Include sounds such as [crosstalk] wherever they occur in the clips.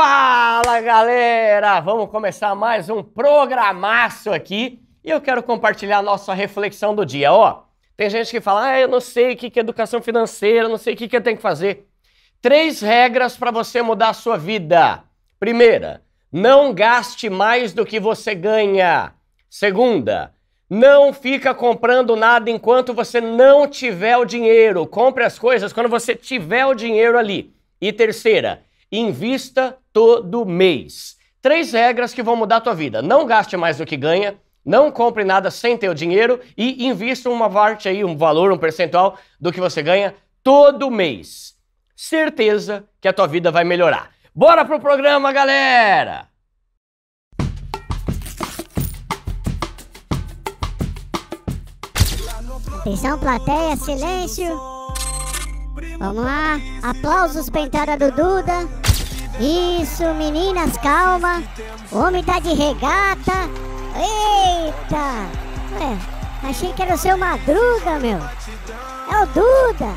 Fala galera! Vamos começar mais um programaço aqui e eu quero compartilhar a nossa reflexão do dia. Ó, tem gente que fala, ah, eu não sei o que é educação financeira, não sei o que eu tenho que fazer. Três regras para você mudar a sua vida. Primeira, não gaste mais do que você ganha. Segunda, não fica comprando nada enquanto você não tiver o dinheiro. Compre as coisas quando você tiver o dinheiro ali. E terceira, Invista todo mês. Três regras que vão mudar a tua vida. Não gaste mais do que ganha, não compre nada sem ter o dinheiro e invista uma parte aí, um valor, um percentual do que você ganha todo mês. Certeza que a tua vida vai melhorar. Bora pro programa, galera! Atenção, plateia, silêncio! Vamos lá. Aplausos pra entrada do Duda. Isso, meninas, calma. O homem tá de regata. Eita! Ué, achei que era o seu Madruga, meu. É o Duda.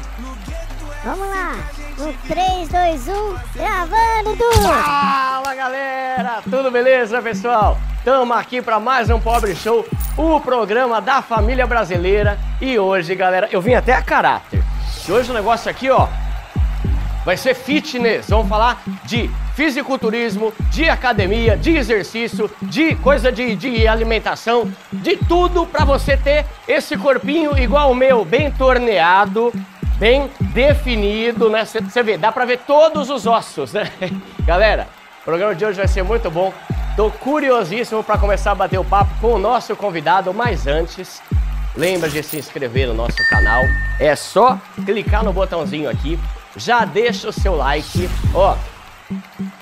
Vamos lá. No 3, 2, 1, gravando, Duda. Fala, galera. Tudo beleza, pessoal? Tamo aqui para mais um Pobre Show, o programa da família brasileira. E hoje, galera, eu vim até a caráter. E hoje o negócio aqui, ó, vai ser fitness. Vamos falar de fisiculturismo, de academia, de exercício, de coisa de, de alimentação, de tudo para você ter esse corpinho igual o meu, bem torneado, bem definido, né? Você vê, dá para ver todos os ossos, né? [laughs] Galera, o programa de hoje vai ser muito bom. Tô curiosíssimo para começar a bater o papo com o nosso convidado, mas antes Lembra de se inscrever no nosso canal. É só clicar no botãozinho aqui. Já deixa o seu like. Ó,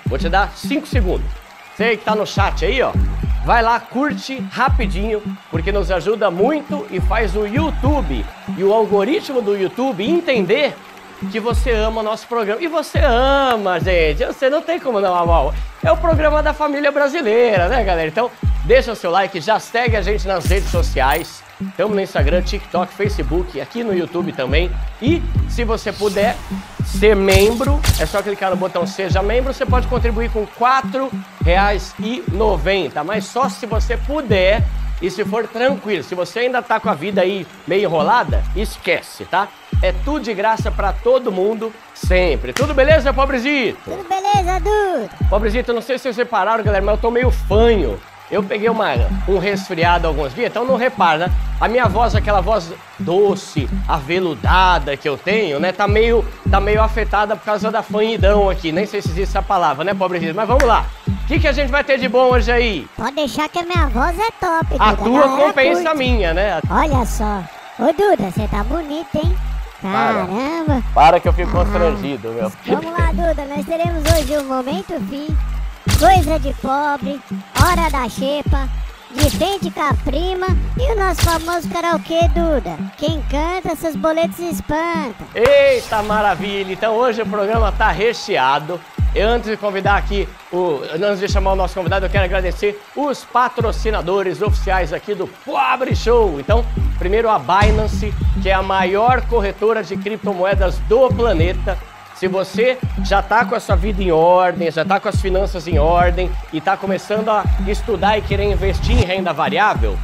vou te dar 5 segundos. Você que tá no chat aí, ó. Vai lá, curte rapidinho, porque nos ajuda muito e faz o YouTube e o algoritmo do YouTube entender que você ama o nosso programa. E você ama, gente. Você não tem como não amar. É o programa da família brasileira, né, galera? Então, deixa o seu like, já segue a gente nas redes sociais. Estamos no Instagram, TikTok, Facebook, aqui no YouTube também. E se você puder ser membro, é só clicar no botão Seja Membro. Você pode contribuir com R$ 4,90. Mas só se você puder e se for tranquilo, se você ainda tá com a vida aí meio enrolada, esquece, tá? É tudo de graça para todo mundo, sempre. Tudo beleza, pobrezito? Tudo beleza, Du? Pobrezito, eu não sei se vocês repararam, galera, mas eu tô meio fanho. Eu peguei uma, um resfriado alguns dias, então não repara, né? A minha voz, aquela voz doce, aveludada que eu tenho, né? Tá meio, tá meio afetada por causa da fanidão aqui. Nem sei se existe essa palavra, né, pobrezinho? Mas vamos lá. O que, que a gente vai ter de bom hoje aí? Pode deixar que a minha voz é top. A tua ah, é, compensa curte. a minha, né? Olha só. Ô, Duda, você tá bonito, hein? Caramba. Para, Para que eu fico ah. constrangido, meu. Vamos lá, Duda. Nós teremos hoje o um Momento Fim. Coisa é de pobre, hora da xepa, de frente com a prima e o nosso famoso karaokê Duda. Quem canta, seus boletos espanta. Eita maravilha! Então hoje o programa tá recheado. Eu, antes de convidar aqui, o, antes de chamar o nosso convidado, eu quero agradecer os patrocinadores oficiais aqui do Pobre Show. Então, primeiro a Binance, que é a maior corretora de criptomoedas do planeta se você já está com a sua vida em ordem, já está com as finanças em ordem e está começando a estudar e querer investir em renda variável,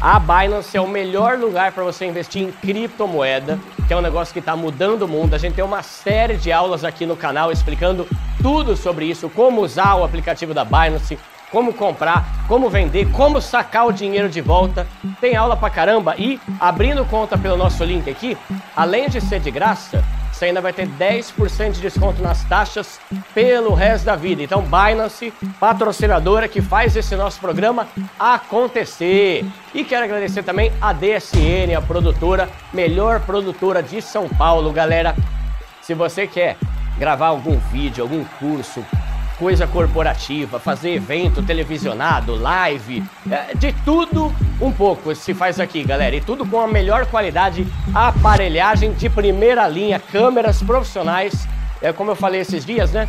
a Binance é o melhor lugar para você investir em criptomoeda, que é um negócio que está mudando o mundo. A gente tem uma série de aulas aqui no canal explicando tudo sobre isso, como usar o aplicativo da Binance, como comprar, como vender, como sacar o dinheiro de volta. Tem aula pra caramba e abrindo conta pelo nosso link aqui, além de ser de graça, você ainda vai ter 10% de desconto nas taxas pelo resto da vida. Então, Binance, patrocinadora que faz esse nosso programa acontecer. E quero agradecer também a DSN, a produtora, melhor produtora de São Paulo, galera. Se você quer gravar algum vídeo, algum curso, coisa corporativa, fazer evento televisionado, live, é, de tudo um pouco se faz aqui, galera. E tudo com a melhor qualidade, aparelhagem de primeira linha, câmeras profissionais. É como eu falei esses dias, né?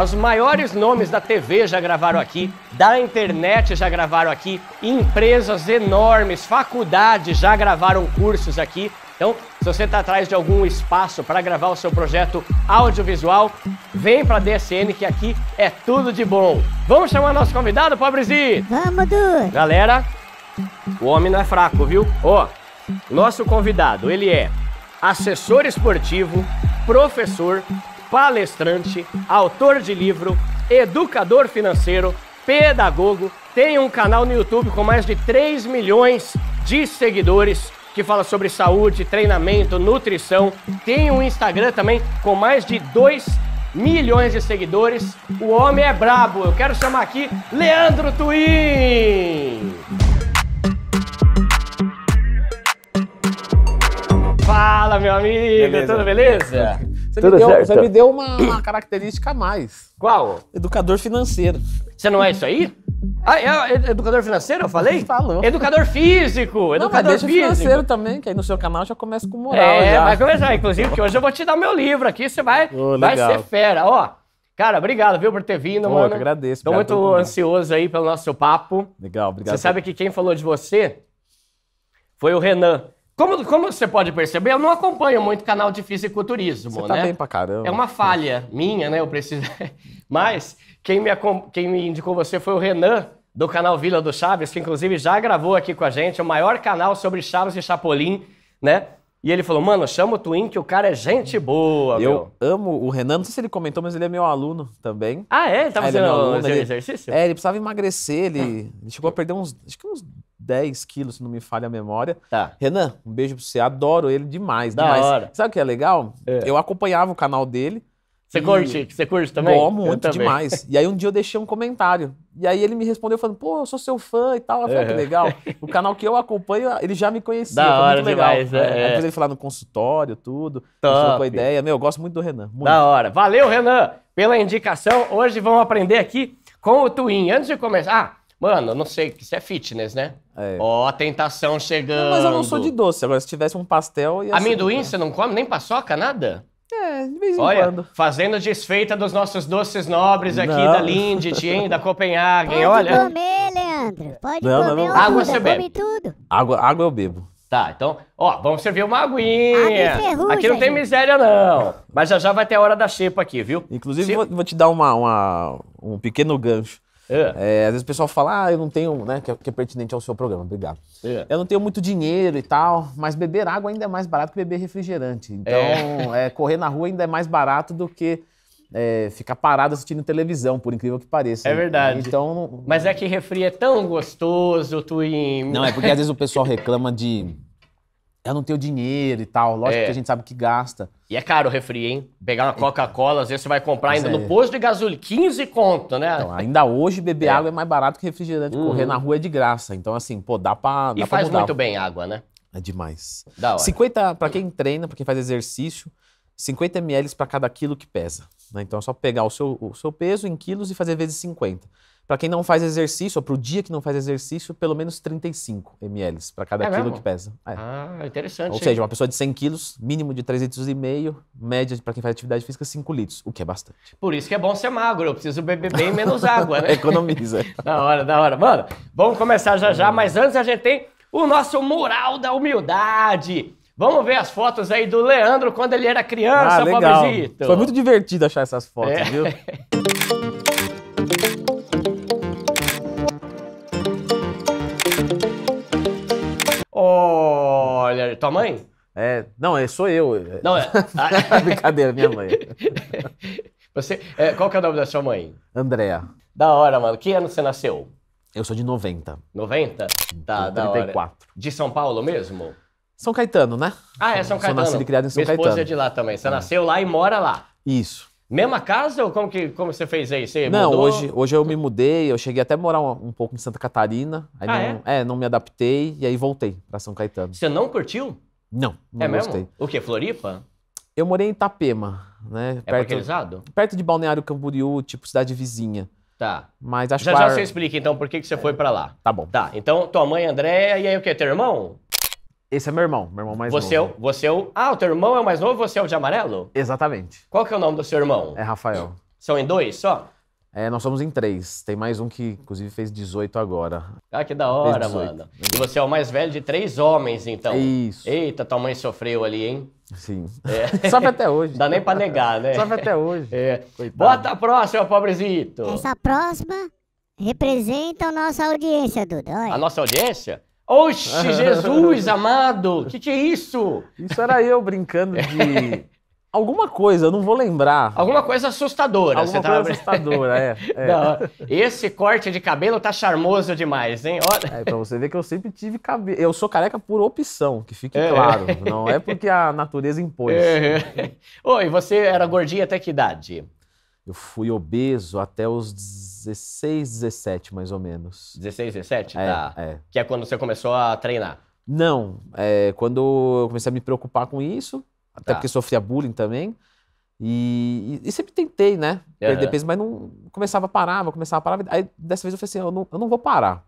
Os maiores nomes da TV já gravaram aqui, da internet já gravaram aqui, empresas enormes, faculdades já gravaram cursos aqui. Então, se você está atrás de algum espaço para gravar o seu projeto audiovisual, vem para a DSN que aqui é tudo de bom. Vamos chamar nosso convidado, pobrezinho. Vamos, Du! Galera, o homem não é fraco, viu? Ó, oh, nosso convidado, ele é assessor esportivo, professor, palestrante, autor de livro, educador financeiro, pedagogo, tem um canal no YouTube com mais de 3 milhões de seguidores que fala sobre saúde, treinamento, nutrição. Tem um Instagram também com mais de 2 milhões de seguidores. O homem é brabo. Eu quero chamar aqui Leandro Twin. Fala, meu amigo, beleza. tudo beleza? [laughs] Você, Tudo me deu, certo. você me deu uma, uma característica a mais. Qual? Educador financeiro. Você não é isso aí? Ah, é, é educador financeiro, eu falei? Falou. Educador físico, educador não, mas deixa físico. financeiro também, que aí no seu canal já começa com moral. É, já. vai começar. Inclusive, que hoje eu vou te dar meu livro aqui, você vai, oh, vai ser fera. Ó, cara, obrigado, viu, por ter vindo, oh, mano. Eu que agradeço. Estou muito ansioso aí pelo nosso papo. Legal, obrigado. Você sabe que quem falou de você foi o Renan. Como, como você pode perceber, eu não acompanho muito canal de fisiculturismo, você tá né? bem pra caramba. É uma falha minha, né? Eu preciso... [laughs] Mas quem me, quem me indicou você foi o Renan, do canal Vila do Chaves, que inclusive já gravou aqui com a gente, o maior canal sobre Chaves e Chapolin, né? E ele falou, mano, chama o Twin que o cara é gente boa, Eu meu. amo o Renan, não sei se ele comentou, mas ele é meu aluno também. Ah, é? Ele tá ah, é fazendo ele é aluno, exercício? é, ele precisava emagrecer, ele, ele chegou a perder uns, acho que uns 10 quilos, se não me falha a memória. Tá. Renan, um beijo pra você. Adoro ele demais, da demais. Hora. Sabe o que é legal? É. Eu acompanhava o canal dele. Você e... curte? Você curte também? Bom, muito, demais. [laughs] E aí um dia eu deixei um comentário. E aí ele me respondeu falando, pô, eu sou seu fã e tal. Eu falei, uhum. que é. legal. O canal que eu acompanho, ele já me [laughs] conhecia. Da foi hora muito demais, legal. Né? É. Aí depois é. ele foi lá no consultório, tudo. Top. Com a ideia. Meu, eu gosto muito do Renan. Muito. Da hora. Valeu, Renan, pela indicação. Hoje vamos aprender aqui com o Twin. Antes de começar... Ah, Mano, eu não sei, isso é fitness, né? É. Ó, a tentação chegando. Não, mas eu não sou de doce. Agora, se tivesse um pastel... Ia Amendoim, você não come? Nem paçoca, nada? É, de vez em Olha, quando. Fazendo desfeita dos nossos doces nobres aqui não. da Lindt, [laughs] hein, da Copenhagen, Pode olha. Pode comer, Leandro. Pode não, comer. Não, não. Água você bebe. tudo. Água, água eu bebo. Tá, então, ó, vamos servir uma aguinha. Ferruja, aqui não tem miséria, não. Mas já já vai ter a hora da xepa aqui, viu? Inclusive, Se... vou, vou, te dar uma, uma, um pequeno gancho. É. É, às vezes o pessoal fala, ah, eu não tenho, né, que é, que é pertinente ao seu programa, obrigado. É. Eu não tenho muito dinheiro e tal, mas beber água ainda é mais barato que beber refrigerante. Então, é. É, correr na rua ainda é mais barato do que é, ficar parado assistindo televisão, por incrível que pareça. É verdade. Então, mas é que refri é tão gostoso, tu Não, é porque às vezes o pessoal reclama de eu não tenho dinheiro e tal. Lógico é. que a gente sabe que gasta. E é caro o refri, hein? Pegar uma é. Coca-Cola, às vezes você vai comprar Mas ainda é... no posto de gasolina, 15 conto, né? Então, ainda hoje beber é. água é mais barato que refrigerante. Uhum. Correr na rua é de graça. Então, assim, pô, dá pra. Dá e faz pra muito bem água, né? É demais. Da hora. 50, pra quem treina, pra quem faz exercício, 50 ml para cada quilo que pesa. Né? Então é só pegar o seu, o seu peso em quilos e fazer vezes 50. Para quem não faz exercício, ou para o dia que não faz exercício, pelo menos 35 ml para cada é quilo mesmo? que pesa. É. Ah, interessante. Ou seja, uma pessoa de 100 quilos, mínimo de 3,5 litros e meio, média para quem faz atividade física, 5 litros, o que é bastante. Por isso que é bom ser magro, eu preciso beber bem menos água, né? [laughs] Economiza. [laughs] da hora, da hora. Mano, vamos começar já já, mas antes a gente tem o nosso mural da humildade. Vamos ver as fotos aí do Leandro quando ele era criança, ah, legal. Foi muito divertido achar essas fotos, é. viu? [laughs] Olha, tua mãe? É, não, é, sou eu. Não, é. [laughs] é brincadeira, minha mãe. [laughs] Você, é, qual que é o nome da sua mãe? Andréa. Da hora, mano. Que ano você nasceu? Eu sou de 90. 90? Tá, 34. da hora. De São Paulo mesmo? São Caetano, né? Ah, é São Caetano. Sou nascido e criado em São Minha Caetano. Minha esposa é de lá também. Você é. nasceu lá e mora lá. Isso. Mesma casa ou como que como você fez aí? Você não, mudou? hoje, hoje eu me mudei, eu cheguei até a morar um, um pouco em Santa Catarina, aí ah, não, é? é? não me adaptei e aí voltei para São Caetano. Você não curtiu? Não, não é gostei. Mesmo? O que, Floripa? Eu morei em Itapema, né? É perto, Perto de Balneário Camboriú, tipo cidade vizinha. Tá. Mas acho já, que... Já você explica então por que, que você foi para lá. Tá bom. Tá, então tua mãe Andréia e aí o que, teu irmão? Esse é meu irmão, meu irmão mais você novo. É o, você é o. Ah, o teu irmão é o mais novo você é o de amarelo? Exatamente. Qual que é o nome do seu irmão? É Rafael. São em dois só? É, nós somos em três. Tem mais um que, inclusive, fez 18 agora. Ah, que da hora, mano. E você é o mais velho de três homens, então. Isso. Eita, tua mãe sofreu ali, hein? Sim. É. [laughs] Sofre até hoje. Dá nem pra negar, né? Sofre até hoje. É. Coitado. Bota a próxima, pobrezito. Essa próxima representa a nossa audiência, Dudu. A nossa audiência? Oxe, [laughs] Jesus amado, o que, que é isso? Isso era eu brincando de alguma coisa, eu não vou lembrar. Alguma coisa assustadora. Alguma tá coisa tava... assustadora, é. [laughs] é. Não, esse corte de cabelo tá charmoso demais, hein? Olha. É, pra você ver que eu sempre tive cabelo. Eu sou careca por opção, que fique é. claro. Não é porque a natureza impôs. É. [laughs] Oi, você era gordinha até que idade? Eu fui obeso até os 16, 17 mais ou menos. 16, 17? É, tá. É. Que é quando você começou a treinar. Não, é quando eu comecei a me preocupar com isso, até tá. porque sofria bullying também. E, e, e sempre tentei, né? Uhum. Perder peso, mas não começava, a parar, começava, parar Aí dessa vez eu falei assim: eu não, eu não vou parar.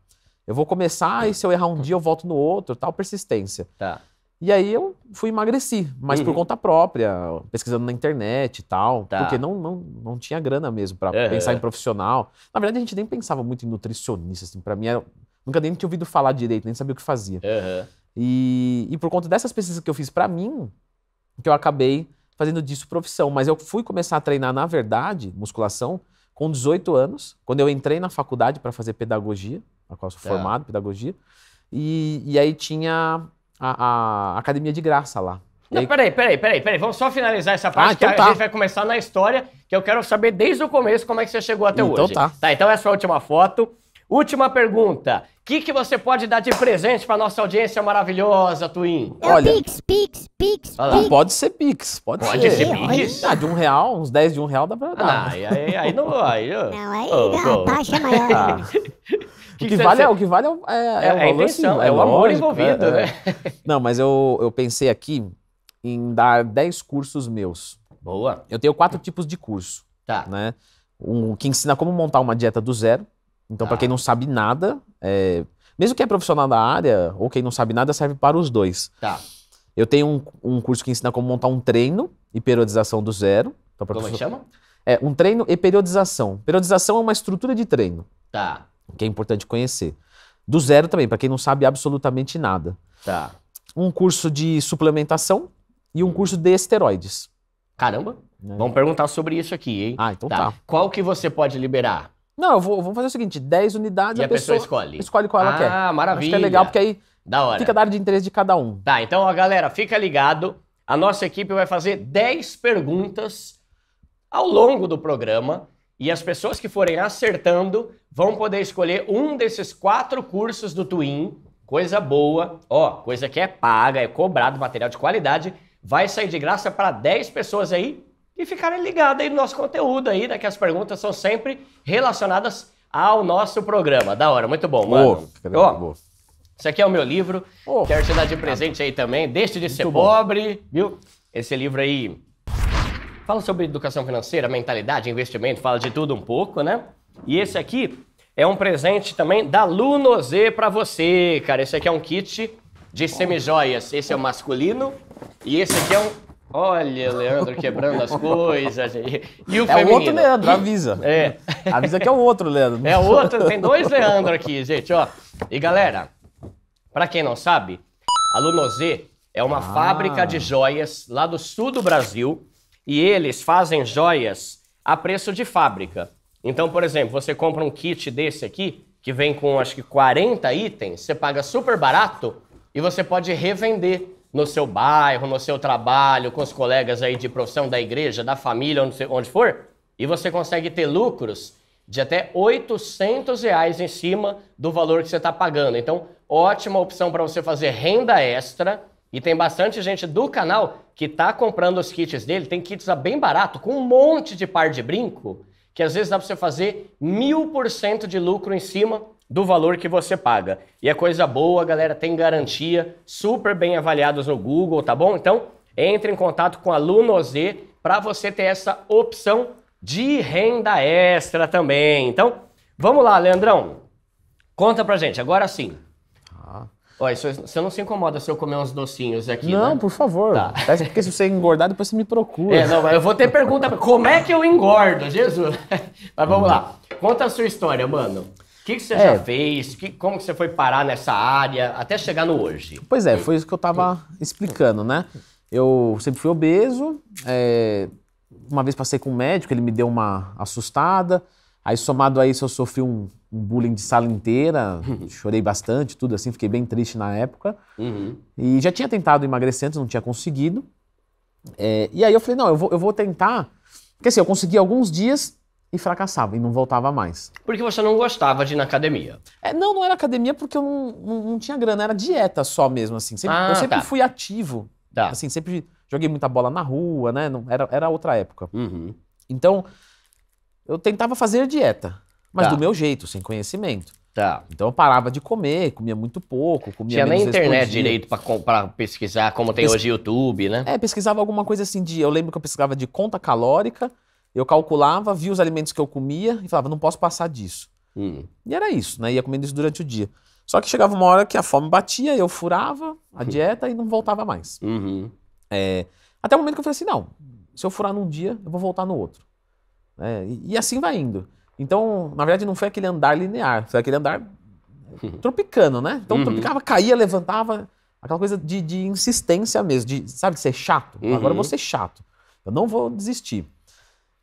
Eu vou começar e se eu errar um dia eu volto no outro, tal, persistência. Tá. E aí eu fui emagreci, mas uhum. por conta própria, pesquisando na internet e tal, tá. porque não, não, não tinha grana mesmo para é. pensar em profissional. Na verdade, a gente nem pensava muito em nutricionista, assim, para mim era, nunca nem tinha ouvido falar direito, nem sabia o que fazia. Uhum. E, e por conta dessas pesquisas que eu fiz para mim, que eu acabei fazendo disso profissão, mas eu fui começar a treinar na verdade musculação com 18 anos, quando eu entrei na faculdade para fazer pedagogia, na qual eu sou tá. formado, pedagogia. E, e aí tinha a, a academia de graça lá. Não, peraí, peraí, peraí, peraí. Vamos só finalizar essa parte, ah, então que tá. a gente vai começar na história, que eu quero saber desde o começo como é que você chegou até então hoje. Então tá. Tá, então essa é a última foto. Última pergunta. O que, que você pode dar de presente pra nossa audiência maravilhosa, Twin? É Olha, Pix, Pix, Pix, Pix. Pode ser Pix, pode, pode ser. Pode ser Pix? Ah, de um real, uns 10 de um real dá pra dar. Ah, né? aí, aí, aí não vai. Não, aí oh, não, a taxa é maior. Ah. [laughs] que o, que vale, é o que vale é, é, é, é, é a invenção, é, o amor é. envolvido, né? [laughs] Não, mas eu, eu pensei aqui em dar 10 cursos meus. Boa. Eu tenho quatro tipos de curso. Tá. Né? Um que ensina como montar uma dieta do zero. Então, tá. para quem não sabe nada, mesmo quem é profissional da área ou quem não sabe nada, serve para os dois. Tá. Eu tenho um, um curso que ensina como montar um treino e periodização do zero. Então, como professor... chama? É, um treino e periodização. Periodização é uma estrutura de treino. Tá que é importante conhecer. Do zero também, para quem não sabe absolutamente nada. Tá. Um curso de suplementação e um curso de esteroides. Caramba! É. Vamos perguntar sobre isso aqui, hein? Ah, então tá. tá. Qual que você pode liberar? Não, eu vou, fazer o seguinte: 10 unidades e a, a pessoa, pessoa, escolhe. Escolhe qual ela quer. Ah, maravilha. Acho que é legal, porque aí da hora. fica da área de interesse de cada um. Tá, então, ó, galera, fica ligado. A nossa equipe vai fazer 10 perguntas ao longo do programa e as pessoas que forem acertando vão poder escolher um desses quatro cursos do Twin, coisa boa, ó, coisa que é paga, é cobrado, material de qualidade, vai sair de graça para 10 pessoas aí e ficarem ligadas aí no nosso conteúdo aí, né, que as perguntas são sempre relacionadas ao nosso programa. Da hora, muito bom, mano. Oh, ó, bom. Esse aqui é o meu livro, oh, quero te dar de presente aí também, deixe de ser pobre, viu? Esse livro aí Fala sobre educação financeira, mentalidade, investimento, fala de tudo um pouco, né? E esse aqui é um presente também da Lunose para você, cara. Esse aqui é um kit de semijoias. Esse é o masculino e esse aqui é um Olha, Leandro quebrando as coisas. E o é feminino. É o outro Leandro, avisa. É. Avisa que é o outro Leandro. É o outro, tem dois Leandro aqui, gente, ó. E galera, para quem não sabe, a Lunose é uma ah. fábrica de joias lá do sul do Brasil e eles fazem joias a preço de fábrica. Então, por exemplo, você compra um kit desse aqui, que vem com acho que 40 itens, você paga super barato e você pode revender no seu bairro, no seu trabalho, com os colegas aí de profissão da igreja, da família, onde, for, e você consegue ter lucros de até 800 reais em cima do valor que você está pagando. Então, ótima opção para você fazer renda extra e tem bastante gente do canal que tá comprando os kits dele. Tem kits bem barato, com um monte de par de brinco, que às vezes dá para você fazer mil por cento de lucro em cima do valor que você paga. E é coisa boa, galera, tem garantia, super bem avaliados no Google, tá bom? Então, entre em contato com a Lunoz para você ter essa opção de renda extra também. Então, vamos lá, Leandrão. Conta pra gente, agora sim. Olha, é, você não se incomoda se eu comer uns docinhos aqui, Não, né? por favor. Tá. que tá, porque se você é engordar, depois você me procura. É, não, eu vou ter pergunta. Como é que eu engordo, Jesus? [laughs] Mas vamos lá. Conta a sua história, mano. O que, que você é. já fez? Que, como que você foi parar nessa área até chegar no hoje? Pois é, foi isso que eu tava explicando, né? Eu sempre fui obeso. É... Uma vez passei com um médico, ele me deu uma assustada. Aí, somado a isso, eu sofri um, um bullying de sala inteira, uhum. chorei bastante, tudo assim, fiquei bem triste na época. Uhum. E já tinha tentado emagrecer antes, não tinha conseguido. É, e aí eu falei, não, eu vou, eu vou tentar. Porque assim, eu consegui alguns dias e fracassava e não voltava mais. Porque você não gostava de ir na academia? É, não, não era academia porque eu não, não, não tinha grana, era dieta só mesmo, assim. Sempre, ah, eu sempre tá. fui ativo. Tá. Assim, sempre joguei muita bola na rua, né? Não, era, era outra época. Uhum. Então, eu tentava fazer dieta, mas tá. do meu jeito, sem conhecimento. Tá. Então eu parava de comer, comia muito pouco, comia Tinha nem internet direito para pesquisar, como tem Pes... hoje YouTube, né? É, pesquisava alguma coisa assim de. Eu lembro que eu pesquisava de conta calórica, eu calculava, via os alimentos que eu comia e falava, não posso passar disso. Hum. E era isso, né? Ia comendo isso durante o dia. Só que chegava uma hora que a fome batia, eu furava a hum. dieta e não voltava mais. Uhum. É, até o momento que eu falei assim: não, se eu furar num dia, eu vou voltar no outro. Né? e, e, assim vai indo. Então, na verdade, não foi aquele andar linear, foi aquele andar [laughs] tropicano, né? Então, uhum. tropicava, caía, levantava, aquela coisa de, de insistência mesmo, de, sabe, de ser chato. Uhum. Agora eu vou ser chato, eu não vou desistir.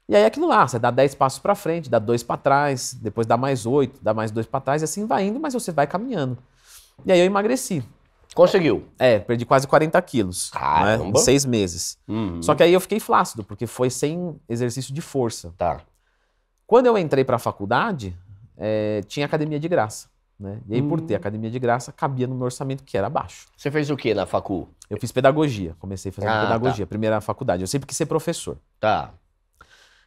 E aí é aquilo lá, você dá 10 passos para frente, dá dois para trás, depois dá mais oito, dá mais dois para trás, e assim vai indo, mas você vai caminhando. E aí eu emagreci. Conseguiu. É, perdi quase 40 quilos. Né? Caramba. Né, em seis meses. Uhum. Só que aí eu fiquei flácido, porque foi sem exercício de força. Tá. Quando eu entrei para a faculdade, é, tinha academia de graça. Né? E aí, hum. por ter academia de graça, cabia no meu orçamento, que era baixo. Você fez o que na facu? Eu fiz pedagogia. Comecei fazendo ah, tá. pedagogia, tá. primeira faculdade. Eu sempre quis ser professor. Tá.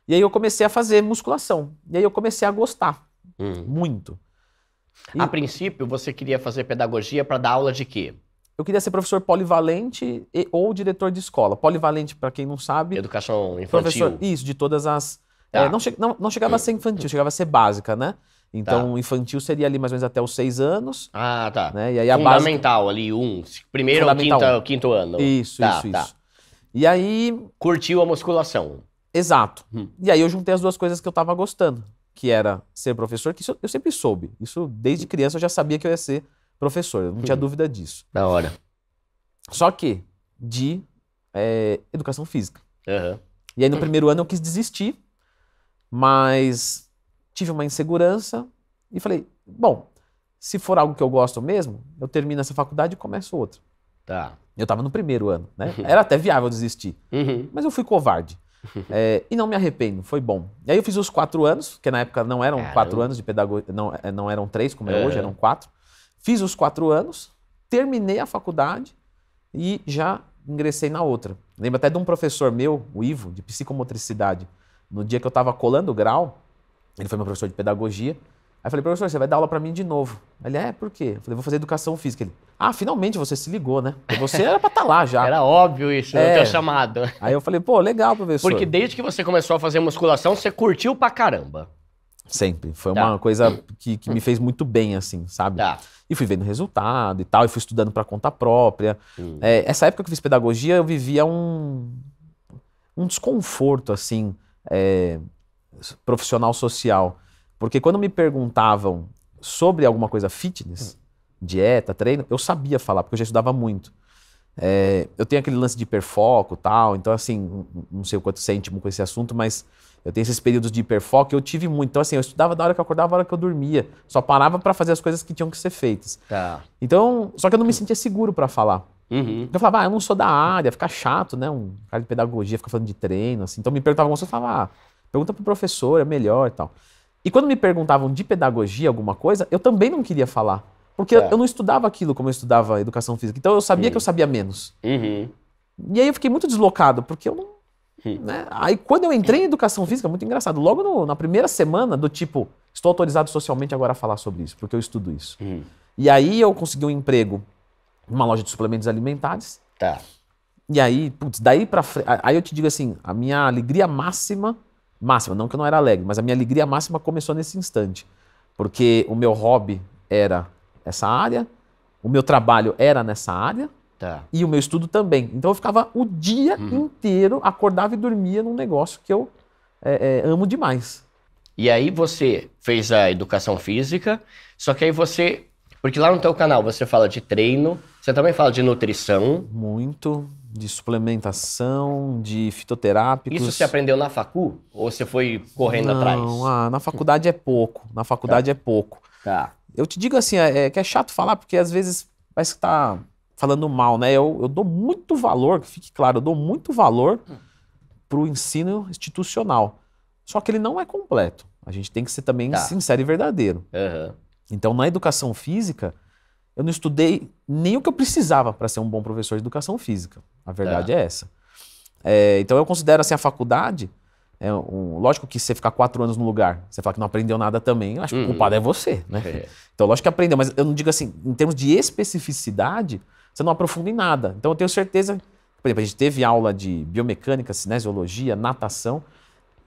E aí eu comecei a fazer musculação. E aí eu comecei a gostar. Hum. Muito. E... A princípio, você queria fazer pedagogia para dar aula de quê? Eu queria ser professor polivalente e, ou diretor de escola. Polivalente, para quem não sabe. Educação infantil. Professor, isso, de todas as. Tá. É, não, che, não, não, chegava a ser infantil, chegava a ser básica, né? Então, tá. infantil seria ali mais ou menos até os seis anos. Ah, tá. Né? E aí a Fundamental, ali, um. Primeiro ou quinto ano. Isso, tá, isso, tá. isso. E aí. Curtiu a musculação. Exato. Hum. E aí eu juntei as duas coisas que eu tava gostando que era ser professor, que isso eu sempre soube. Isso desde criança eu já sabia que eu ia ser professor, eu não tinha hum. dúvida disso. Da hora. Só que de é, educação física. Uhum. E aí no primeiro ano eu quis desistir, mas tive uma insegurança e falei, bom, se for algo que eu gosto mesmo, eu termino essa faculdade e começo outra. Tá. Eu estava no primeiro ano, né? [laughs] Era até viável desistir. Uhum. Mas eu fui covarde. [laughs] É, e não me arrependo, foi bom. E aí eu fiz os quatro anos, que na época não eram Caramba. quatro anos de pedagogia, não, é, não eram três como é, é hoje, eram quatro. Fiz os quatro anos, terminei a faculdade e já ingressei na outra. Lembro até de um professor meu, o Ivo, de psicomotricidade. No dia que eu estava colando o grau, ele foi meu professor de pedagogia. Aí eu falei, professor, você vai dar aula para mim de novo. Ele, é, por quê? Eu falei, vou fazer educação física. Ele, ah, finalmente você se ligou, né? Porque você era pra estar tá lá já. [laughs] Era óbvio isso, é. o teu chamado. Aí eu falei, pô, legal, professor. Porque desde que você começou a fazer musculação, você curtiu pra caramba. Sempre. Foi tá. uma coisa que, que me fez muito bem, assim, sabe? Tá. E fui vendo resultado e tal, e fui estudando pra conta própria. Hum. É, essa época que eu fiz pedagogia, eu vivia um, um desconforto, assim, é, profissional social. Porque quando me perguntavam sobre alguma coisa fitness, hum dieta, treino, eu sabia falar, porque eu já estudava muito. É, eu tenho aquele lance de hiperfoco tal, então assim, não sei o quanto você é íntimo com esse assunto, mas eu tenho esses períodos de hiperfoco, eu tive muito. Então assim, eu estudava da hora que eu acordava, da hora que eu dormia. Só parava para fazer as coisas que tinham que ser feitas. Tá. Então, só que eu não me sentia seguro para falar. Uhum. Eu falava, ah, eu não sou da área, fica chato, né? Um cara de pedagogia fica falando de treino, assim. Então me perguntavam, eu falava, ah, pergunta pro professor, é melhor e tal. E quando me perguntavam de pedagogia alguma coisa, eu também não queria falar. Porque é. eu, não estudava aquilo como eu estudava educação física. Então eu sabia uhum. que eu sabia menos. Uhum. E aí eu fiquei muito deslocado, porque eu não. Né? Aí quando eu entrei em educação física, muito engraçado. Logo no, na primeira semana, do tipo, estou autorizado socialmente agora a falar sobre isso, porque eu estudo isso. Uhum. E aí eu consegui um emprego numa loja de suplementos alimentares. Tá. E aí, putz, daí pra frente. Aí eu te digo assim: a minha alegria máxima, máxima, não que eu não era alegre, mas a minha alegria máxima começou nesse instante. Porque o meu hobby era essa área, o meu trabalho era nessa área tá. e o meu estudo também. Então eu ficava o dia uhum. inteiro, acordava e dormia num negócio que eu é, é, amo demais. E aí você fez a educação física, só que aí você. Porque lá no teu canal você fala de treino, você também fala de nutrição. Muito, de suplementação, de fitoterápicos. Isso você aprendeu na facu? Ou você foi correndo Não, atrás? Não, ah, na faculdade é pouco. Na faculdade tá. é pouco. Tá. Eu te digo assim, é, é, que é chato falar, porque às vezes parece que tá falando mal, né? Eu, eu dou muito valor, fique claro, eu dou muito valor para o ensino institucional. Só que ele não é completo. A gente tem que ser também tá. sincero e verdadeiro. Uhum. Então, na educação física, eu não estudei nem o que eu precisava para ser um bom professor de educação física. A verdade tá. é essa. É, então, eu considero assim a faculdade é um, lógico que você ficar quatro anos no lugar, você fala que não aprendeu nada também, eu acho que hum. o culpado é uhum. você, né? É. Então, lógico que aprendeu, mas eu não digo assim, em termos de especificidade, você não aprofunda em nada. Então, eu tenho certeza, por exemplo, a gente teve aula de biomecânica, cinesiologia, natação,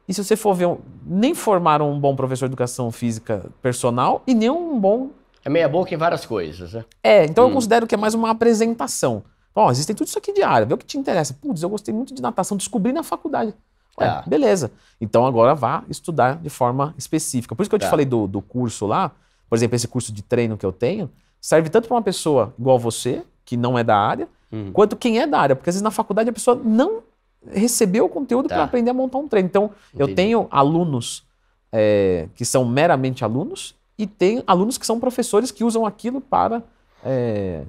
e se você for ver, nem formaram um bom professor de educação física personal e nem um bom... É meia boca em várias coisas, né? É, então hum. eu considero que é mais uma apresentação. Ó, existem tudo isso aqui de área, vê o que te interessa. Putz, eu gostei muito de natação, descobri na faculdade. Ué, tá. beleza. Então agora vá estudar de forma específica. Por isso que eu te tá. falei do, do curso lá, por exemplo, esse curso de treino que eu tenho, serve tanto para uma pessoa igual você, que não é da área, uhum. quanto quem é da área. Porque às vezes na faculdade a pessoa não recebeu o conteúdo tá. para aprender a montar um treino. Então, Entendi. eu tenho alunos é, que são meramente alunos e tenho alunos que são professores que usam aquilo para, é,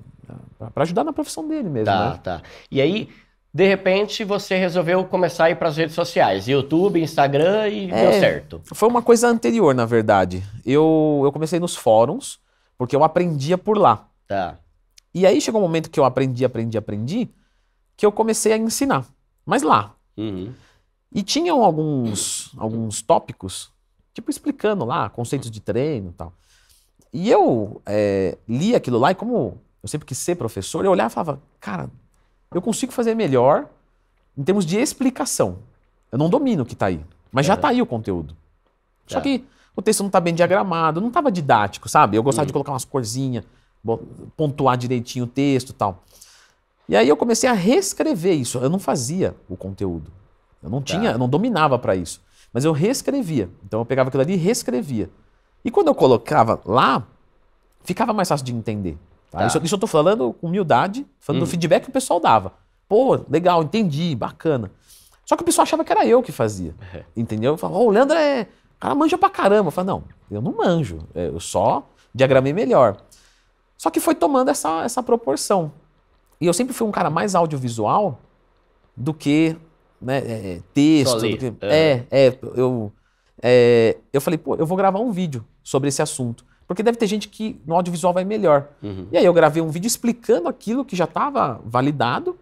para ajudar na profissão dele mesmo. Tá, né? tá. E aí, de repente você resolveu começar a ir para as redes sociais, YouTube, Instagram e é, deu certo. Foi uma coisa anterior, na verdade. Eu, eu comecei nos fóruns, porque eu aprendia por lá. Tá. E aí chegou um momento que eu aprendi, aprendi, aprendi, que eu comecei a ensinar. Mas lá. Uhum. E tinham alguns, alguns tópicos, tipo explicando lá, conceitos de treino e tal. E eu é, eh, li aquilo lá e como eu sempre quis ser professor, eu olhava e falava, cara, eu consigo fazer melhor em termos de explicação. Eu não domino o que está aí, mas é. já está aí o conteúdo. Só é. que o texto não está bem diagramado, não estava didático, sabe? Eu gostava hum. de colocar umas corzinhas, pontuar direitinho o texto tal. E aí eu comecei a reescrever isso. Eu não fazia o conteúdo. Eu não tá. tinha, eu não dominava para isso. Mas eu reescrevia. Então eu pegava aquilo ali e reescrevia. E quando eu colocava lá, ficava mais fácil de entender. Tá? tá? Isso, isso, eu tô falando com humildade, falando hum. do uhum. feedback que o pessoal dava. Pô, legal, entendi, bacana. Só que o pessoal achava que era eu que fazia. É. Entendeu? Falava, oh, o Leandro é. O cara manja pra caramba. Eu falava, não, eu não manjo. É, eu só diagramei melhor. Só que foi tomando essa, essa proporção. E eu sempre fui um cara mais audiovisual do que né, é, é texto. Do que, é. é, é, eu, é, eu falei, pô, eu vou gravar um vídeo sobre esse assunto. Porque deve ter gente que no audiovisual vai melhor. Uhum. E aí eu gravei um vídeo explicando aquilo que já estava validado.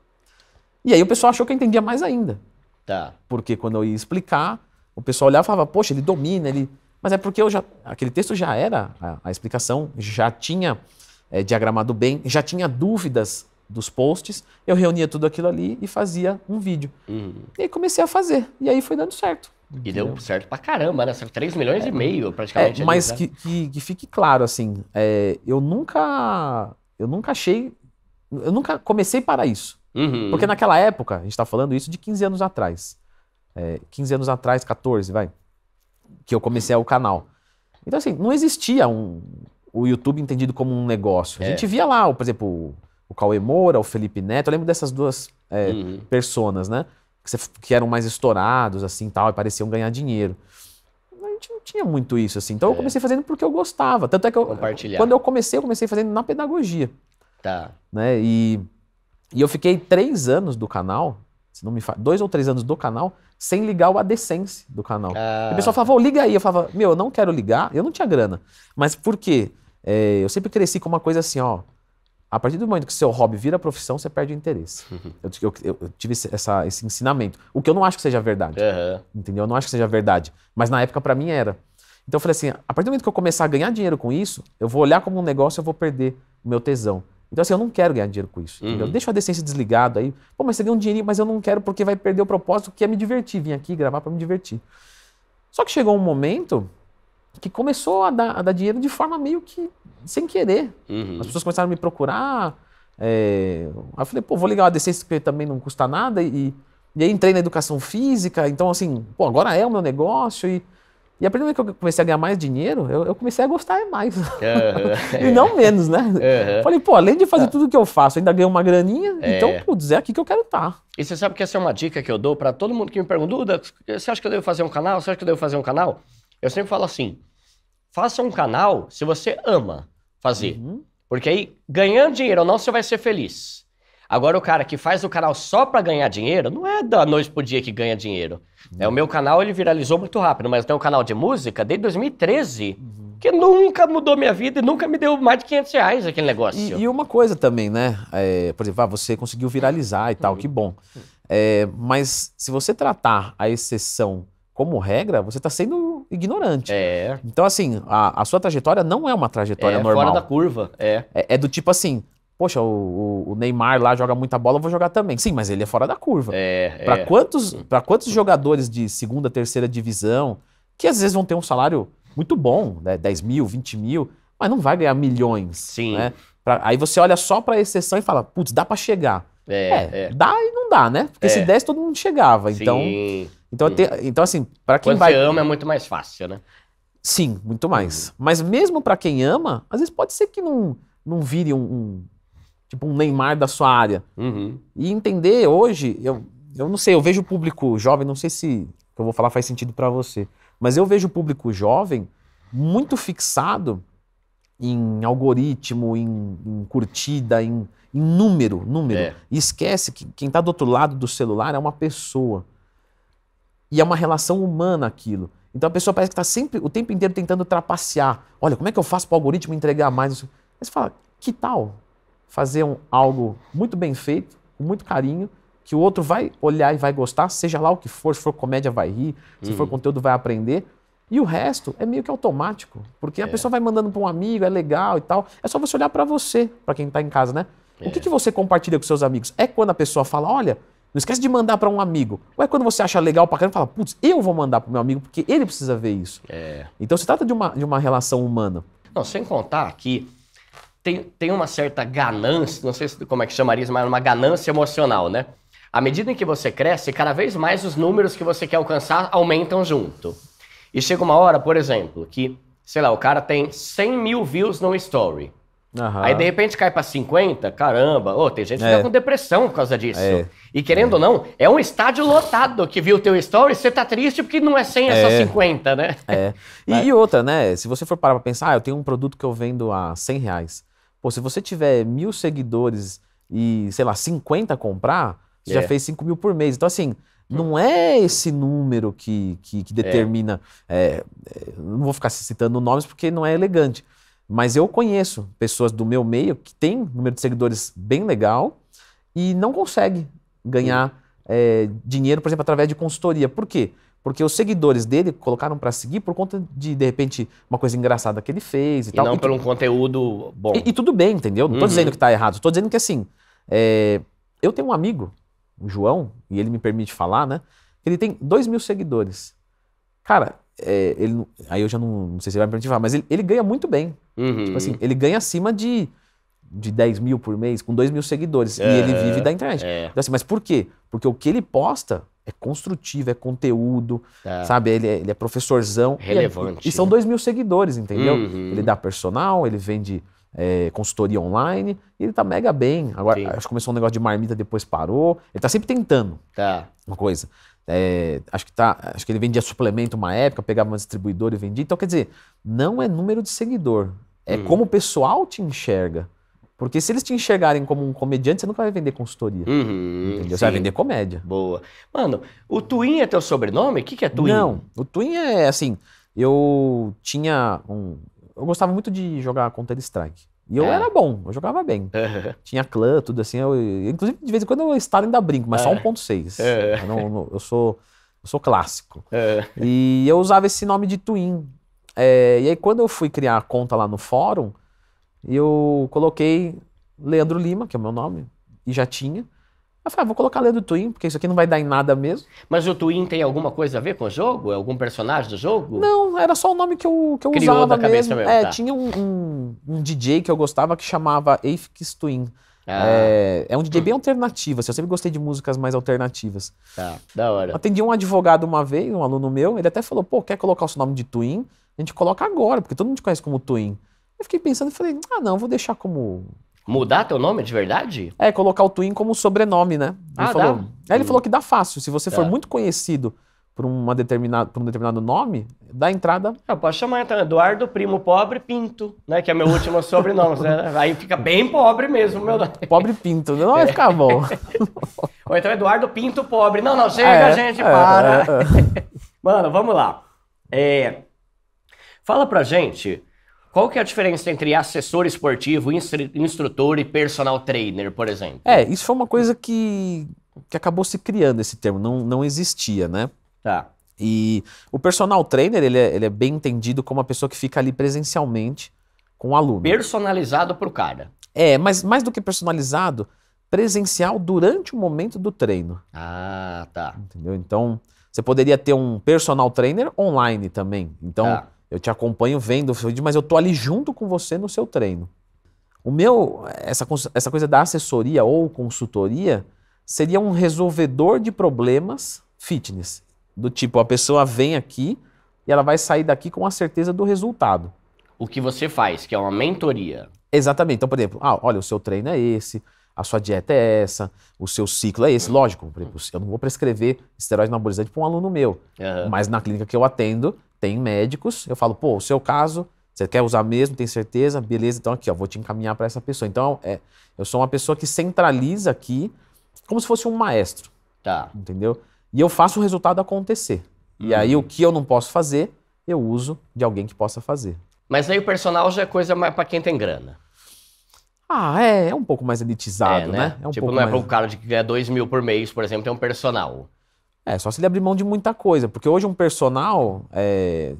E aí o pessoal achou que eu entendia mais ainda. Tá. Porque quando eu ia explicar, o pessoal olhava e falava, poxa, ele domina, ele. Mas é porque eu já, aquele texto já era a, a explicação, já tinha é, diagramado bem, já tinha dúvidas dos posts, eu reunia tudo aquilo ali e fazia um vídeo. Uhum. E aí comecei a fazer. E aí foi dando certo. E deu certo pra caramba, né? 3 milhões é, e meio, praticamente. É, mas ali, né? que, que, que, fique claro, assim, é, eu nunca. Eu nunca achei. Eu nunca comecei para isso. Uhum. Porque naquela época, a gente tá falando isso de 15 anos atrás. É, 15 anos atrás, 14, vai. Que eu comecei o canal. Então, assim, não existia um, o YouTube entendido como um negócio. A é. gente via lá, por exemplo, o Cauê Moura, o Felipe Neto. Eu lembro dessas duas é, uhum. personas, né? Que, que, eram mais estourados, assim, tal, e pareciam ganhar dinheiro. A gente não tinha muito isso, assim. Então é. eu comecei fazendo porque eu gostava. Tanto é que eu, quando eu comecei, eu comecei fazendo na pedagogia. Tá. Né? E, e eu fiquei três anos do canal, se não me fa... dois ou três anos do canal, sem ligar o AdSense do canal. Ah. E o pessoal falava, oh, liga aí. Eu falava, meu, eu não quero ligar, eu não tinha grana. Mas por quê? É, eu sempre cresci com uma coisa assim, ó. A partir do momento que seu hobby vira profissão, você perde o interesse. Uhum. Eu, eu, eu, tive esse, essa, esse ensinamento. O que eu não acho que seja verdade. Uhum. Entendeu? Eu não acho que seja verdade. Mas na época, para mim, era. Então eu falei assim: a partir do momento que eu começar a ganhar dinheiro com isso, eu vou olhar como um negócio e eu vou perder o meu tesão. Então, assim, eu não quero ganhar dinheiro com isso. Uhum. Deixa a decência desligada aí. Pô, mas você ganha um dinheirinho, mas eu não quero porque vai perder o propósito que é me divertir. Vim aqui gravar para me divertir. Só que chegou um momento que começou a dar, a dar, dinheiro de forma meio que sem querer. Uhum. As pessoas começaram a me procurar. É... Aí eu falei, pô, vou ligar o ADC porque também não custa nada. E, e aí entrei na educação física. Então, assim, pô, agora é o meu negócio. E, e a primeira vez que eu comecei a ganhar mais dinheiro, eu, eu comecei a gostar é mais. Uhum. [laughs] e não menos, né? Uhum. Falei, pô, além de fazer tá. tudo que eu faço, ainda ganho uma graninha. É. Então, putz, é aqui que eu quero estar. Tá". E você sabe que essa é uma dica que eu dou para todo mundo que me pergunta, Duda, você acha que eu devo fazer um canal? Você acha que eu devo fazer um canal? Eu sempre falo assim: faça um canal se você ama fazer. Uhum. Porque aí, ganhando dinheiro ou não, você vai ser feliz. Agora, o cara que faz o canal só para ganhar dinheiro, não é da noite pro dia que ganha dinheiro. Uhum. É, o meu canal, ele viralizou muito rápido, mas tem um canal de música desde 2013, uhum. que nunca mudou minha vida e nunca me deu mais de 500 reais aquele negócio. E, e uma coisa também, né? É, por exemplo, ah, você conseguiu viralizar e tal, uhum. que bom. É, mas se você tratar a exceção como regra, você está sendo ignorante. É. Então, assim, a, a sua trajetória não é uma trajetória é, normal. É fora da curva, é. é. é. do tipo assim, poxa, o, o, Neymar lá joga muita bola, eu vou jogar também. Sim, mas ele é fora da curva. É, Para é. quantos, para quantos jogadores de segunda, terceira divisão, que às vezes vão ter um salário muito bom, né, 10 mil, 20 mil, mas não vai ganhar milhões. Sim. Né? Pra, aí você olha só para a exceção e fala, putz, dá para chegar. É, é, é, Dá e não dá, né? Porque é. se desse, todo mundo chegava. Sim. Então, então, hum. então assim, para quem Quando vai. Quando você ama é muito mais fácil, né? Sim, muito mais. Hum. Mas mesmo para quem ama, às vezes pode ser que não, não vire um, um tipo um Neymar da sua área. Uhum. E entender hoje, eu, eu não sei, eu vejo o público jovem, não sei se o que eu vou falar faz sentido para você, mas eu vejo o público jovem muito fixado em algoritmo, em, em curtida, em Número, número. É. E esquece que quem está do outro lado do celular é uma pessoa. E é uma relação humana aquilo. Então a pessoa parece que está sempre, o tempo inteiro tentando trapacear. Olha, como é que eu faço para o algoritmo entregar mais? Aí você fala, que tal fazer um, algo muito bem feito, com muito carinho, que o outro vai olhar e vai gostar, seja lá o que for, se for comédia vai rir, se uhum. for conteúdo vai aprender. E o resto é meio que automático, porque é. a pessoa vai mandando para um amigo, é legal e tal. É só você olhar para você, para quem está em casa, né? É. O que, é. que você compartilha com seus amigos? É quando a pessoa fala, olha, não esquece de mandar para um amigo. Ou é quando você acha legal para caramba e fala, putz, eu vou mandar o meu amigo porque ele precisa ver isso. É. Então se trata de uma, de uma relação humana. Não, sem contar que tem, tem uma certa ganância, não sei como é que chamaria isso, mas uma ganância emocional, né? À medida em que você cresce, cada vez mais os números que você quer alcançar aumentam junto. E chega uma hora, por exemplo, que, sei lá, o cara tem 100 mil views no story. Uhum. Aí de repente cai para 50, caramba, oh, tem gente que é. tá com depressão por causa disso. É. E querendo é. ou não, é um estádio lotado que viu o teu story, você tá triste porque não é 100, é, só 50, é. né? É. E, Mas... e, outra, né? Se você for parar pra pensar, ah, eu tenho um produto que eu vendo a 100 reais. Pô, se você tiver mil seguidores e, sei lá, 50 comprar, você já é. fez 5 mil por mês. Então, assim, não hum. é esse número que, que, que é. determina. É. É, não vou ficar citando nomes porque não é elegante. Mas eu conheço pessoas do meu meio que têm um número de seguidores bem legal e não consegue ganhar é, dinheiro, por exemplo, através de consultoria. Por quê? Porque os seguidores dele colocaram para seguir por conta de, de repente, uma coisa engraçada que ele fez e, e tal. Não e por um conteúdo bom. E, e, tudo bem, entendeu? Não estou uhum. dizendo que está errado. Estou dizendo que, assim, é, eu tenho um amigo, o João, e ele me permite falar, né? ele tem dois mil seguidores. Cara, é, ele, aí eu já não, não sei se ele vai me perguntar, mas ele, ele ganha muito bem. Uhum. Tipo assim, uhum. ele ganha acima de, de 10 mil por mês, com 2 mil seguidores. É, e ele vive da internet. É. Então, assim, mas por quê? Porque o que ele posta é construtivo, é conteúdo, tá. sabe? Ele é, ele é professorzão. É Relevante. E, e são 2 mil seguidores, entendeu? Uhum. Ele dá personal, ele vende é, consultoria online, e ele tá mega bem. Agora, Sim. acho que começou um negócio de marmita, depois parou. Ele tá sempre tentando tá. uma coisa. É, acho, que tá, acho que ele vendia suplemento uma época, pegava uma distribuidora e vendia. Então, quer dizer, não é número de seguidor, é hum. como o pessoal te enxerga. Porque se eles te enxergarem como um comediante, você nunca vai vender consultoria. Uhum, Você vai vender comédia. Boa. Mano, o Twin é teu sobrenome? O que, que é Twin? Não, o Twin é assim. Eu tinha um. Eu gostava muito de jogar Counter-Strike. E eu é. era bom, eu jogava bem. [laughs] Tinha clã, tudo assim. Eu, inclusive, de vez em quando eu estava ainda brinco, mas só 1.6. É. É. Eu, eu, sou, eu sou clássico. É. E eu usava esse nome de Twin. É, e aí, quando eu fui criar a conta lá no fórum, eu coloquei Leandro Lima, que é o meu nome, e já tinha. Eu falei, ah, vou colocar a lenda do Twin, porque isso aqui não vai dar em nada mesmo. Mas o Twin tem alguma coisa a ver com o jogo? É algum personagem do jogo? Não, era só o nome que eu, que eu Criou usava da cabeça mesmo. é, tá. tinha um, um, um, DJ que eu gostava que chamava Aphex Twin. Ah. É, é um DJ bem alternativo, assim, eu sempre gostei de músicas mais alternativas. Tá, da hora. atendi um advogado uma vez, um aluno meu, ele até falou, pô, quer colocar o seu nome de Twin? A gente coloca agora, porque todo mundo te conhece como Twin. Eu fiquei pensando e falei, ah não, vou deixar como Mudar teu nome de verdade? É, colocar o Twin como sobrenome, né? Ele ah, falou, dá. É, ele hum. falou que dá fácil. Se você for é. muito conhecido por, uma determinado, por um determinado nome, dá entrada. Eu ah, posso chamar então Eduardo Primo Pobre Pinto, né? Que é meu último [laughs] sobrenome. Né? Aí fica bem pobre mesmo meu nome. Pobre Pinto, não vai ficar bom. [laughs] Ou então Eduardo Pinto Pobre. Não, não, chega, é, gente, é, para. É, é. [laughs] Mano, vamos lá. Fala pra gente qual que é a diferença entre assessor esportivo, instrutor e personal trainer, por exemplo? É, isso foi uma coisa que, que acabou se criando esse termo, não, não existia, né? Tá. E o personal trainer, ele é, ele é bem entendido como uma pessoa que fica ali presencialmente com o aluno. Personalizado para o cara. É, mas mais do que personalizado, presencial durante o momento do treino. Ah, tá. Entendeu? Então, você poderia ter um personal trainer online também. Então, tá. Eu te acompanho vendo, mas eu tô ali junto com você no seu treino. O meu, essa, essa coisa da assessoria ou consultoria seria um resolvedor de problemas fitness. Do tipo, a pessoa vem aqui e ela vai sair daqui com a certeza do resultado. O que você faz, que é uma mentoria. Exatamente. Então, por exemplo, ah, olha, o seu treino é esse, a sua dieta é essa, o seu ciclo é esse. Uhum. Lógico, eu não vou prescrever esteroide anabolizante para um aluno meu, uhum. mas na clínica que eu atendo, tem médicos, eu falo, pô, o seu caso, você quer usar mesmo, tem certeza? Beleza, então aqui, ó, vou te encaminhar para essa pessoa. Então, é, eu sou uma pessoa que centraliza aqui, como se fosse um maestro. Tá. Entendeu? E eu faço o resultado acontecer. Uhum. E aí, o que eu não posso fazer, eu uso de alguém que possa fazer. Mas aí o personal já é coisa mais para quem tem grana. Ah, é, é um pouco mais elitizado, é, né? né? É um tipo, não é mais... para um cara de que ganha 2 mil por mês, por exemplo, tem é um personal. É, só se ele abrir mão de muita coisa, porque hoje um personal é...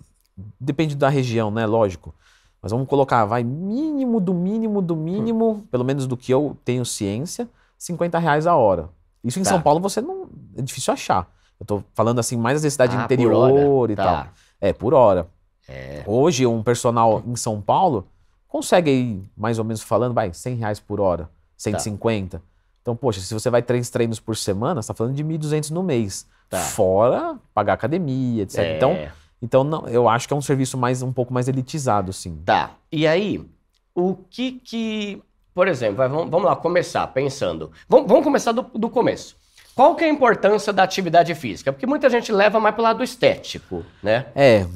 depende da região, né? Lógico. Mas vamos colocar, vai mínimo do mínimo do mínimo, hum. pelo menos do que eu tenho ciência, 50 reais a hora. Isso em tá. São Paulo você não. É difícil achar. Eu tô falando assim, mais da cidade ah, interior e tá. tal. É, por hora. É. Hoje, um personal em São Paulo consegue ir, mais ou menos falando, vai, 100 reais por hora, 150. Tá. Então, poxa, se você vai três treinos por semana, você tá falando de 1.200 no mês. Tá. Fora pagar academia, etc. É. Então, então não, eu acho que é um serviço mais um pouco mais elitizado, sim. Tá. E aí, o que que... Por exemplo, vamos, vamos, lá começar pensando. Vamos, vamos começar do, do começo. Qual que é a importância da atividade física? Porque muita gente leva mais pro lado estético, né? É,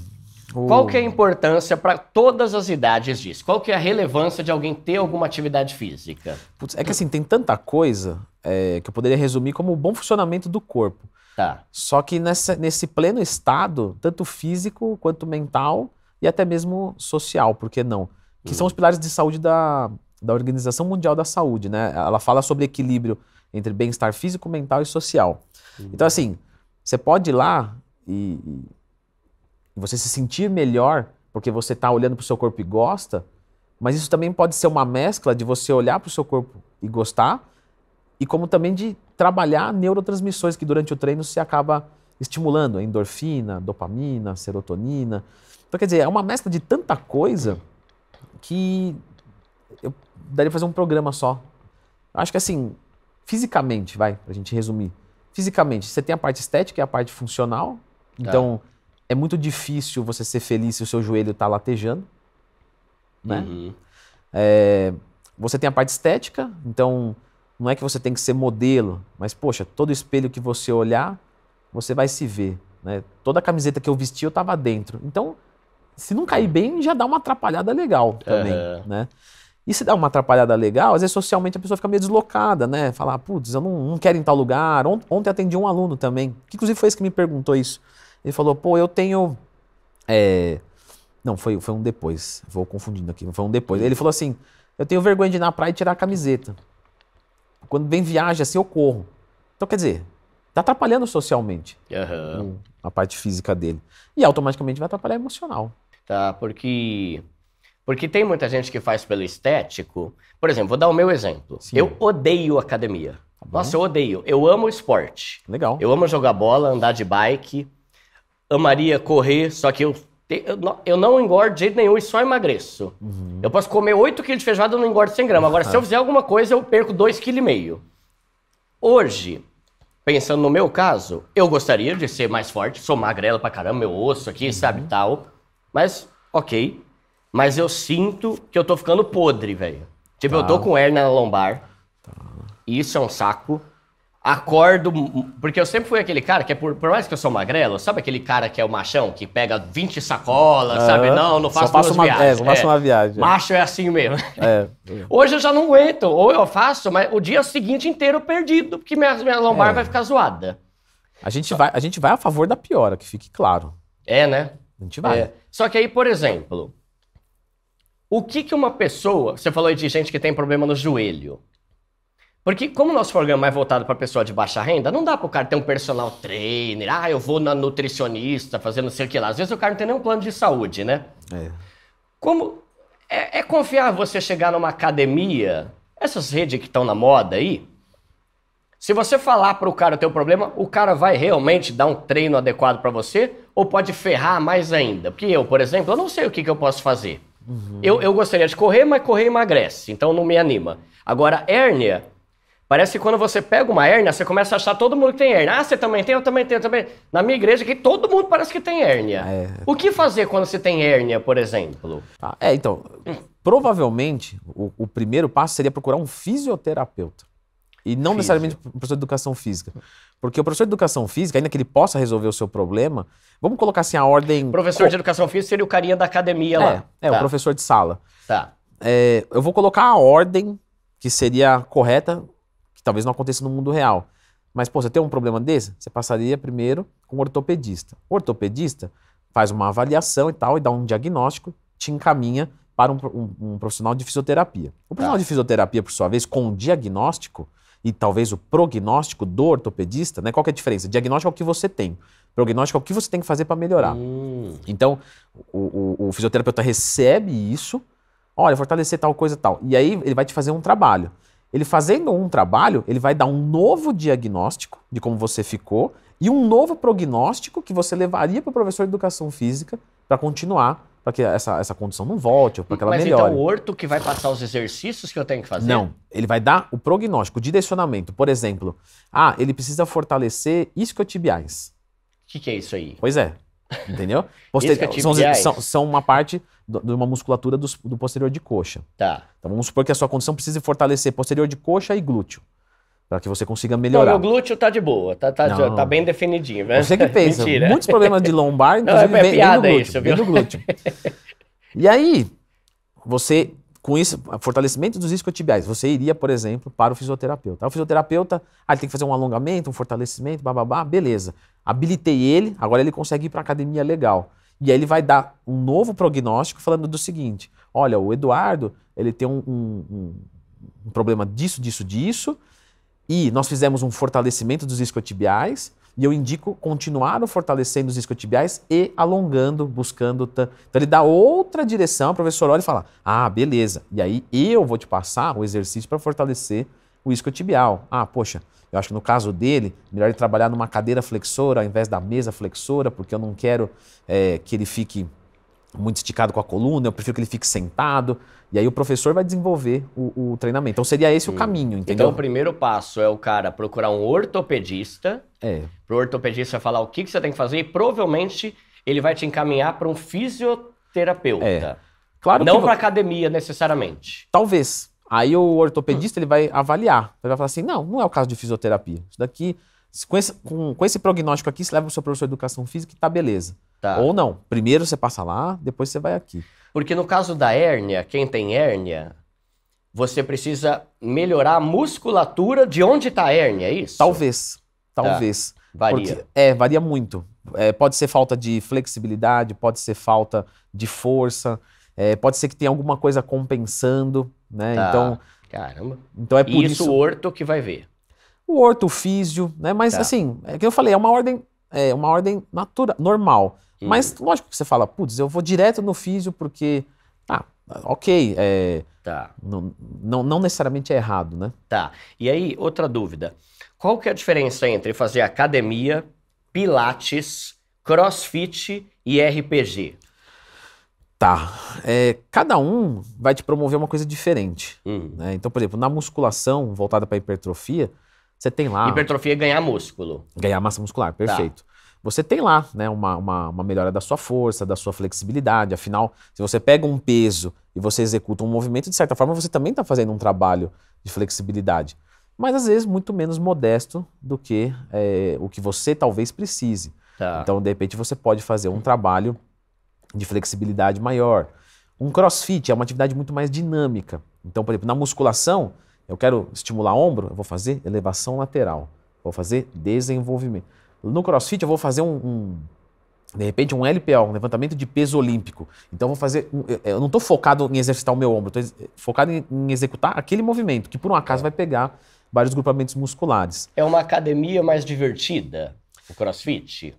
qual que é a importância para todas as idades disso? Qual que é a relevância de alguém ter alguma atividade física? Putz, é que assim, tem tanta coisa é, que eu poderia resumir como o bom funcionamento do corpo. Tá. Só que nessa, nesse pleno estado, tanto físico quanto mental e até mesmo social, por que não? Que são hum. os pilares de saúde da, da Organização Mundial da Saúde, né? Ela fala sobre equilíbrio entre bem-estar físico, mental e social. Hum. Então, assim, você pode ir lá e, e e você se sentir melhor porque você está olhando para o seu corpo e gosta, mas isso também pode ser uma mescla de você olhar para o seu corpo e gostar, e como também de trabalhar neurotransmissões que durante o treino se acaba estimulando, endorfina, dopamina, serotonina. Então, quer dizer, é uma mescla de tanta coisa que eu daria fazer um programa só. Eu acho que assim, fisicamente, vai, a gente resumir. Fisicamente, você tem a parte estética e a parte funcional. Tá. Então, é muito difícil você ser feliz se o seu joelho está latejando, né? Uhum. É, você tem a parte estética, então não é que você tem que ser modelo, mas poxa, todo espelho que você olhar, você vai se ver, né? Toda camiseta que eu vesti, eu estava dentro. Então, se não cair bem, já dá uma atrapalhada legal também, né? E se dá uma atrapalhada legal, às vezes socialmente a pessoa fica meio deslocada, né? Falar, ah, putz, eu não, não quero ir em tal lugar. Ontem atendi um aluno também, que inclusive foi esse que me perguntou isso. Ele falou, pô, eu tenho. É... Não, foi, foi um depois. Vou confundindo aqui. Foi um depois. Ele falou assim: eu tenho vergonha de ir na praia e tirar a camiseta. Quando vem viagem, assim, eu corro. Então, quer dizer, tá atrapalhando socialmente uhum. a parte física dele. E automaticamente vai atrapalhar emocional. Tá, porque. Porque tem muita gente que faz pelo estético. Por exemplo, vou dar o meu exemplo. Sim. Eu odeio academia. Tá Nossa, eu odeio. Eu amo esporte. Legal. Eu amo jogar bola, andar de bike amaria correr, só que eu, te, eu, não, eu, não engordo de jeito nenhum e só emagreço. Uhum. Eu posso comer 8 quilos de feijoada e não engordo 100 gramas. Agora, se eu ah. fizer alguma coisa, eu perco 2,5 kg. Hoje, pensando no meu caso, eu gostaria de ser mais forte, sou magrela pra caramba, meu osso aqui, uhum. sabe, tal. Mas, ok. Mas eu sinto que eu tô ficando podre, velho. Tipo, tá. eu tô tá. com hérnia na lombar. Tá. Isso é um saco acordo. Porque eu sempre fui aquele cara que, é por, por, mais que eu sou magrelo, sabe aquele cara que é o machão, que pega 20 sacolas, uhum. sabe? Não, não faço uma, viagem. É, não faço é. uma viagem. Macho é assim mesmo. É. [laughs] Hoje eu já não aguento. Ou eu faço, mas o dia seguinte inteiro perdido, porque minha, minha lombar é. vai ficar zoada. A gente, Só... vai, a gente vai a favor da piora, que fique claro. É, né? A gente vai. É. Só que aí, por exemplo, o que que uma pessoa. Você falou aí de gente que tem problema no joelho. Porque como o nosso programa é voltado para pessoa de baixa renda, não dá para o cara ter um personal trainer, ah, eu vou na nutricionista, fazendo não sei o que lá. Às vezes o cara não tem nenhum plano de saúde, né? É. Como é, é você chegar numa academia, essas redes que estão na moda aí, se você falar para o cara o teu problema, o cara vai realmente dar um treino adequado para você ou pode ferrar mais ainda? Porque eu, por exemplo, eu não sei o que, que eu posso fazer. Uhum. Eu, eu gostaria de correr, mas correr emagrece, então não me anima. Agora, hérnia, Parece que quando você pega uma hérnia, você começa a achar todo mundo que tem hérnia. Ah, você também tem, eu também tenho, também. Na minha igreja aqui, todo mundo parece que tem hérnia. É. O que fazer quando você tem hérnia, por exemplo? Ah, é, então, provavelmente, o, o, primeiro passo seria procurar um fisioterapeuta. E não Físio. necessariamente o professor de educação física. Porque o professor de educação física, ainda que ele possa resolver o seu problema, vamos colocar assim a ordem. Professor de educação física seria o carinha da academia é, lá. É, é tá. o professor de sala. Tá. É, eu vou colocar a ordem que seria correta talvez não aconteça no mundo real. Mas, pô, você tem um problema desse? Você passaria primeiro com o ortopedista. O ortopedista faz uma avaliação e tal, e dá um diagnóstico, te encaminha para um, um, um profissional de fisioterapia. O profissional tá. de fisioterapia, por sua vez, com o diagnóstico e talvez o prognóstico do ortopedista, né? Qual é a diferença? Diagnóstico é o que você tem. Prognóstico é o que você tem que fazer para melhorar. Hum. Então, o, o, o fisioterapeuta recebe isso, olha, fortalecer tal coisa tal. E aí ele vai te fazer um trabalho. Ele fazendo um trabalho, ele vai dar um novo diagnóstico de como você ficou e um novo prognóstico que você levaria para o professor de educação física para continuar, para que essa, essa condição não volte ou para que ela Mas então, melhore. Mas então o orto que vai passar os exercícios que eu tenho que fazer? Não, ele vai dar o prognóstico, o direcionamento. Por exemplo, ah, ele precisa fortalecer isquiotibiais. O que, que é isso aí? Pois é, Entendeu? [laughs] Poster... É tipo são, são, são, uma parte de uma musculatura do, do, posterior de coxa. Tá. Então vamos supor que a sua condição precise fortalecer posterior de coxa e glúteo. Para que você consiga melhorar. o glúteo tá de boa, tá, tá, de, tá bem definidinho, né? Você que [laughs] pensa. Muitos problemas de lombar, [laughs] inclusive, Não, é, é vem, vem, do glúteo, isso, vem do glúteo. e aí, você com isso, fortalecimento dos isquiotibiais, você iria, por exemplo, para o fisioterapeuta. O fisioterapeuta, ah, ele tem que fazer um alongamento, um fortalecimento, babá beleza. Habilitei ele, agora ele consegue ir para a academia legal. E aí ele vai dar um novo prognóstico falando do seguinte: olha, o Eduardo, ele tem um, um, um problema disso, disso, disso, e nós fizemos um fortalecimento dos isquiotibiais, e eu indico continuar fortalecendo os isquiotibiais e alongando, buscando. Então ele dá outra direção, o professor olha e fala: ah, beleza. E aí eu vou te passar o exercício para fortalecer o isquiotibial. Ah, poxa, eu acho que no caso dele, melhor ele trabalhar numa cadeira flexora ao invés da mesa flexora, porque eu não quero é, que ele fique muito esticado com a coluna, eu prefiro que ele fique sentado. E aí o professor vai desenvolver o, o treinamento. Então seria esse Sim. o hum. caminho, então, entendeu? Então o primeiro passo é o cara procurar um ortopedista. É. Pro ortopedista falar o que, que você tem que fazer e provavelmente ele vai te encaminhar para um fisioterapeuta. É. Claro Não para academia necessariamente. Talvez. Aí o ortopedista hum. ele vai avaliar. Ele vai falar assim: "Não, não é o caso de fisioterapia. Isso daqui com esse, com, com esse prognóstico aqui, você leva o seu professor de educação física e tá beleza. Tá. Ou não. Primeiro você passa lá, depois você vai aqui. Porque no caso da hérnia, quem tem hérnia, você precisa melhorar a musculatura de onde está a hérnia, é isso? Talvez. Tá. Talvez. Tá. Varia. Porque, é, varia muito. É, pode ser falta de flexibilidade, pode ser falta de força, é, pode ser que tenha alguma coisa compensando, né? Tá. Então. Caramba. Então é por isso. Isso o orto que vai ver o ortofísio, né? Mas tá. assim, é que eu falei, é uma ordem, é uma ordem natural, normal. Hum. Mas lógico que você fala, putz, eu vou direto no físio porque, ah, ok, é, tá. não, não, não necessariamente é errado, né? Tá. E aí, outra dúvida. Qual que é a diferença entre fazer academia, pilates, crossfit e RPG? Tá. É, cada um vai te promover uma coisa diferente. Hum. Né? Então, por exemplo, na musculação voltada para hipertrofia, você tem lá. Hipertrofia é ganhar músculo. Ganhar massa muscular, tá. perfeito. Tá. Você tem lá né, uma, uma, uma melhora da sua força, da sua flexibilidade. Afinal, se você pega um peso e você executa um movimento, de certa forma você também está fazendo um trabalho de flexibilidade. Mas às vezes muito menos modesto do que é, o que você talvez precise. Tá. Então, de repente, você pode fazer um trabalho de flexibilidade maior. Um crossfit é uma atividade muito mais dinâmica. Então, por exemplo, na musculação, eu quero estimular ombro, eu vou fazer elevação lateral, vou fazer desenvolvimento. No crossfit, eu vou fazer um, um de repente, um LPO, um levantamento de peso olímpico. Então, eu vou fazer. Um, eu não estou focado em exercitar o meu ombro, estou focado em, em, executar aquele movimento, que por um acaso vai pegar vários grupamentos musculares. É uma academia mais divertida, o crossfit?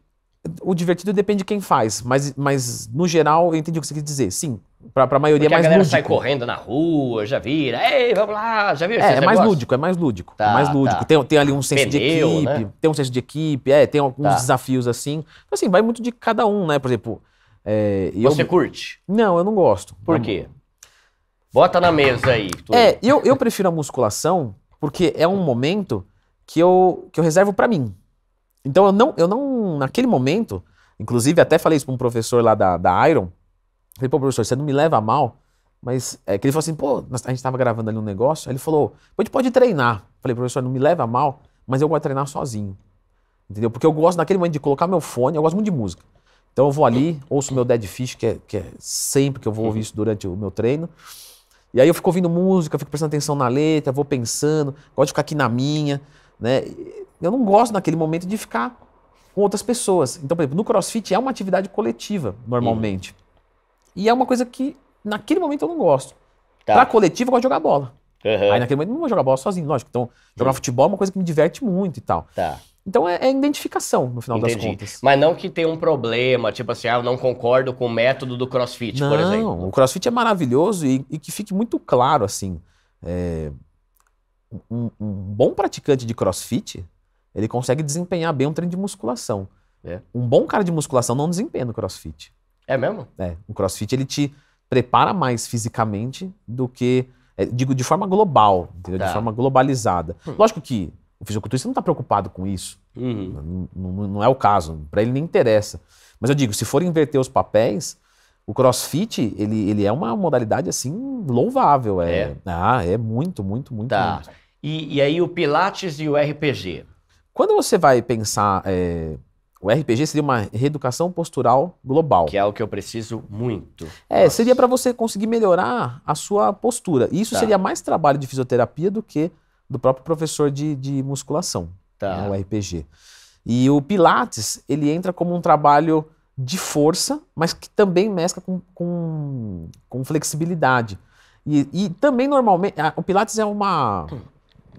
O divertido depende de quem faz, mas, mas no geral eu entendi o que você quis dizer. Sim, pra, pra maioria é Porque é mais lúdico. a galera lúdico. sai correndo na rua, já vira, ei, vamos lá, já vira. É, é, é mais lúdico, é tá, mais tá. lúdico. Tá, é mais lúdico. Tá. Tem, tem ali um senso Pneu, de equipe, né? tem um senso de equipe, é, tem alguns tá. desafios assim. Então, assim, vai muito de cada um, né? Por exemplo. É, você curte? Não, eu não gosto. Por quê? Bota na mesa aí. Tu... É, eu, eu prefiro a musculação porque é um momento que eu, que eu reservo para mim. Então eu não, eu não, naquele momento, inclusive até falei isso para um professor lá da, da Iron, falei, pô, professor, você não me leva mal, mas é que ele falou assim, pô, a gente estava gravando ali um negócio, aí ele falou, a gente pode treinar. Falei, professor, não me leva mal, mas eu vou treinar sozinho. Entendeu? Porque eu gosto naquele momento de colocar meu fone, eu gosto muito de música. Então eu vou ali, ouço meu Dead Fish, que é, que é sempre que eu vou ouvir uhum. isso durante o meu treino. E aí eu fico ouvindo música, fico prestando atenção na letra, vou pensando, gosto de ficar aqui na minha. Né? Eu não gosto naquele momento de ficar com outras pessoas. Então, por exemplo, no crossfit é uma atividade coletiva, normalmente. Uhum. E é uma coisa que, naquele momento, eu não gosto. Tá. Pra coletiva, eu gosto de jogar bola. Uhum. Aí, naquele momento, eu não vou jogar bola sozinho, lógico. Então, jogar uhum. futebol é uma coisa que me diverte muito e tal. Tá. Então é, é, identificação, no final Entendi. das contas. Mas não que tem um problema, tipo assim, ah, eu não concordo com o método do crossfit, não, por exemplo. Não, o crossfit é maravilhoso e, e, que fique muito claro, assim. É, um, um, bom praticante de crossfit, ele consegue desempenhar bem um treino de musculação. É. Um bom cara de musculação não desempenha no crossfit. É mesmo? É. O crossfit, ele te prepara mais fisicamente do que... É, digo, de forma global, entendeu? Tá. De forma globalizada. Hum. Lógico que o fisiculturista não está preocupado com isso. Uhum. Não, é o caso. Para ele nem interessa. Mas eu digo, se for inverter os papéis, o crossfit, ele, ele é uma modalidade, assim, louvável. É, é. Ah, é muito, muito, muito. Tá. Muito e, e aí o Pilates e o RPG. Quando você vai pensar, é, o RPG seria uma reeducação postural global. Que é o que eu preciso muito. É, Nossa. seria para você conseguir melhorar a sua postura. E isso tá. seria mais trabalho de fisioterapia do que do próprio professor de, de musculação, tá. né, o RPG. E o Pilates, ele entra como um trabalho de força, mas que também mescla com, com, com flexibilidade. E, e também, normalmente, a, o Pilates é uma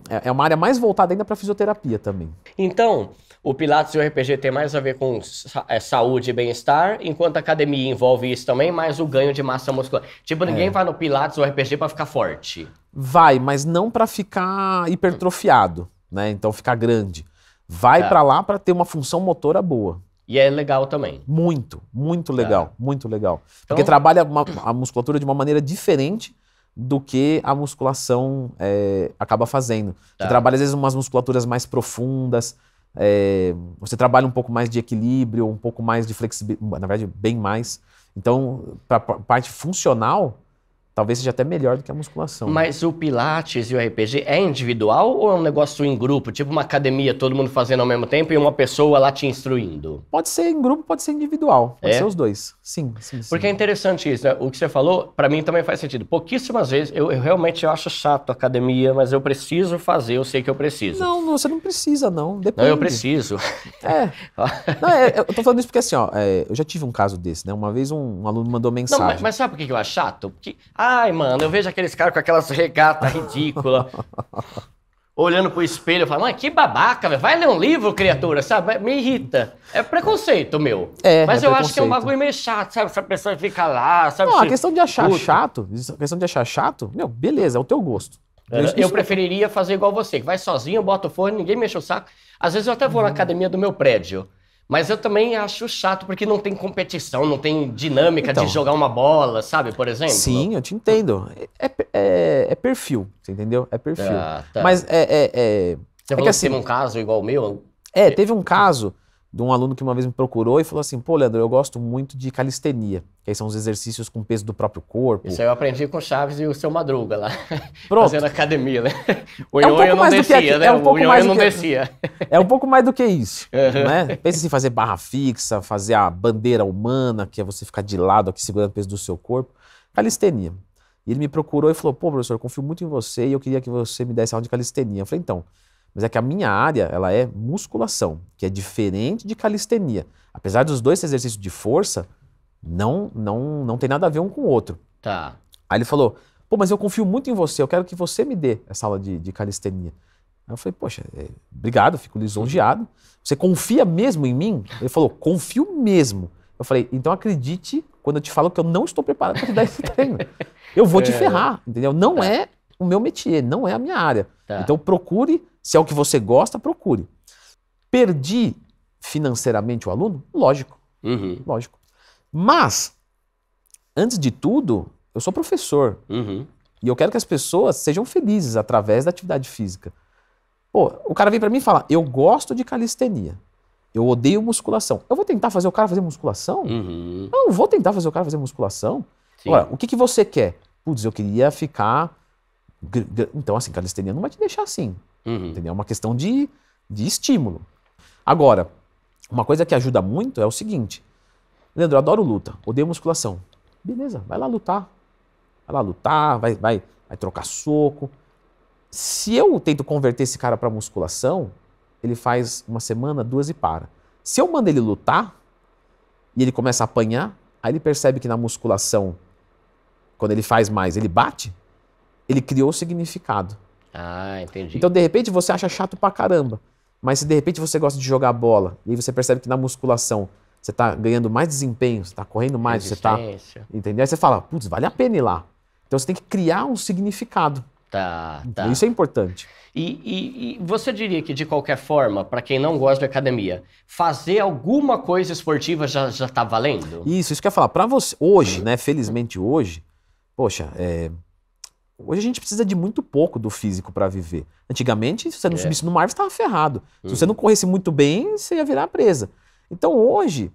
é, é uma área mais voltada ainda para fisioterapia também. Então, o Pilates e o RPG tem mais a ver com é, saúde e bem-estar, enquanto a academia envolve isso também, mais o ganho de massa muscular. Tipo, é. ninguém é. vai no Pilates ou RPG para ficar forte. Vai, mas não para ficar hipertrofiado, né? Então ficar grande. Vai tá. para lá para ter uma função motora boa. E é legal também. Muito, muito tá. legal, muito legal. Então... Porque trabalha uma, a musculatura de uma maneira diferente do que a musculação é, acaba fazendo. Tá. Você trabalha, às vezes, umas musculaturas mais profundas, é, você trabalha um pouco mais de equilíbrio, um pouco mais de flexibilidade, na verdade, bem mais. Então, para a parte funcional, Talvez seja até melhor do que a musculação. Né? Mas né? o Pilates e o RPG é individual ou é um negócio em grupo? Tipo uma academia, todo mundo fazendo ao mesmo tempo e uma pessoa lá te instruindo? Pode ser em grupo, pode ser individual. Pode é? ser os dois. Sim, sim, sim. Porque é interessante isso. Né? O que você falou, para mim também faz sentido. Pouquíssimas vezes, eu, eu realmente acho chato a academia, mas eu preciso fazer, eu sei que eu preciso. Não, você não precisa, não. Depende. Não, eu preciso. É. [laughs] não, é eu tô falando isso porque assim, ó, é, eu já tive um caso desse, né? Uma vez um, um aluno mandou mensagem. Não, mas, mas sabe por que eu acho chato? Porque. Ai, mano, eu vejo aqueles caras com aquelas regatas ridículas. [laughs] olhando pro espelho, eu falo, que babaca, Vai ler um livro, criatura, sabe? Me irrita. É preconceito, meu. É, é Mas é eu acho que é um bagulho meio chato, sabe? Essa pessoa fica lá, sabe? Não, a questão de achar chato, a questão de achar chato, meu, beleza, é o teu gosto. É, é eu preferiria fazer igual você, que vai sozinho, bota o forno, ninguém mexe o saco. Às vezes eu até vou na uhum. academia do meu prédio. Mas eu também acho chato porque não tem competição, não tem dinâmica então, de jogar uma bola, sabe? Por exemplo. Sim, eu te entendo. É, é, é perfil, você entendeu? É perfil. Ah, tá. Mas é. é, é... Você é que, assim, teve um caso igual o meu? É, teve um caso de um aluno que uma vez me procurou e falou assim: pô, Leandro, eu gosto muito de calistenia, que aí são os exercícios com peso do próprio corpo. Isso aí eu aprendi com o Chaves e o seu Madruga lá, [laughs] Pronto. fazendo academia, né? [laughs] O é um pouco mais não descia, que né? É um pouco o mais não que... descia. [laughs] É um pouco mais do que isso, uhum. né? Pensa em fazer barra fixa, fazer a bandeira humana, que é você ficar de lado aqui segurando o peso do seu corpo. Calistenia. E ele me procurou e falou: pô, professor, eu confio muito em você e eu queria que você me desse aula de calistenia. Eu falei: então. Mas é que a minha área, ela é musculação, que é diferente de calistenia. Apesar dos dois ser de força, não, não, não tem nada a ver um com o outro. Tá. Aí ele falou, pô, mas eu confio muito em você, eu quero que você me dê essa aula de, de calistenia. Aí eu falei, poxa, é, obrigado, fico lisonjeado. Você confia mesmo em mim? Ele falou, confio mesmo. Eu falei, então acredite quando eu te falo que eu não estou preparado para te dar esse [laughs] treino. Eu vou é. te ferrar, entendeu? Não tá. é o meu métier, não é a minha área. Tá. Então procure se é o que você gosta, procure. Perdi financeiramente o aluno? Lógico. Uhum. Lógico. Mas, antes de tudo, eu sou professor. Uhum. E eu quero que as pessoas sejam felizes através da atividade física. Pô, o cara vem para mim e fala: eu gosto de calistenia. Eu odeio musculação. Eu vou tentar fazer o cara fazer musculação? Uhum. Eu não vou tentar fazer o cara fazer musculação. Sim. Agora, o que, que você quer? Putz, eu queria ficar. Então, assim, calistenia não vai te deixar assim. Uhum. Entendeu? É uma questão de, de estímulo. Agora, uma coisa que ajuda muito é o seguinte: Leandro, eu adoro luta, odeio musculação. Beleza, vai lá lutar. Vai lá lutar, vai, vai, vai trocar soco. Se eu tento converter esse cara para musculação, ele faz uma semana, duas e para. Se eu mando ele lutar e ele começa a apanhar, aí ele percebe que na musculação, quando ele faz mais, ele bate, ele criou o significado. Ah, entendi. Então, de repente, você acha chato pra caramba. Mas se de repente você gosta de jogar bola e você percebe que na musculação você está ganhando mais desempenho, você está correndo mais, você está. Entendeu? Aí você fala, putz, vale a pena ir lá. Então você tem que criar um significado. Tá, tá. Isso é importante. E, e, e você diria que, de qualquer forma, para quem não gosta de academia, fazer alguma coisa esportiva já, já tá valendo? Isso, isso que eu ia falar. Para você, hoje, né, felizmente hoje, poxa, é, Hoje a gente precisa de muito pouco do físico para viver. Antigamente, se você não é. subisse no mar, você estava ferrado. Uhum. Se você uhum. não corresse muito bem, você ia virar presa. Então hoje,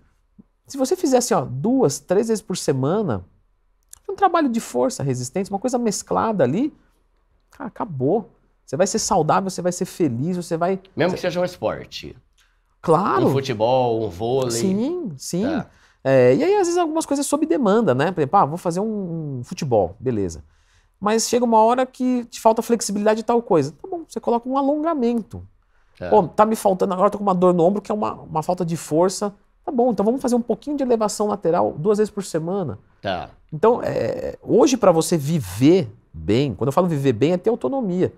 se você fizesse ó, duas, três vezes por semana, um trabalho de força, resistência, uma coisa mesclada ali, cara, acabou. Você vai ser saudável, você vai ser feliz, você vai. Mesmo você... que seja um esporte. Claro. Um futebol, um vôlei. Sim, sim. Tá. É, e aí, às vezes, algumas coisas sob demanda, né? Por exemplo, ah, vou fazer um futebol, beleza mas chega uma hora que te falta flexibilidade e tal coisa. Tá bom, você coloca um alongamento. É. Bom, tá me faltando, agora tô com uma dor no ombro, que é uma, uma falta de força. Tá bom, então vamos fazer um pouquinho de elevação lateral duas vezes por semana. Tá. Então, é, hoje, para você viver bem, quando eu falo viver bem, é ter autonomia.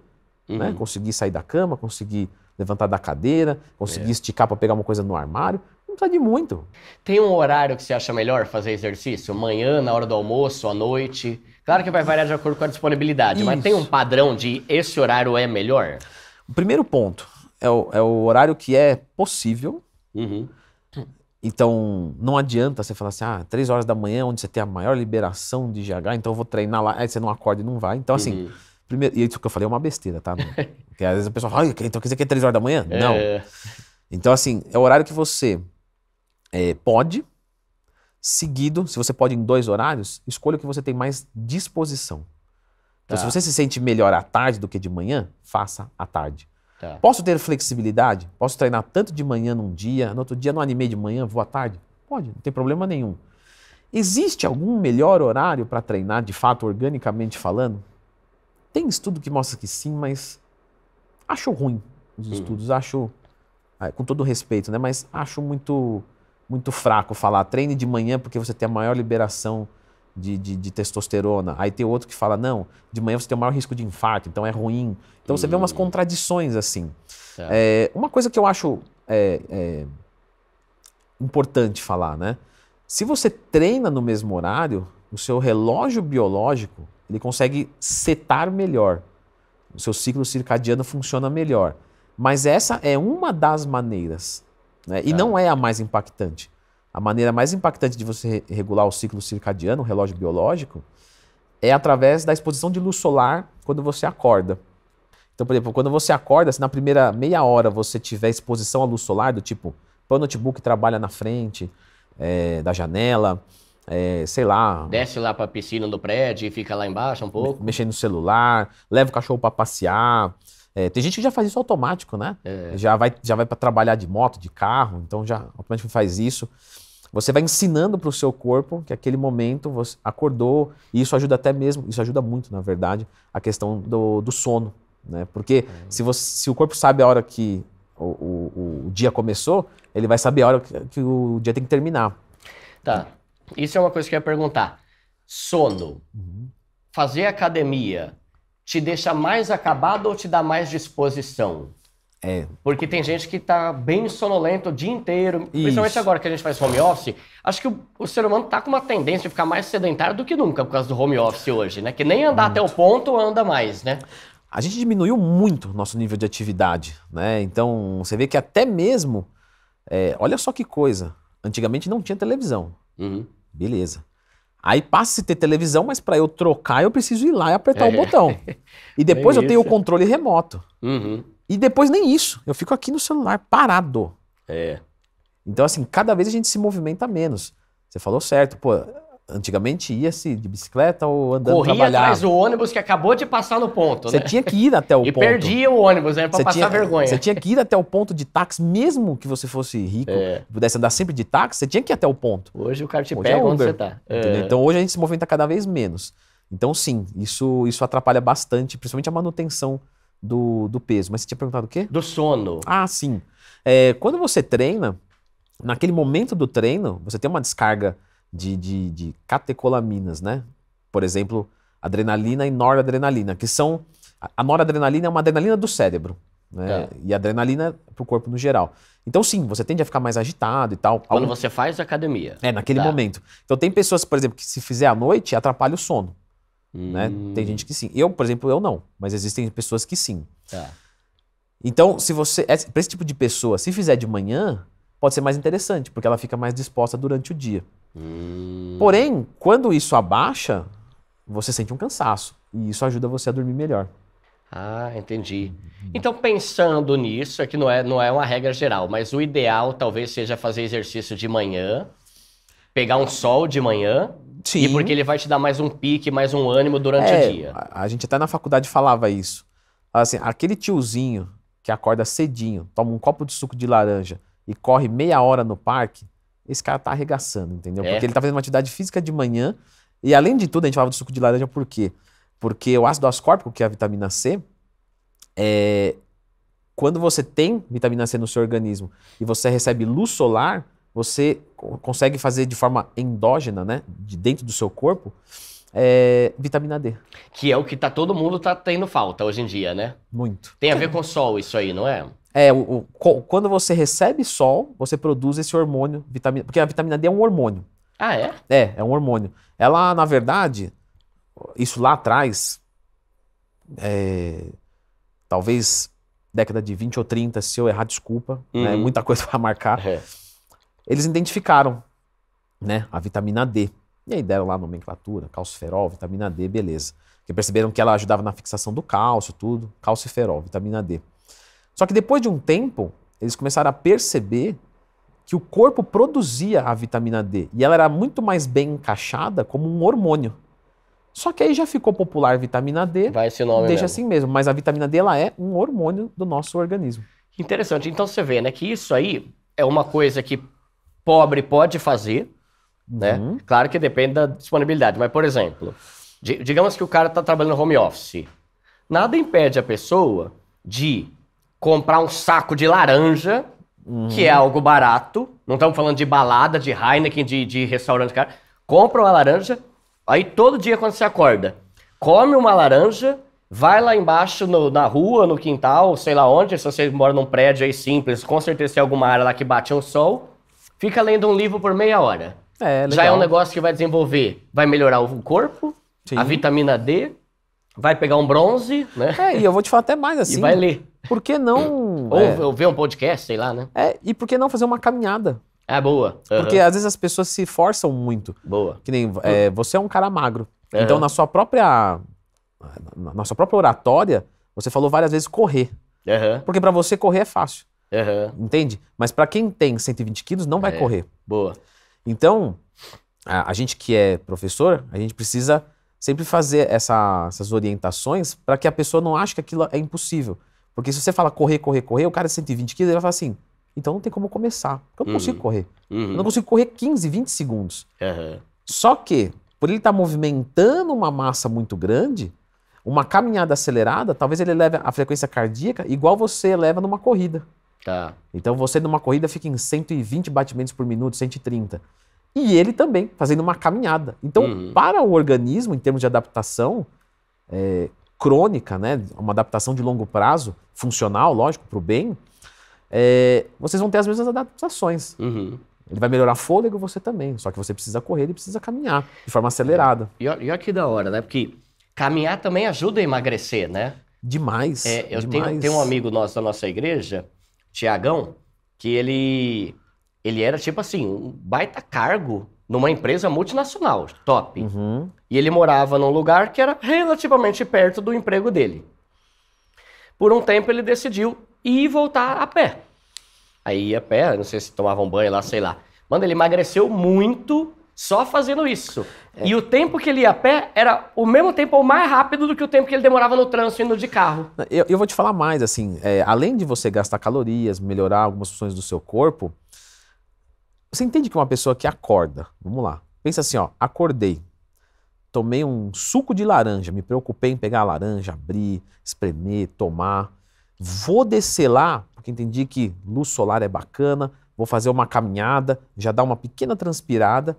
Né? Uhum. Né? Conseguir sair da cama, conseguir levantar da cadeira, conseguir é. esticar para pegar uma coisa no armário. Não precisa de muito. Tem um horário que você acha melhor fazer exercício? Manhã, na hora do almoço, à noite? Claro que vai variar de acordo com a disponibilidade, Isso. mas tem um padrão de esse horário é melhor? O primeiro ponto é o, é o horário que é possível. Uhum. Então, não adianta você falar assim, ah, três horas da manhã, é onde você tem a maior liberação de GH, então eu vou treinar lá. Aí você não acorda e não vai. Então, assim, uhum. primeiro, e isso que eu falei é uma besteira, tá? Porque às vezes a pessoa fala, então quer dizer que é três horas da manhã? É. Não. Então, assim, é o horário que você é, pode, seguido, se você pode em dois horários, escolha o que você tem mais disposição. Então, tá. se você se sente melhor à tarde do que de manhã, faça à tarde. Tá. Posso ter flexibilidade? Posso treinar tanto de manhã num dia, no outro dia não animei de manhã, vou à tarde? Pode, não tem problema nenhum. Existe algum melhor horário para treinar, de fato, organicamente falando? Tem estudo que mostra que sim, mas acho ruim os hum. estudos, acho, é, com todo respeito, né? Mas acho muito muito fraco falar treine de manhã porque você tem a maior liberação de, de, de, testosterona. Aí tem outro que fala, não, de manhã você tem o maior risco de infarto, então é ruim. Então você hum. vê umas hum. contradições assim. É. É, uma coisa que eu acho é, é, importante falar, né? Se você treina no mesmo horário, o seu relógio biológico ele consegue setar melhor. O seu ciclo circadiano funciona melhor. Mas essa é uma das maneiras. Né? E não é. é a mais impactante. A maneira mais impactante de você regular o ciclo circadiano, o relógio biológico, é através da exposição de luz solar quando você acorda. Então, por exemplo, quando você acorda, se na primeira meia hora você tiver exposição à luz solar, do tipo, põe o notebook trabalha na frente é, da janela, é, sei lá. Desce lá para a piscina do prédio e fica lá embaixo um pouco. Mexendo no celular, leva o cachorro para passear. É, tem gente que já faz isso automático, né? É. Já vai, já vai para trabalhar de moto, de carro, então já automaticamente faz isso. Você vai ensinando para o seu corpo que aquele momento você acordou, e isso ajuda até mesmo, isso ajuda muito, na verdade, a questão do, do sono. Né? Porque é. se, uhum. você, se o corpo sabe a hora que o, o, o dia começou, ele vai saber a hora que, que o dia tem que terminar. Tá. Isso é uma coisa que eu ia perguntar. Sono. Uhum. Fazer academia te deixa mais acabado ou te dá mais disposição? É. Porque tem gente que tá bem sonolento o dia inteiro, Isso. principalmente agora que a gente faz home office. Acho que o, o, ser humano tá com uma tendência de ficar mais sedentário do que nunca por causa do home office hoje, né? Que nem andar muito. até o ponto anda mais, né? A gente diminuiu muito o nosso nível de atividade, né? Então você vê que até mesmo. É, olha só que coisa. Antigamente não tinha televisão. Uhum. Beleza. Aí passa a ter televisão, mas para eu trocar eu preciso ir lá e apertar é. o botão. [laughs] E depois eu tenho o controle remoto. Uhum. E depois nem isso. Eu fico aqui no celular parado. É. Então, assim, cada vez a gente se movimenta menos. Você falou certo. Pô, antigamente ia-se de bicicleta ou andando Corria trabalhar. atrás do ônibus que acabou de passar no ponto, Você né? tinha que ir até o e ponto. E perdia o ônibus, né? Pra passar tinha, vergonha. Você tinha que ir até o ponto de táxi, mesmo que você fosse rico, é. pudesse andar sempre de táxi, você tinha que ir até o ponto. Hoje o cara te hoje é pega é onde você tá. É. Então hoje a gente se movimenta cada vez menos. Então sim, isso, isso atrapalha bastante, principalmente a manutenção do, do peso. Mas você tinha perguntado o quê? Do sono. Ah, sim. É, quando você treina, naquele momento do treino, você tem uma descarga de, de, de catecolaminas, né? Por exemplo, adrenalina e noradrenalina, que são. A noradrenalina é uma adrenalina do cérebro. Né? Tá. É. E adrenalina para o corpo no geral. Então, sim, você tende a ficar mais agitado e tal. Quando Algum... você faz academia. É, naquele tá. momento. Então, tem pessoas, por exemplo, que se fizer à noite, atrapalha o sono. Né? Hum. Né? Tem gente que sim. Eu, por exemplo, eu não. Mas existem pessoas que sim. Tá. Então, se você. É, para esse tipo de pessoa, se fizer de manhã, pode ser mais interessante, porque ela fica mais disposta durante o dia. Hum. Porém, quando isso abaixa, você sente um cansaço. E isso ajuda você a dormir melhor. Ah, entendi. Então, pensando nisso, é que não é, não é uma regra geral, mas o ideal talvez seja fazer exercício de manhã, pegar um sol de manhã, Sim. e porque ele vai te dar mais um pique, mais um ânimo durante é, o dia. A, a, gente até na faculdade falava isso. Assim, aquele tiozinho que acorda cedinho, toma um copo de suco de laranja e corre meia hora no parque, esse cara tá arregaçando, entendeu? É. Porque ele tá fazendo uma atividade física de manhã. E além de tudo, a gente falava do suco de laranja por quê? Porque o ácido ascórbico, que é a vitamina C, é... quando você tem vitamina C no seu organismo e você recebe luz solar, você consegue fazer de forma endógena, né? De dentro do seu corpo, é, vitamina D. Que é o que tá, todo mundo tá tendo falta hoje em dia, né? Muito. Tem a ver com o sol isso aí, não é? É, o, o, quando você recebe sol, você produz esse hormônio, vitamina, porque a vitamina D é um hormônio. Ah, é? É, é um hormônio. Ela, na verdade, isso lá atrás, é, talvez década de 20 ou 30, se eu errar, desculpa, né? uhum. né, muita coisa [laughs] para marcar. É. Eles identificaram né, a vitamina D. E aí deram lá a nomenclatura, calciferol, vitamina D, beleza. Porque perceberam que ela ajudava na fixação do cálcio, tudo, calciferol, vitamina D. Só que depois de um tempo, eles começaram a perceber que o corpo produzia a vitamina D e ela era muito mais bem encaixada como um hormônio. Só que aí já ficou popular vitamina D. Vai esse nome Deixa mesmo. assim mesmo, mas a vitamina D ela é um hormônio do nosso organismo. Interessante. Então você vê, né, que isso aí é uma coisa que pobre pode fazer, né? uhum. né? Claro que depende da disponibilidade, mas por exemplo, digamos que o cara está trabalhando home office. Nada impede a pessoa de comprar um saco de laranja, uhum. que é algo barato. Não estamos falando de balada, de Heineken, de, de restaurante cara. Compra uma laranja, aí todo dia quando você acorda, come uma laranja, vai lá embaixo no, na rua, no quintal, sei lá onde, se você mora num prédio aí simples, com certeza tem alguma área lá que bate um sol, fica lendo um livro por meia hora. É, Já é um negócio que vai desenvolver, vai melhorar o corpo, Sim. a vitamina D, vai pegar um bronze, né? É, e eu vou te falar até mais [laughs] assim. E vai ler. Por que não. Ou, é, ou ver um podcast, sei lá, né? É, e por que não fazer uma caminhada? É boa. Uhum. Porque às vezes as pessoas se forçam muito. Boa. Que nem é, hum. você é um cara magro. Uhum. Então, na sua própria. Na sua própria oratória, você falou várias vezes correr. Uhum. Porque para você correr é fácil. Entende? Mas para quem tem 120 quilos, não vai é, correr. Boa. Então, a, a, gente que é professor, a gente precisa sempre fazer essa, essas orientações para que a pessoa não ache que aquilo é impossível. Porque se você fala correr, correr, correr, o cara de 120 quilos, ele vai falar assim, então não tem como começar, uhum. eu não uhum. consigo correr. Uhum. Eu não consigo correr 15, 20 segundos. Uhum. Só que, por ele estar tá movimentando uma massa muito grande, uma caminhada acelerada, talvez ele leve a frequência cardíaca igual você leva numa corrida. Tá. Então você numa corrida fica em 120 batimentos por minuto, 130. E ele também, fazendo uma caminhada. Então, uhum. para o organismo, em termos de adaptação, é, crônica, né, uma adaptação de longo prazo, funcional, lógico, para o bem, é, vocês vão ter as mesmas adaptações. Uhum. Ele vai melhorar fôlego, você também. Só que você precisa correr, ele precisa caminhar de forma acelerada. E, e olha que da hora, né? Porque caminhar também ajuda a emagrecer, né? Demais. É, eu demais. Tenho, tenho um amigo nosso da nossa igreja, Tiagão, que ele ele era tipo assim, um baita cargo numa empresa multinacional, top. Uhum. E ele morava num lugar que era relativamente perto do emprego dele. Por um tempo ele decidiu ir voltar a pé. Aí a pé, não sei se tomavam banho lá, sei lá. Mano, ele emagreceu muito só fazendo isso. É. E o tempo que ele ia a pé era o mesmo tempo ou mais rápido do que o tempo que ele demorava no trânsito indo de carro. Eu, eu vou te falar mais, assim, é, além de você gastar calorias, melhorar algumas funções do seu corpo, você entende que uma pessoa que acorda, vamos lá, pensa assim, ó, acordei, tomei um suco de laranja, me preocupei em pegar a laranja, abrir, espremer, tomar. Vou descer lá, porque entendi que luz solar é bacana, vou fazer uma caminhada, já dá uma pequena transpirada.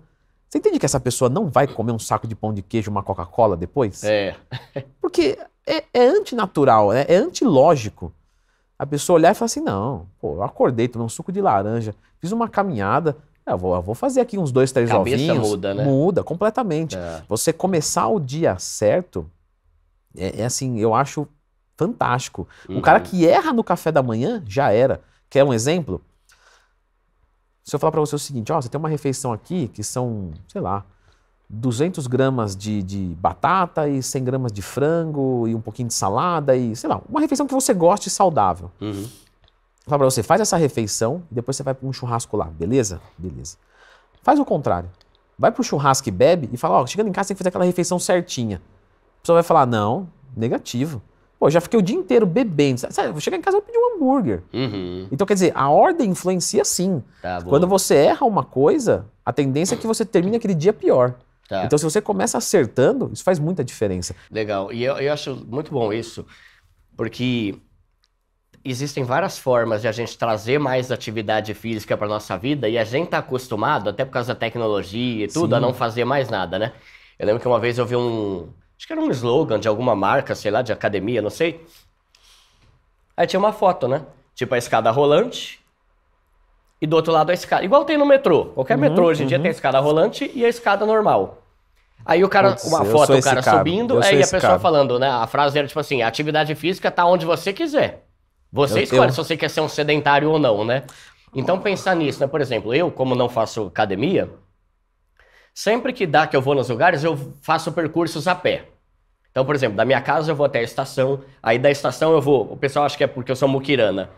Você entende que essa pessoa não vai comer um saco de pão de queijo, uma Coca-Cola depois? É. porque é, é antinatural, é, é antilógico a pessoa olhar e falar assim: não, pô, eu acordei, tomei um suco de laranja, fiz uma caminhada. É, eu vou, eu vou fazer aqui uns dois, três Cabeça ovinhos. muda, né? Muda completamente. É. Você começar o dia certo é, é assim, eu acho fantástico. Uhum. O cara uhum. que erra no café da manhã já era. Quer um exemplo? Se eu falar para você o seguinte, ó, você tem uma refeição aqui que são, sei lá, 200 gramas de, de, batata e 100 gramas de frango e um pouquinho de salada e, sei lá, uma refeição que você goste saudável. Uhum. Fala pra você, faz essa refeição e depois você vai para um churrasco lá, beleza? Beleza. Faz o contrário. Vai pro churrasco e bebe e fala, ó, chegando em casa tem que fazer aquela refeição certinha. A pessoa vai falar, não, negativo. Pô, já fiquei o dia inteiro bebendo. Sério, vou chegar em casa e vou pedir um hambúrguer. Uhum. Então, quer dizer, a ordem influencia sim. Tá Quando você erra uma coisa, a tendência é que você termine aquele dia pior. Tá. Então, se você começa acertando, isso faz muita diferença. Legal. E eu, eu acho muito bom isso, porque existem várias formas de a gente trazer mais atividade física para nossa vida e a gente tá acostumado, até por causa da tecnologia e tudo, Sim. a não fazer mais nada, né? Eu lembro que uma vez eu vi um. Acho que era um slogan de alguma marca, sei lá, de academia, não sei. Aí tinha uma foto, né? Tipo a escada rolante, e do outro lado a escada. Igual tem no metrô. Qualquer uhum, metrô hoje em uhum. dia tem a escada rolante e a escada normal. Aí o cara, uma foto, o cara subindo, aí a pessoa cara. falando, né? A frase era tipo assim: a atividade física tá onde você quiser. Você eu, escolhe eu... se você quer ser um sedentário ou não, né? Então pensar nisso, né? Por exemplo, eu, como não faço academia, sempre que dá que eu vou nos lugares, eu faço percursos a pé. Então, por exemplo, da minha casa eu vou até a estação, aí da estação eu vou. O pessoal acha que é porque eu sou muquirana.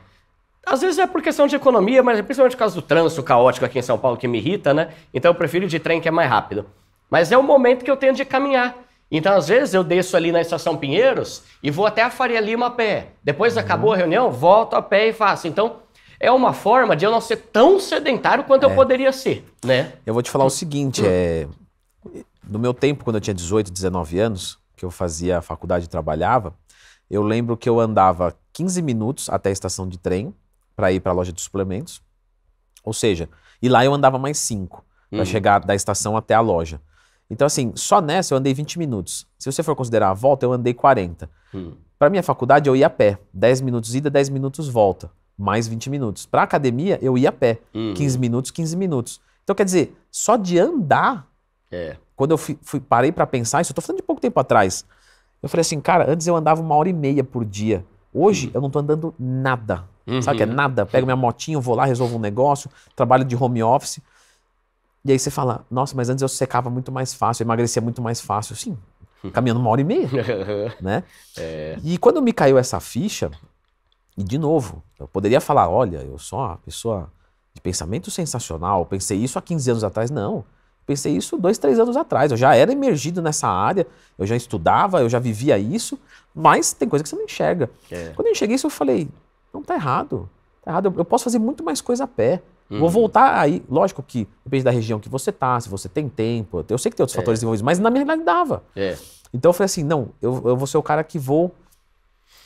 Às vezes é por questão de economia, mas é principalmente por causa do trânsito caótico aqui em São Paulo que me irrita, né? Então eu prefiro de trem que é mais rápido. Mas é o momento que eu tenho de caminhar. Então, às vezes, eu desço ali na Estação Pinheiros e vou até a Faria Lima a pé. Depois uhum. acabou a reunião, volto a pé e faço. Então, é uma forma de eu não ser tão sedentário quanto é. eu poderia ser, né? Eu vou te falar o seguinte, hum. é... No meu tempo, quando eu tinha 18, 19 anos, que eu fazia a faculdade e trabalhava, eu lembro que eu andava 15 minutos até a estação de trem, para ir para a loja de suplementos. Ou seja, e lá eu andava mais cinco para hum. chegar da estação até a loja. Então, assim, só nessa eu andei 20 minutos. Se você for considerar a volta, eu andei 40. Hum. Para minha faculdade, eu ia a pé. 10 minutos ida, 10 minutos volta. Mais 20 minutos. Para academia, eu ia a pé. Hum. 15 minutos, 15 minutos. Então, quer dizer, só de andar. É. Quando eu fui, fui parei para pensar, isso eu tô falando de pouco tempo atrás. Eu falei assim, cara, antes eu andava uma hora e meia por dia. Hoje, hum. eu não tô andando nada. Uhum. Sabe que é uhum. nada? Pego minha motinha, vou lá, resolvo um negócio, trabalho de home office. E aí você fala, nossa, mas antes eu secava muito mais fácil, eu emagrecia muito mais fácil. Sim, hum. caminhando uma hora e meia, [laughs] né? É. E quando me caiu essa ficha, e de novo, eu poderia falar, olha, eu sou uma pessoa de pensamento sensacional, pensei isso há 15 anos atrás. Não, pensei isso dois, três anos atrás. Eu já era emergido nessa área, eu já estudava, eu já vivia isso, mas tem coisa que você não enxerga. É. Quando eu enxerguei isso, eu falei, não, tá errado. Tá errado. Eu, eu posso fazer muito mais coisa a pé. Uhum. Vou voltar aí. Lógico que depende da região que você tá, se você tem tempo. Eu sei que tem outros é. fatores envolvidos, mas na minha realidade dava. É. Então eu falei assim: não, eu, eu vou ser o cara que vou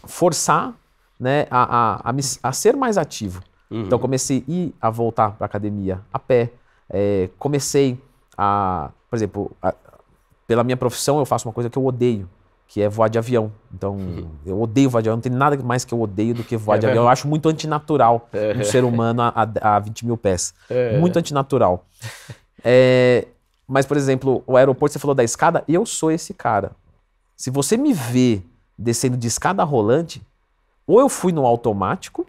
forçar né, a, a, a, me, a ser mais ativo. Uhum. Então comecei a ir a voltar para academia a pé. É, comecei a, por exemplo, a, pela minha profissão eu faço uma coisa que eu odeio, que é voar de avião. Então, uhum. eu odeio voar de avião. Não tem nada mais que eu odeio do que voar é de avião. Eu acho muito antinatural é. um ser humano a, a 20 mil pés. É. Muito antinatural. [laughs] É. É, mas, por exemplo, o aeroporto, você falou da escada, eu sou esse cara. Se você me vê descendo de escada rolante, ou eu fui no automático,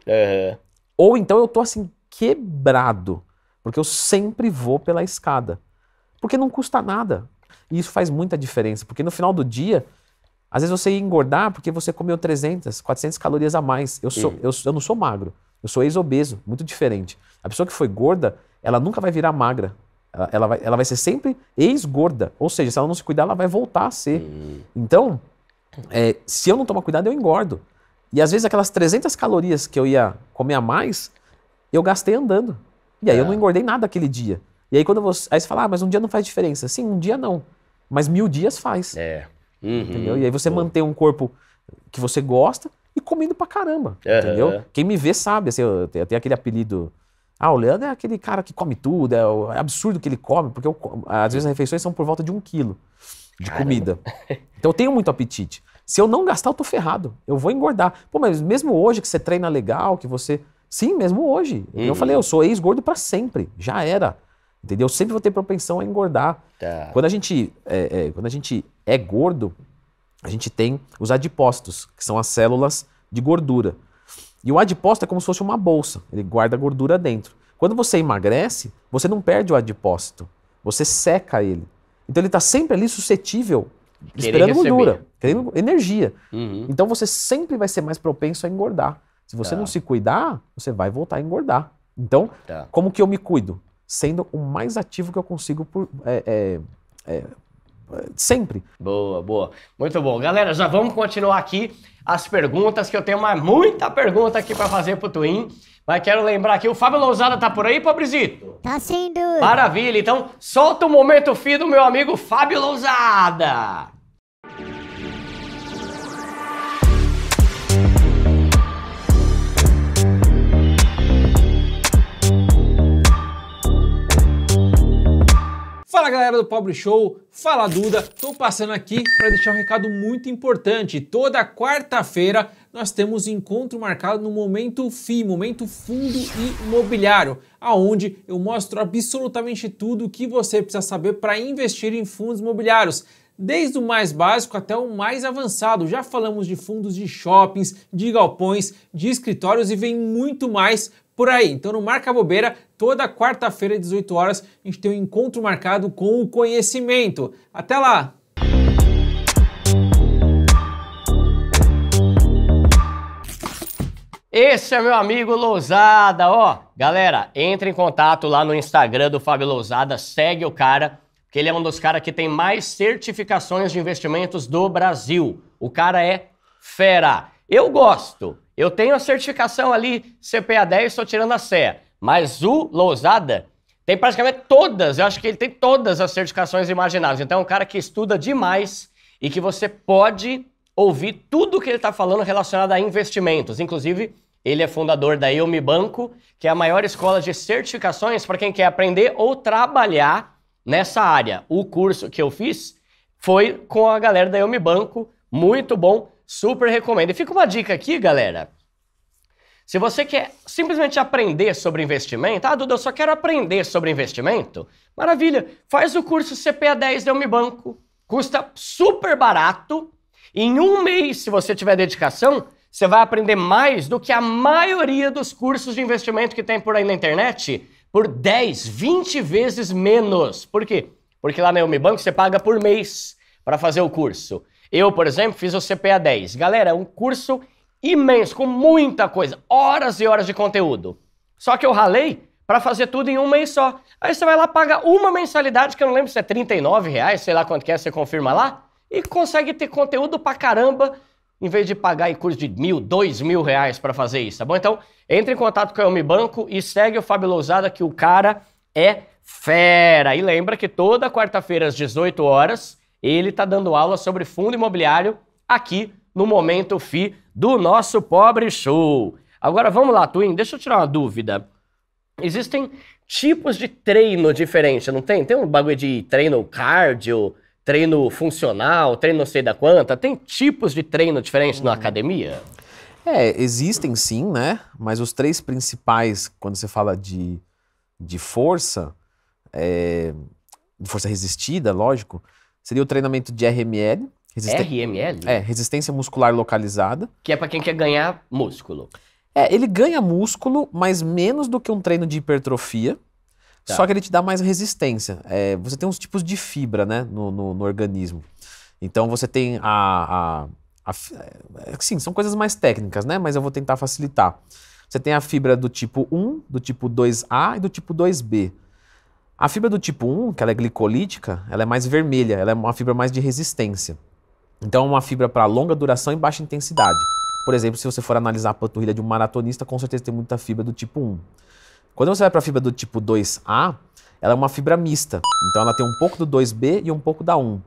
ou então eu tô assim, quebrado. Porque eu sempre vou pela escada. Porque não custa nada. E isso faz muita diferença, porque no final do dia, às vezes você ia engordar porque você comeu 300, 400 calorias a mais. Eu, sou, eu, eu não sou magro, eu sou ex-obeso, muito diferente. A pessoa que foi gorda, ela nunca vai virar magra. Ela, ela vai, ela vai ser sempre ex-gorda. Ou seja, se ela não se cuidar, ela vai voltar a ser. Uhum. Então, é, se eu não tomar cuidado, eu engordo. E às vezes aquelas 300 calorias que eu ia comer a mais, eu gastei andando. E aí é. eu não é. engordei nada aquele dia. E aí quando você, aí você fala, ah, mas um dia não faz diferença. Sim, um dia não. Mas mil dias faz. É. Uhum, entendeu? E aí você pô. mantém um corpo que você gosta e comendo pra caramba, uhum. entendeu? É, é. Quem me vê sabe, assim, eu tenho aquele apelido. Ah, o Leandro é aquele cara que come tudo, é, é absurdo que ele come, porque eu, às vezes as refeições são por volta de um quilo de caramba. comida. Então eu tenho muito apetite. Se eu não gastar, eu tô ferrado. Eu vou engordar. Pô, mas mesmo hoje que você treina legal, que você. Sim, mesmo hoje. Uhum. Eu falei, eu sou ex-gordo para sempre. Já era. Entendeu? Eu sempre vou ter propensão a engordar. Tá. Quando, a gente, é, é, quando a gente é gordo, a gente tem os adipócitos, que são as células de gordura. E o adipócito é como se fosse uma bolsa, ele guarda gordura dentro. Quando você emagrece, você não perde o adipócito, você seca ele. Então ele está sempre ali suscetível, Querer esperando receber. gordura, querendo uhum. energia. Uhum. Então você sempre vai ser mais propenso a engordar. Se você tá. não se cuidar, você vai voltar a engordar. Então, tá. como que eu me cuido? sendo o mais ativo que eu consigo por, é, é, é, sempre. Boa, boa. Muito bom. Galera, já vamos continuar aqui as perguntas, que eu tenho uma, muita pergunta aqui para fazer pro Twin. Mas quero lembrar aqui, o Fábio Lousada tá por aí, Pobrezito? Tá sem dúvida. Maravilha, então solta o momento fim do meu amigo Fábio Lousada. Fala galera do Pobre Show, fala Duda, tô passando aqui para deixar um recado muito importante. Toda quarta-feira nós temos encontro marcado no Momento FI, Momento Fundo Imobiliário, aonde eu mostro absolutamente tudo o que você precisa saber para investir em fundos imobiliários desde o mais básico até o mais avançado. Já falamos de fundos de shoppings, de galpões, de escritórios e vem muito mais por aí. Então não marca bobeira, Toda quarta-feira, 18 horas, a gente tem um encontro marcado com o conhecimento. Até lá! Esse é meu amigo Lousada, ó. Galera, entre em contato lá no Instagram do Fábio Lousada, segue o cara, que ele é um dos caras que tem mais certificações de investimentos do Brasil. O cara é fera. Eu gosto. Eu tenho a certificação ali, CPA 10, estou tirando a sé. Mas o Lousada tem praticamente todas, eu acho que ele tem todas as certificações imagináveis. Então é um cara que estuda demais e que você pode ouvir tudo que ele está falando relacionado a investimentos. Inclusive, ele é fundador da Eu Me Banco, que é a maior escola de certificações para quem quer aprender ou trabalhar nessa área. O curso que eu fiz foi com a galera da Eu Me Banco, muito bom, super recomendo. E fica uma dica aqui, galera. Se você quer simplesmente aprender sobre investimento, ah, Duda, eu só quero aprender sobre investimento, maravilha, faz o curso CPA 10 da Me Banco. Custa super barato. Em um mês, se você tiver dedicação, você vai aprender mais do que a maioria dos cursos de investimento que tem por aí na internet por 10, 20 vezes menos. Por quê? Porque lá na Eumi Banco você paga por mês para fazer o curso. Eu, por exemplo, fiz o CPA 10. Galera, é um curso imenso, com muita coisa, horas e horas de conteúdo. Só que eu ralei para fazer tudo em um mês só. Aí você vai lá, paga uma mensalidade, que eu não lembro se é 39 reais, sei lá quanto que é, você confirma lá, e consegue ter conteúdo pra caramba, em vez de pagar em curso de mil, dois mil reais para fazer isso, tá bom? Então, entre em contato com a Elmi Banco e segue o Fábio Lousada, que o cara é fera. E lembra que toda quarta-feira, às 18 horas, ele tá dando aula sobre fundo imobiliário aqui no Momento FI do nosso pobre show. Agora vamos lá, Twin, deixa eu tirar uma dúvida. Existem tipos de treino diferente, não tem? Tem um bagulho de treino cardio, treino funcional, treino não sei da quanta. Tem tipos de treino diferente hum. na academia? É, existem sim, né? Mas os três principais, quando você fala de, de força, é, de força resistida, lógico, seria o treinamento de RML, Resisten... RML? É, resistência muscular localizada. Que é para quem quer ganhar músculo. É, ele ganha músculo, mas menos do que um treino de hipertrofia. Tá. Só que ele te dá mais resistência. É, você tem uns tipos de fibra, né, no, no, no organismo. Então você tem a, a, a, é, Sim, são coisas mais técnicas, né? Mas eu vou tentar facilitar. Você tem a fibra do tipo 1, do tipo 2A e do tipo 2B. A fibra do tipo 1, que ela é glicolítica, ela é mais vermelha, ela é uma fibra mais de resistência. Então, uma fibra para longa duração e baixa intensidade. Por exemplo, se você for analisar a panturrilha de um maratonista, com certeza tem muita fibra do tipo 1. Quando você vai para a fibra do tipo 2A, ela é uma fibra mista. Então, ela tem um pouco do 2B e um pouco da 1.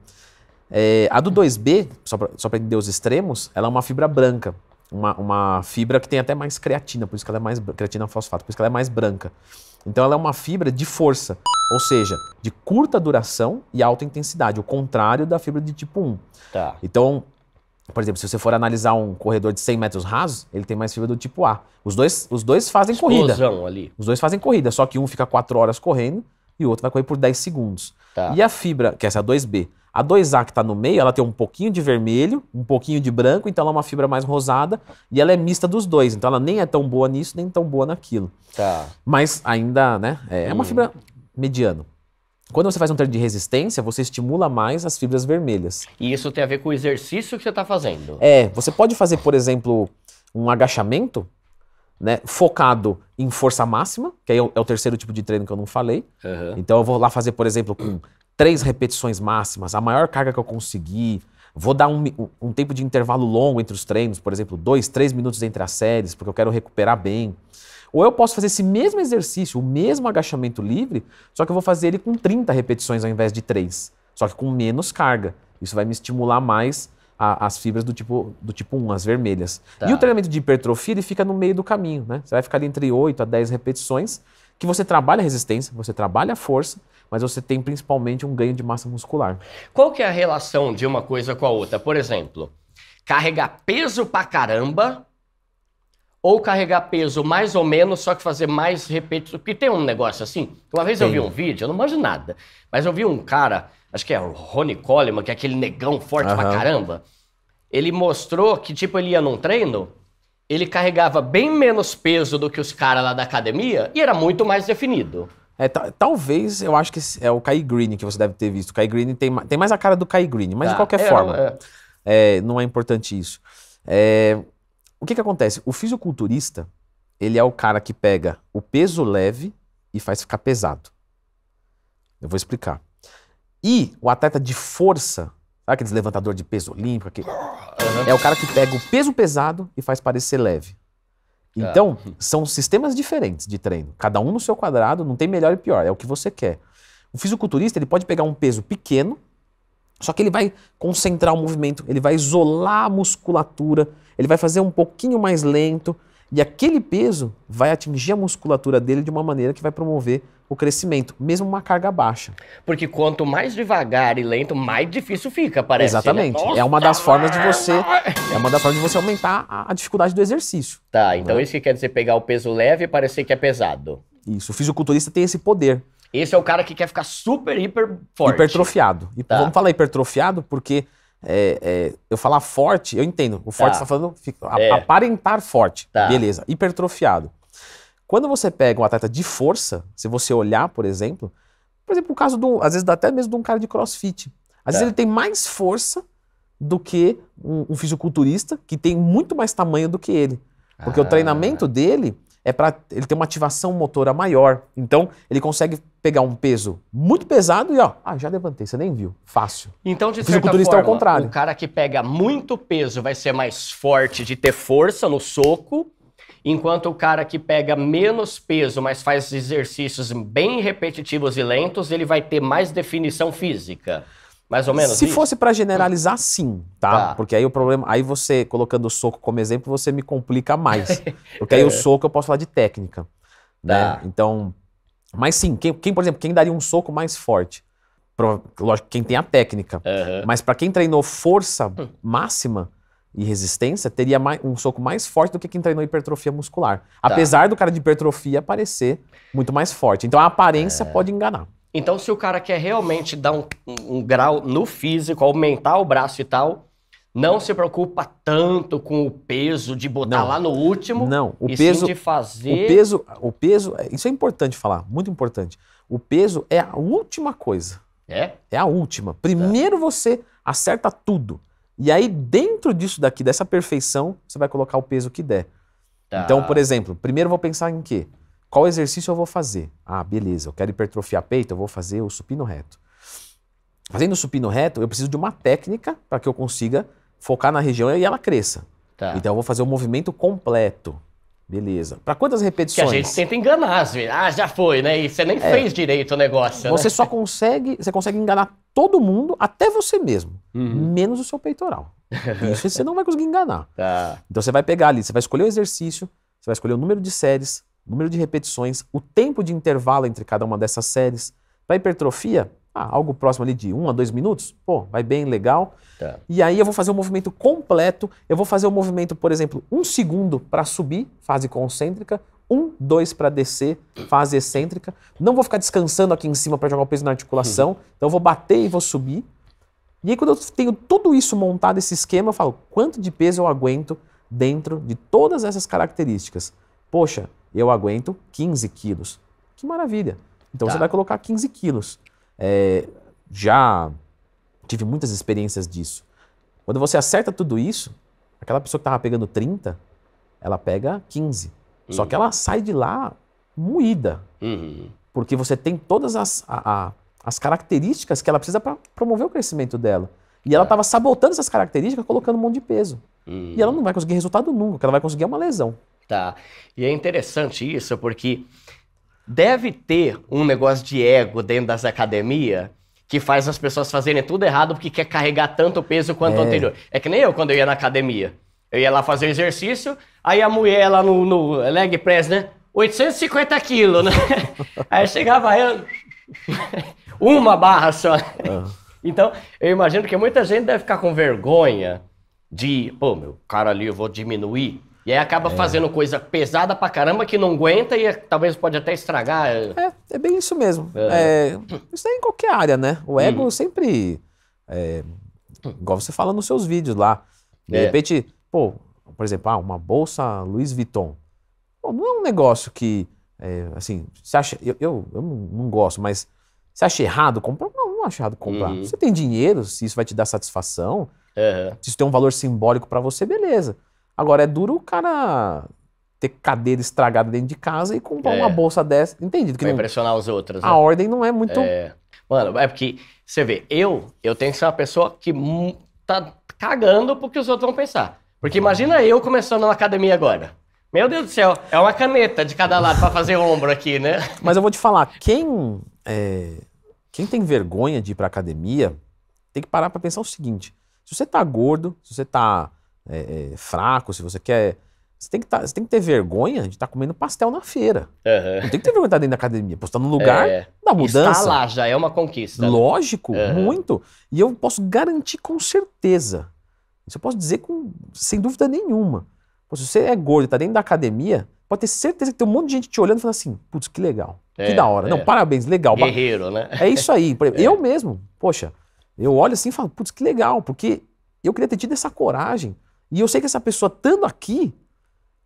É, a do 2B, só para entender os extremos, ela é uma fibra branca. Uma, uma, fibra que tem até mais creatina, por isso que ela é mais creatina fosfato, por isso que ela é mais branca. Então ela é uma fibra de força. Ou seja, de curta duração e alta intensidade, o contrário da fibra de tipo 1. Tá. Então, por exemplo, se você for analisar um corredor de 100 metros rasos, ele tem mais fibra do tipo A. Os dois, os dois fazem Explosão corrida. ali. Os dois fazem corrida, só que um fica 4 horas correndo e o outro vai correr por 10 segundos. Tá. E a fibra, que é essa 2B, a 2A que está no meio, ela tem um pouquinho de vermelho, um pouquinho de branco, então ela é uma fibra mais rosada e ela é mista dos dois. Então ela nem é tão boa nisso, nem tão boa naquilo. Tá. Mas ainda, né? É, hum. uma fibra mediano. Quando você faz um treino de resistência, você estimula mais as fibras vermelhas. E isso tem a ver com o exercício que você está fazendo. É, você pode fazer, por exemplo, um agachamento, né, focado em força máxima, que aí é o, é terceiro tipo de treino que eu não falei. Uhum. Então eu vou lá fazer, por exemplo, com três repetições máximas, a maior carga que eu conseguir. Vou dar um, um tempo de intervalo longo entre os treinos, por exemplo, dois, três minutos entre as séries, porque eu quero recuperar bem. Ou eu posso fazer esse mesmo exercício, o mesmo agachamento livre, só que eu vou fazer ele com 30 repetições ao invés de 3, só que com menos carga. Isso vai me estimular mais a, as fibras do tipo, do tipo 1, as vermelhas. Tá. E o treinamento de hipertrofia ele fica no meio do caminho, né? Você vai ficar ali entre 8 a 10 repetições, que você trabalha resistência, você trabalha força, mas você tem principalmente um ganho de massa muscular. Qual que é a relação de uma coisa com a outra? Por exemplo, carregar peso pra caramba ou carregar peso mais ou menos, só que fazer mais repetições. Porque tem um negócio assim. Uma vez tem. eu vi um vídeo, eu não manjo nada, mas eu vi um cara, acho que é o Rony Coleman, que é aquele negão forte uhum. pra caramba. Ele mostrou que, tipo, ele ia num treino, ele carregava bem menos peso do que os caras lá da academia e era muito mais definido. É, talvez, eu acho que é o Kai Green que você deve ter visto. O Kai Green tem, tem mais a cara do Kai Green, mas tá. de qualquer é, forma, é... é não é importante isso. É, o que, que acontece? O fisiculturista, ele é o cara que pega o peso leve e faz ficar pesado. Eu vou explicar. E o atleta de força, sabe aqueles levantador de peso olímpico? É o cara que pega o peso pesado e faz parecer leve. Tá. Então, são sistemas diferentes de treino. Cada um no seu quadrado, não tem melhor e pior, é o que você quer. O fisiculturista, ele pode pegar um peso pequeno só que ele vai concentrar o movimento, ele vai isolar a musculatura, ele vai fazer um pouquinho mais lento e aquele peso vai atingir a musculatura dele de uma maneira que vai promover o crescimento, mesmo uma carga baixa. Porque quanto mais devagar e lento, mais difícil fica, parece. Né? Exatamente. Né? É uma das formas de você é uma das formas de você aumentar a, dificuldade do exercício. Tá, então né? isso que quer dizer pegar o peso leve e parecer que é pesado. Isso, o fisiculturista tem esse poder. Esse é o cara que quer ficar super, hiper forte. Hipertrofiado. Tá. Vamos falar hipertrofiado porque é, é, eu falar forte, eu entendo. O forte está tá falando é. aparentar forte. Tá. Beleza, hipertrofiado. Quando você pega um atleta de força, se você olhar, por exemplo, por exemplo, o caso do, às vezes até mesmo de um cara de crossfit. Às vezes tá. ele tem mais força do que um, um fisiculturista que tem muito mais tamanho do que ele. Porque ah. o treinamento dele é para ele ter uma ativação motora maior. Então, ele consegue pegar um peso muito pesado e ó, ah, já levantei, você nem viu. Fácil. Então, de certa forma, é o contrário. o cara que pega muito peso vai ser mais forte de ter força no soco, enquanto o cara que pega menos peso, mas faz exercícios bem repetitivos e lentos, ele vai ter mais definição física. Mais ou menos. Se isso? fosse para generalizar, sim, tá? tá? Porque aí o problema. Aí você, colocando o soco como exemplo, você me complica mais. [laughs] Porque aí o é. soco eu posso falar de técnica. Né? Tá. Né? Então. Mas sim, quem, quem, por exemplo, quem daria um soco mais forte? Pro, lógico, quem tem a técnica. Uhum. Mas para quem treinou força hum. máxima e resistência, teria mais, um soco mais forte do que quem treinou hipertrofia muscular. Tá. Apesar do cara de hipertrofia parecer muito mais forte. Então a aparência é. pode enganar. Então, se o cara quer realmente dar um, um, grau no físico, aumentar o braço e tal, não se preocupa tanto com o peso de botar não, lá no último. Não, o peso de fazer. O peso, o peso, isso é importante falar, muito importante. O peso é a última coisa. É? É a última. Primeiro você acerta tudo. E aí dentro disso daqui, dessa perfeição, você vai colocar o peso que der. Tá. Então, por exemplo, primeiro vou pensar em quê? Qual exercício eu vou fazer? Ah, beleza, eu quero hipertrofiar peito, eu vou fazer o supino reto. Fazendo o supino reto, eu preciso de uma técnica para que eu consiga focar na região e ela cresça. Tá. Então eu vou fazer o movimento completo. Beleza. Para quantas repetições? Que a gente tenta enganar às vezes. Ah, já foi, né? E você nem é. fez direito o negócio. Você né? só consegue, você consegue enganar todo mundo, até você mesmo, uhum. menos o seu peitoral. [laughs] Isso você não vai conseguir enganar. Tá. Então você vai pegar ali, você vai escolher o exercício, você vai escolher o número de séries, o número de repetições, o tempo de intervalo entre cada uma dessas séries. Para hipertrofia, ah, algo próximo ali de 1 um a 2 minutos, pô, vai bem legal. Tá. E aí eu vou fazer o um movimento completo, eu vou fazer o um movimento, por exemplo, um segundo para subir, fase concêntrica, um, dois para descer, fase excêntrica. Não vou ficar descansando aqui em cima para jogar o peso na articulação, uhum. então eu vou bater e vou subir. E aí quando eu tenho tudo isso montado, esse esquema, eu falo, quanto de peso eu aguento dentro de todas essas características? Poxa, eu aguento 15 quilos. Que maravilha. Então tá. você vai colocar 15 quilos. É, já tive muitas experiências disso. Quando você acerta tudo isso, aquela pessoa que estava pegando 30, ela pega 15. Uhum. Só que ela sai de lá moída. Uhum. Porque você tem todas as, a, a, as características que ela precisa para promover o crescimento dela. E ela estava tá. é. sabotando essas características colocando um monte de peso. Uhum. E ela não vai conseguir resultado nunca, ela vai conseguir uma lesão. Tá. E é interessante isso porque deve ter um negócio de ego dentro das academias que faz as pessoas fazerem tudo errado porque quer carregar tanto peso quanto é. o anterior. É que nem eu quando eu ia na academia. Eu ia lá fazer exercício, aí a mulher lá no, no leg press, né? 850 quilos, né? [laughs] aí chegava eu... [laughs] Uma barra só. Ah. Então, eu imagino que muita gente deve ficar com vergonha de, pô, meu cara ali, eu vou diminuir e aí acaba é. fazendo coisa pesada pra caramba que não aguenta e é, talvez pode até estragar. É, é bem isso mesmo. É. é. isso é em qualquer área, né? O ego hum. sempre. É, igual você fala nos seus vídeos lá. De repente, pô, por exemplo, ah, uma bolsa Louis Vuitton. Pô, não é um negócio que. assim, você acha. Eu, eu, eu, não gosto, mas você acha errado comprar? Não, não acho errado comprar. Uhum. Você tem dinheiro, se isso vai te dar satisfação, se isso tem um valor simbólico para você, beleza. Agora, é duro o cara ter cadeira estragada dentro de casa e comprar é. uma bolsa dessa. Entendido? Que não... impressionar os outros. Né? A ordem não é muito. É. Mano, é porque você vê, eu, eu tenho que ser uma pessoa que tá cagando porque os outros vão pensar. Porque imagina eu começando na academia agora. Meu Deus do céu, é uma caneta de cada lado para fazer ombro aqui, né? [laughs] Mas eu vou te falar, quem é, quem tem vergonha de ir para academia tem que parar para pensar o seguinte: se você tá gordo, se você tá é, é, fraco, se você quer. Você tem, que tá, você tem que ter vergonha de estar tá comendo pastel na feira. Uhum. Não tem que ter vergonha de estar tá dentro da academia. Postar tá no lugar é. da mudança. Está lá, já é uma conquista. Né? Lógico, uhum. muito. E eu posso garantir com certeza. Isso eu posso dizer com, sem dúvida nenhuma. se você é gordo e está dentro da academia, pode ter certeza que tem um monte de gente te olhando e falando assim: putz, que legal. É, que da hora. É. Não, parabéns, legal. Guerreiro, né? É isso aí. Exemplo, [laughs] é. eu mesmo, poxa, eu olho assim e falo: putz, que legal. Porque eu queria ter tido essa coragem e eu sei que essa pessoa estando aqui,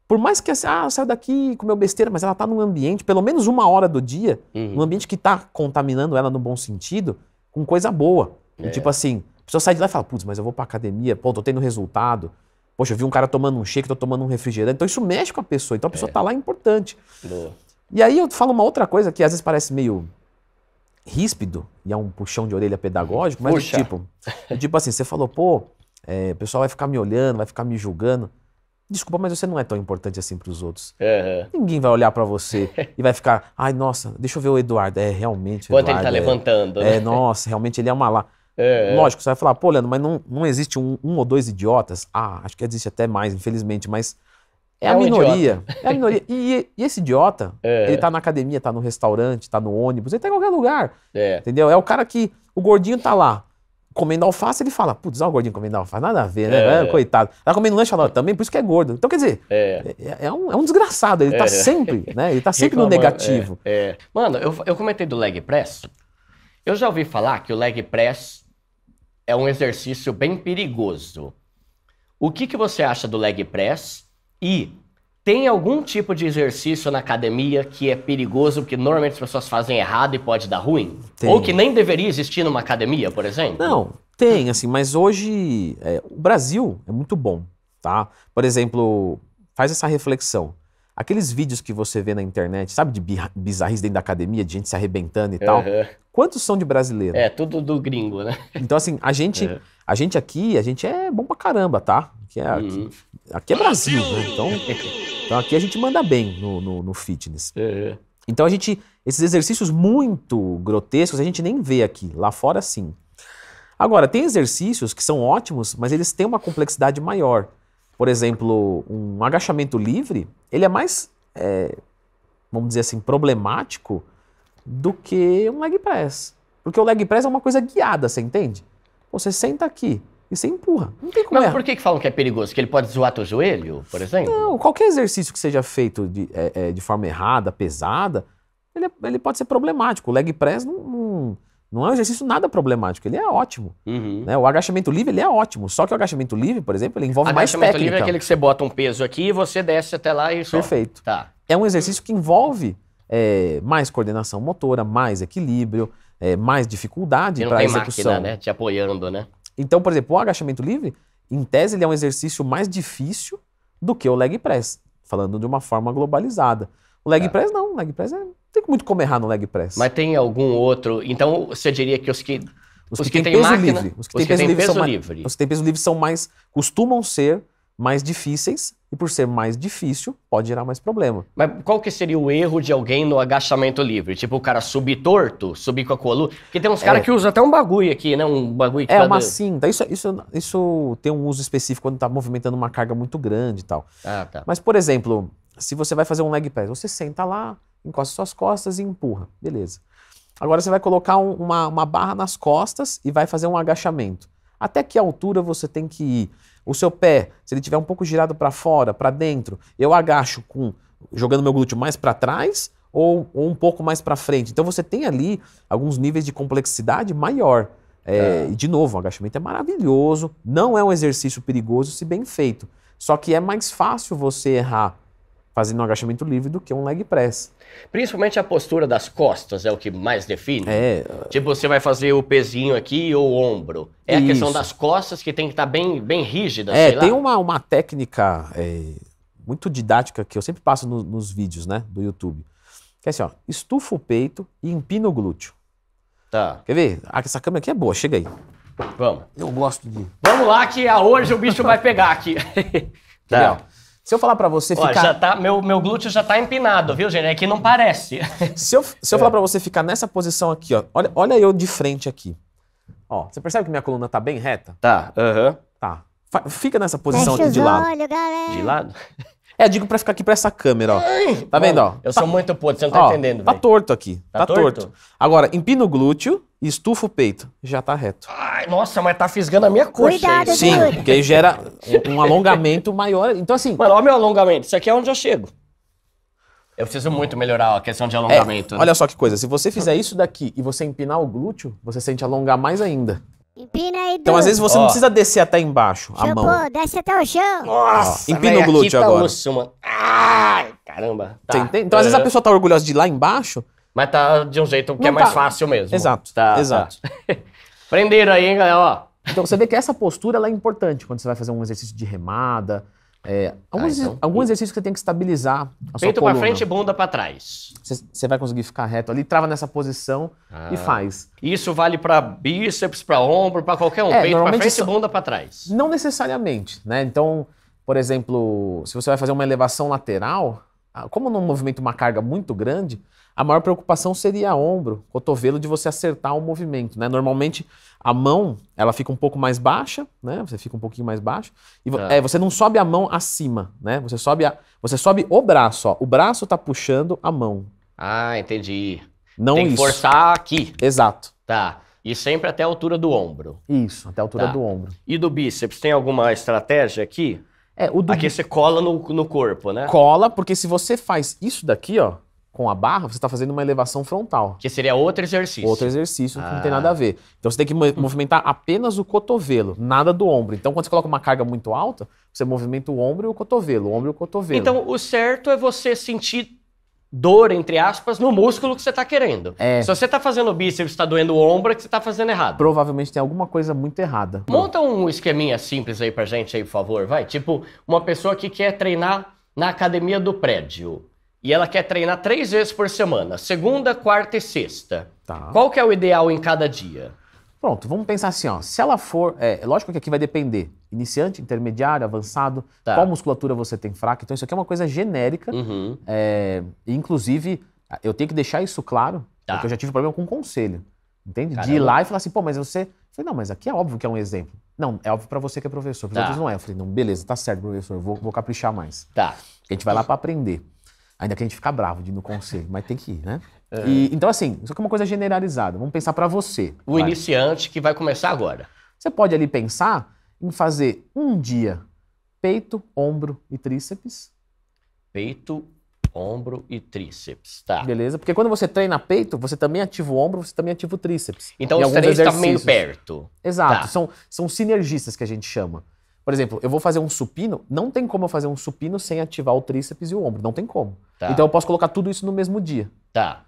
por mais que ah, saiu daqui, comeu besteira, mas ela está num ambiente, pelo menos uma hora do dia, uhum. num ambiente que está contaminando ela no bom sentido, com coisa boa. É. tipo assim, a pessoa sai de lá e fala, putz, mas eu vou para academia, pô, tô tendo resultado. Poxa, eu vi um cara tomando um shake, tô tomando um refrigerante. Então isso mexe com a pessoa. Então a pessoa é. tá lá é importante. Boa. E aí eu falo uma outra coisa que às vezes parece meio ríspido, e é um puxão de orelha pedagógico, mas é tipo, tipo assim, você falou, pô, é, o pessoal vai ficar me olhando, vai ficar me julgando. Desculpa, mas você não é tão importante assim para os outros. Uhum. Ninguém vai olhar para você [laughs] e vai ficar, ai, nossa, deixa eu ver o Eduardo. É, realmente. Quanto Eduardo, ele tá é, levantando. É, né? nossa, realmente ele é uma lá. Lógico, você vai falar, pô, Leandro, mas não, não existe um, um, ou dois idiotas. Ah, acho que existe até mais, infelizmente, mas é, é a um minoria. Idiota. É a minoria. E, e esse idiota, ele tá na academia, tá no restaurante, tá no ônibus, ele tá em qualquer lugar. É. Entendeu? É o cara que. O gordinho tá lá, comendo alface, ele fala, putz, olha o gordinho comendo alface, nada a ver, né? É. Coitado. Tá comendo lanche lá também, por isso que é gordo. Então, quer dizer, é, é, é, é um, é um desgraçado, ele tá é. sempre, né? Ele tá sempre no negativo. Mano, eu, eu comentei do leg press. Eu já ouvi falar que o leg press é um exercício bem perigoso. O que, que você acha do leg press? E tem algum tipo de exercício na academia que é perigoso, que normalmente as pessoas fazem errado e pode dar ruim? Tem. Ou que nem deveria existir numa academia, por exemplo? Não, tem, assim, mas hoje é, o Brasil é muito bom, tá? Por exemplo, faz essa reflexão. Aqueles vídeos que você vê na internet, sabe, de bizarris dentro da academia, de gente se arrebentando e uhum. tal. Quantos são de brasileiro? É, tudo do gringo, né? Então, assim, a gente, uhum. a gente aqui, a gente é bom pra caramba, tá? Aqui é, aqui, uhum. aqui é Brasil, né? Então. Então aqui a gente manda bem no, no, no fitness. É, é. Então a gente, esses exercícios muito grotescos a gente nem vê aqui, lá fora sim. Agora, tem exercícios que são ótimos, mas eles têm uma complexidade maior. Por exemplo, um agachamento livre, ele é mais, é, vamos dizer assim, problemático do que um leg press. Porque o leg press é uma coisa guiada, você entende? Você senta aqui, e você empurra. Não tem como Mas errar. por que, que falam que é perigoso? Que ele pode zoar teu joelho, por exemplo? Não, qualquer exercício que seja feito de, é, é de forma errada, pesada, ele, é, ele pode ser problemático. O leg press não, não, não é um exercício nada problemático, ele é ótimo. Uhum. Né? O agachamento livre, ele é ótimo. Só que o agachamento livre, por exemplo, ele envolve mais técnica. Agachamento livre é aquele que você bota um peso aqui e você desce até lá e só. Perfeito. Tá. É um exercício que envolve é, mais coordenação motora, mais equilíbrio, é, mais dificuldade para execução. Máquina, né? Te apoiando, né? Então, por exemplo, o agachamento livre, em tese, ele é um exercício mais difícil do que o leg press, falando de uma forma globalizada. O leg é. press não, o leg press é... tem muito como errar no leg press. Mas tem algum outro? Então, você diria que os que os, os que, que têm peso máquina, livre, os que têm peso, livre, são livre. Mais, os que têm peso livre são mais costumam ser mais difíceis e por ser mais difícil, pode gerar mais problema. Mas qual que seria o erro de alguém no agachamento livre? Tipo, o cara subir torto, subir com a coluna? Porque tem uns caras é. que usam até um bagulho aqui, né? Um bagulho que É, tá uma cinta. Isso, isso, isso tem um uso específico quando tá movimentando uma carga muito grande e tal. Ah, tá. Mas, por exemplo, se você vai fazer um leg press, você senta lá, encosta suas costas e empurra. Beleza. Agora você vai colocar um, uma, uma barra nas costas e vai fazer um agachamento. Até que altura você tem que ir? O seu pé, se ele tiver um pouco girado para fora, para dentro, eu agacho com jogando meu glúteo mais para trás ou, ou, um pouco mais para frente. Então você tem ali alguns níveis de complexidade maior. É, é. E de novo, o agachamento é maravilhoso, não é um exercício perigoso se bem feito. Só que é mais fácil você errar fazendo um agachamento livre do que um leg press. Principalmente a postura das costas é o que mais define. É. Tipo, você vai fazer o pezinho aqui ou o ombro. É Isso. a questão das costas que tem que estar tá bem, bem rígida. É, tem Uma, uma técnica é, muito didática que eu sempre passo no, nos vídeos né, do YouTube. Que é assim, ó, estufa o peito e empina o glúteo. Tá. Quer ver? Ah, essa câmera aqui é boa, chega aí. Vamos. Eu gosto de. Vamos lá, que hoje o bicho [laughs] vai pegar aqui. tá. Legal. Se eu falar para você Olha, ficar. Já tá, meu, meu glúteo já tá empinado, viu, gente? É que não parece. [laughs] Se eu, se eu é. falar para você ficar nessa posição aqui, ó. Olha, olha eu de frente aqui. Ó, você percebe que minha coluna tá bem reta? Tá. Aham. Uhum. Tá. Fica nessa posição aqui de lado. Olho, galera. De lado? É, digo pra ficar aqui pra essa câmera, ó. tá vendo, ó? Eu tá... sou muito podre, você não tá ó, entendendo, Tá torto aqui. Tá, tá torto? torto? Agora, empina o glúteo e estufa o peito. Já tá reto. Ai, nossa, mas tá fisgando a minha coxa. Cuidado, aí. Sim, porque aí gera um alongamento maior. Então, assim... Mano, olha o meu alongamento. Isso aqui é onde eu chego. Eu preciso muito melhorar a questão de é, alongamento. É, olha só que coisa. Se você fizer isso daqui e você empinar o glúteo, você sente alongar mais ainda. Empina aí, Então, às vezes, você não precisa descer até embaixo, a mão. desce até o chão. Nossa, Empina o glúteo aqui tá agora. osso, mano. Ai, caramba. Tá. Você entende? Então, às vezes, a pessoa tá orgulhosa de ir lá embaixo. Mas tá de um jeito que é Não é mais tá. fácil mesmo. Exato, Tá, tá. exato. tá. [laughs] Prenderam aí, hein, galera, ó. Então, você vê que essa postura ela é importante quando você vai fazer um exercício de remada, é, ah, alguns, ah, então, alguns exercícios que você tem que estabilizar a Peito para frente e bunda para trás. Você vai conseguir ficar reto ali, trava nessa posição ah, e faz. Isso vale para bíceps, para ombro, para qualquer um. É, Peito para frente e bunda para trás. Não necessariamente, né? Então, por exemplo, se você vai fazer uma elevação lateral, ah, como num movimento uma carga muito grande, a maior preocupação seria ombro, cotovelo, de você acertar o movimento. Né? Normalmente a mão ela fica um pouco mais baixa, né? Você fica um pouquinho mais baixo e ah. é, você não sobe a mão acima, né? Você sobe a, você sobe o braço, ó. O braço está puxando a mão. Ah, entendi. Não Tem que isso. forçar aqui. Exato. Tá. E sempre até a altura do ombro. Isso, até a altura tá. do ombro. E do bíceps, tem alguma estratégia aqui? É, o do Aqui bíceps... você cola no, no corpo, né? Cola, porque se você faz isso daqui, ó, com a barra, você está fazendo uma elevação frontal. Que seria outro exercício. Outro exercício ah. que não tem ah. nada a ver. Então você tem que hum. movimentar apenas o cotovelo, nada do ombro. Então quando você coloca uma carga muito alta, você movimenta o ombro e o cotovelo, o ombro e o cotovelo. Então o certo é você sentir dor, entre aspas, no músculo que você está querendo. É. Se você está fazendo o bíceps, está doendo o ombro, é que você está fazendo errado. Provavelmente tem alguma coisa muito errada. Monta um esqueminha simples aí pra gente aí, por favor, vai. Tipo, uma pessoa que quer treinar na academia do prédio e ela quer treinar três vezes por semana, segunda, quarta e sexta. Tá. Qual que é o ideal em cada dia? Pronto, vamos pensar assim, ó. Se ela for, é, lógico que aqui vai depender, iniciante, intermediário, avançado, tá. qual musculatura você tem fraca. Então isso aqui é uma coisa genérica. Uhum. É, inclusive, eu tenho que deixar isso claro, tá. porque eu já tive problema com um conselho, entende? Caramba. De ir lá e falar assim, pô, mas você, eu falei, não, mas aqui é óbvio que é um exemplo. Não, é óbvio para você que é professor, para tá. outros não é. Eu falei, não, beleza, tá certo, professor, eu vou, vou caprichar mais. Tá. A gente vai lá para aprender. Ainda que a gente fica bravo de ir no conselho, mas tem que ir, né? É. E, então, assim, isso aqui é uma coisa generalizada. Vamos pensar para você. O vai. iniciante que vai começar agora. Você pode ali pensar em fazer um dia peito, ombro e tríceps. Peito, ombro e tríceps, tá. Beleza? Porque quando você treina peito, você também ativa o ombro, você também ativa o tríceps. Então os três estão tá meio perto. Exato. Tá. São, são sinergistas que a gente chama. Por exemplo, eu vou fazer um supino, não tem como eu fazer um supino sem ativar o tríceps e o ombro, não tem como. Tá. Então eu posso colocar tudo isso no mesmo dia. Tá.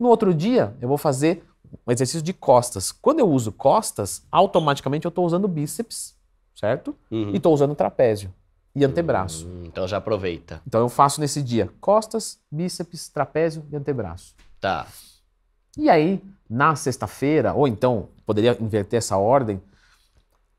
No outro dia, eu vou fazer um exercício de costas. Quando eu uso costas, automaticamente eu estou usando bíceps, certo? Uhum. E estou usando trapézio e antebraço. Hum, então já aproveita. Então eu faço nesse dia costas, bíceps, trapézio e antebraço. Tá. E aí, na sexta-feira, ou então, poderia inverter essa ordem,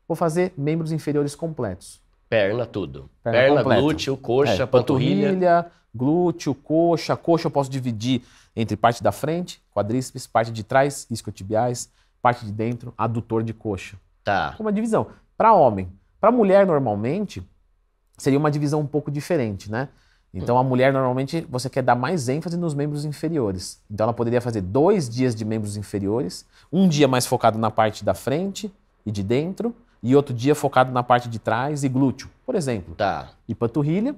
Vou fazer membros inferiores completos. Perna, tudo. Perna, Perna glúteo, coxa, é, panturrilha. panturrilha. Glúteo, coxa. Coxa eu posso dividir entre parte da frente, quadríceps, parte de trás, isquiotibiais, parte de dentro, adutor de coxa. Tá. É uma divisão. Para homem. Para mulher, normalmente, seria uma divisão um pouco diferente, né? Então, a mulher, normalmente, você quer dar mais ênfase nos membros inferiores. Então, ela poderia fazer dois dias de membros inferiores, um dia mais focado na parte da frente e de dentro, e outro dia focado na parte de trás e glúteo, por exemplo. Tá. E panturrilha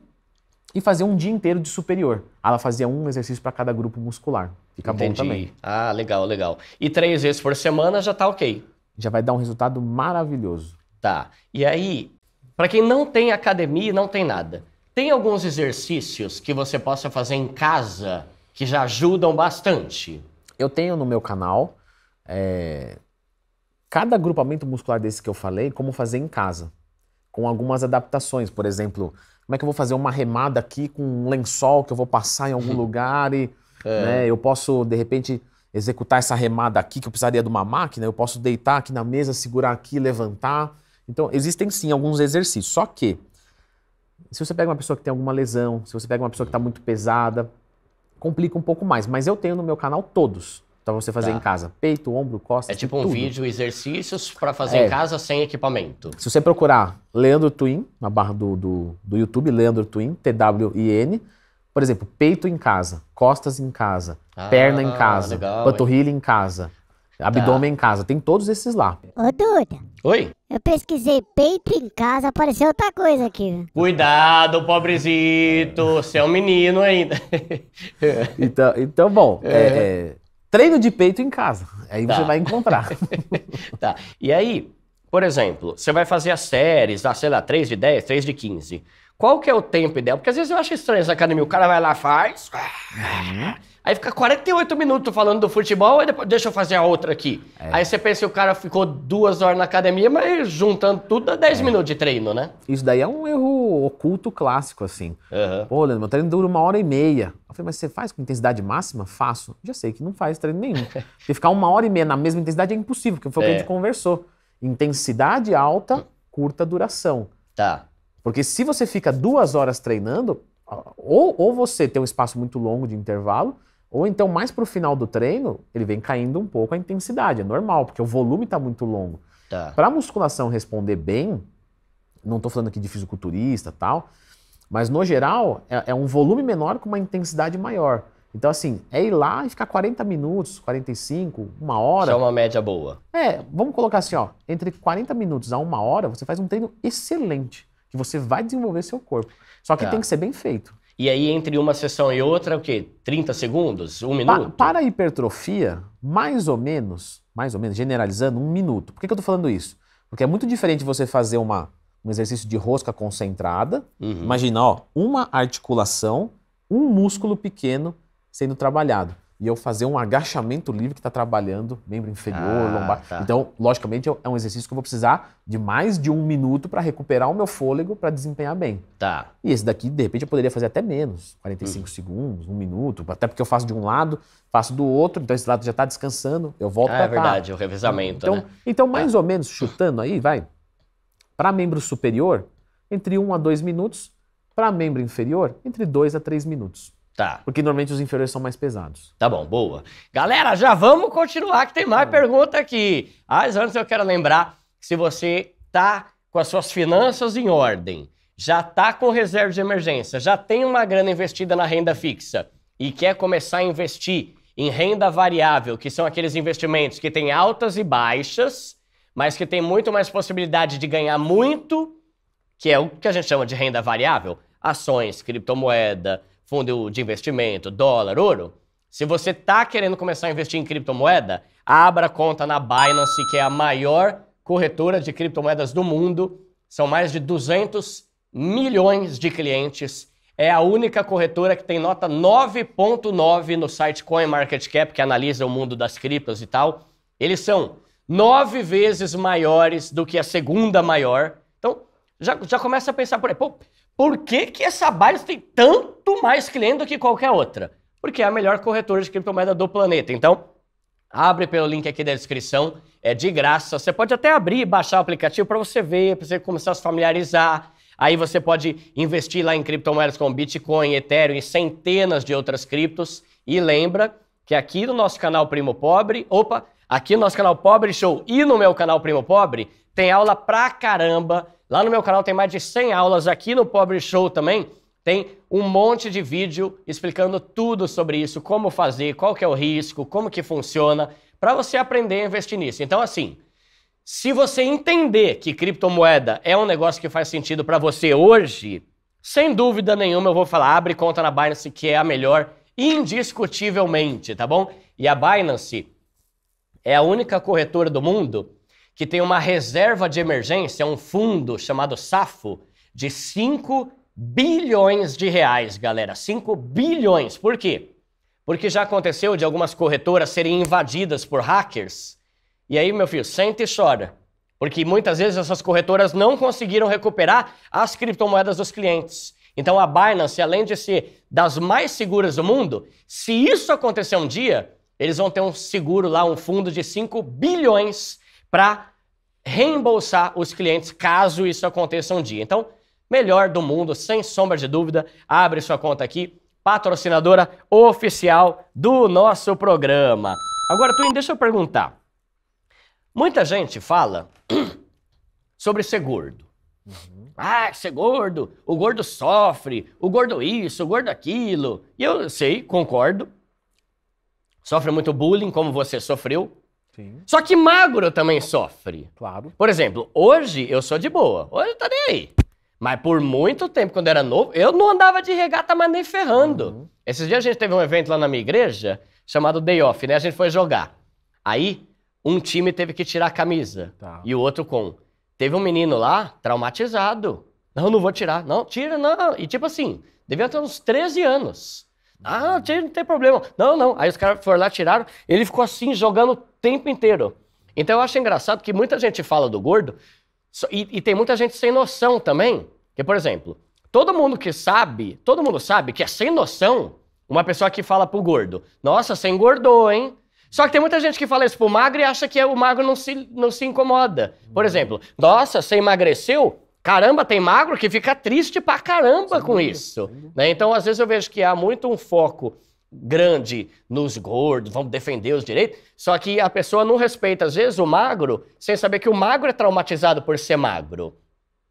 e fazer um dia inteiro de superior. Ela fazia um exercício para cada grupo muscular. Fica Entendi. bom também. Ah, legal, legal. E três vezes por semana já tá ok. Já vai dar um resultado maravilhoso. Tá. E aí, para quem não tem academia, e não tem nada, tem alguns exercícios que você possa fazer em casa que já ajudam bastante. Eu tenho no meu canal é, cada agrupamento muscular desse que eu falei, como fazer em casa, com algumas adaptações. Por exemplo, como é que eu vou fazer uma remada aqui com um lençol que eu vou passar em algum [laughs] lugar e é. né, eu posso, de repente, executar essa remada aqui que eu precisaria de uma máquina, eu posso deitar aqui na mesa, segurar aqui, levantar. Então, existem sim alguns exercícios, só que se você pega uma pessoa que tem alguma lesão, se você pega uma pessoa que está muito pesada, complica um pouco mais. Mas eu tenho no meu canal todos. Então você fazer tá. em casa. Peito, ombro, costas. É tipo um tudo. vídeo, exercícios para fazer é. em casa sem equipamento. Se você procurar Leandro Twin, na barra do, do, do YouTube, Leandro Twin, T-W-I-N, por exemplo, peito em casa, costas em casa, ah, perna em casa, legal, panturrilha hein? em casa, tá. abdômen tá. em casa. Tem todos esses lá. Ô, Duda. Oi? Eu pesquisei peito em casa, apareceu outra coisa aqui. Cuidado, pobrezito, você é um menino ainda. [laughs] então, então, bom, é. é, é Treino de peito em casa. Aí tá. você vai encontrar. [laughs] tá. E aí, por exemplo, você vai fazer as séries, sei lá, 3 de 10, 3 de 15. Qual que é o tempo ideal? Porque às vezes eu acho estranho essa academia. O cara vai lá, faz. Uhum. Aí fica 48 minutos falando do futebol, depois deixa eu fazer a outra aqui. É. Aí você pensa que o cara ficou duas horas na academia, mas juntando tudo é dá 10 é. minutos de treino, né? Isso daí é um erro oculto clássico, assim. Uhum. Pô, Leandro, meu treino dura uma hora e meia. Eu falei, mas você faz com intensidade máxima? Faço. Já sei que não faz treino nenhum. [laughs] Porque ficar uma hora e meia na mesma intensidade é impossível, porque foi o é. que a gente é. conversou. Intensidade alta, curta duração. Tá. Porque se você fica duas horas treinando, ou, ou você tem um espaço muito longo de intervalo, ou então, mais para o final do treino, ele vem caindo um pouco a intensidade, é normal, porque o volume está muito longo. Tá. Para a musculação responder bem, não estou falando aqui de fisiculturista tal, mas no geral é, é, um volume menor com uma intensidade maior. Então, assim, é ir lá e ficar 40 minutos, 45, uma hora. Isso é uma média boa. É, vamos colocar assim, ó, entre 40 minutos a uma hora, você faz um treino excelente, que você vai desenvolver seu corpo. Só que tá. tem que ser bem feito. E aí, entre uma sessão e outra, o quê? 30 segundos? Um minuto? Pa para a hipertrofia, mais ou menos, mais ou menos, generalizando, um minuto. Por que, que eu estou falando isso? Porque é muito diferente você fazer uma, um exercício de rosca concentrada. Uhum. Imagina, ó, uma articulação, um músculo pequeno sendo trabalhado e eu fazer um agachamento livre que está trabalhando membro inferior, ah, lombar. Tá. Então, logicamente, é, é um exercício que eu vou precisar de mais de um minuto para recuperar o meu fôlego para desempenhar bem. Tá. E esse daqui, de repente, eu poderia fazer até menos, 45 uhum. segundos, um minuto, até porque eu faço de um lado, faço do outro, então esse lado já está descansando, eu volto ah, para É verdade, o é revezamento, então, né? Então, tá. mais é. ou menos, chutando aí, vai, para membro superior, entre um a dois minutos, para membro inferior, entre dois a três minutos. Tá. Porque normalmente os inferiores são mais pesados. Tá bom, boa. Galera, já vamos continuar que tem mais tá. pergunta aqui. Mas antes eu quero lembrar que se você tá com as suas finanças em ordem, já tá com reserva de emergência, já tem uma grana investida na renda fixa e quer começar a investir em renda variável, que são aqueles investimentos que têm altas e baixas, mas que tem muito mais possibilidade de ganhar muito, que é o que a gente chama de renda variável, ações, criptomoeda, fundo de investimento, dólar, ouro, se você está querendo começar a investir em criptomoeda, abra conta na Binance, que é a maior corretora de criptomoedas do mundo. São mais de 200 milhões de clientes. É a única corretora que tem nota 9.9 no site CoinMarketCap, que analisa o mundo das criptos e tal. Eles são nove vezes maiores do que a segunda maior. Então, já, já começa a pensar por aí. Pô, por que, que essa Binance tem tanto mais cliente do que qualquer outra? Porque é a melhor corretora de criptomoeda do planeta. Então, abre pelo link aqui da descrição, é de graça. Você pode até abrir e baixar o aplicativo para você ver, para você começar a se familiarizar. Aí você pode investir lá em criptomoedas como Bitcoin, Ethereum e centenas de outras criptos. E lembra que aqui no nosso canal Primo Pobre, opa, aqui no nosso canal Pobre Show e no meu canal Primo Pobre, tem aula pra caramba Lá no meu canal tem mais de 100 aulas, aqui no Pobre Show também tem um monte de vídeo explicando tudo sobre isso, como fazer, qual que é o risco, como que funciona, para você aprender a investir nisso. Então assim, se você entender que criptomoeda é um negócio que faz sentido para você hoje, sem dúvida nenhuma eu vou falar, abre conta na Binance que é a melhor indiscutivelmente, tá bom? E a Binance é a única corretora do mundo que tem uma reserva de emergência, um fundo chamado SAFO, de 5 bilhões de reais, galera. 5 bilhões. Por quê? Porque já aconteceu de algumas corretoras serem invadidas por hackers. E aí, meu filho, sente e chora. Porque muitas vezes essas corretoras não conseguiram recuperar as criptomoedas dos clientes. Então a Binance, além de ser das mais seguras do mundo, se isso acontecer um dia, eles vão ter um seguro lá, um fundo de 5 bilhões para reembolsar os clientes caso isso aconteça um dia. Então, melhor do mundo, sem sombra de dúvida, abre sua conta aqui, patrocinadora oficial do nosso programa. Agora, Twin, deixa eu perguntar. Muita gente fala [clears throat] sobre ser gordo. Uhum. Ah, ser gordo, o gordo sofre, o gordo isso, o gordo aquilo. E eu sei, concordo. Sofre muito bullying, como você sofreu. Sim. Só que magro também sofre. Claro. Por exemplo, hoje eu sou de boa. Hoje tá nem aí. Mas por muito tempo, quando eu era novo, eu não andava de regata, mas nem ferrando. Uhum. Esses dias a gente teve um evento lá na minha igreja chamado Day Off, né? A gente foi jogar. Aí, um time teve que tirar a camisa. Tá. E o outro com. Teve um menino lá, traumatizado. Não, não vou tirar. Não, tira, não. E tipo assim, devia ter uns 13 anos. Ah, uhum. não tem problema. Não, não. Aí os caras foram lá, tiraram. Ele ficou assim, jogando tempo inteiro. Então eu acho engraçado que muita gente fala do gordo e, e tem muita gente sem noção também. Que, por exemplo, todo mundo que sabe, todo mundo sabe que é sem noção uma pessoa que fala pro gordo: Nossa, você engordou, hein? Só que tem muita gente que fala isso pro magro e acha que é, o magro não se, não se incomoda. Por exemplo, nossa, você emagreceu? Caramba, tem magro que fica triste pra caramba com isso. Né? Então, às vezes, eu vejo que há muito um foco grande nos gordos, vamos defender os direitos. Só que a pessoa não respeita, às vezes, o magro, sem saber que o magro é traumatizado por ser magro.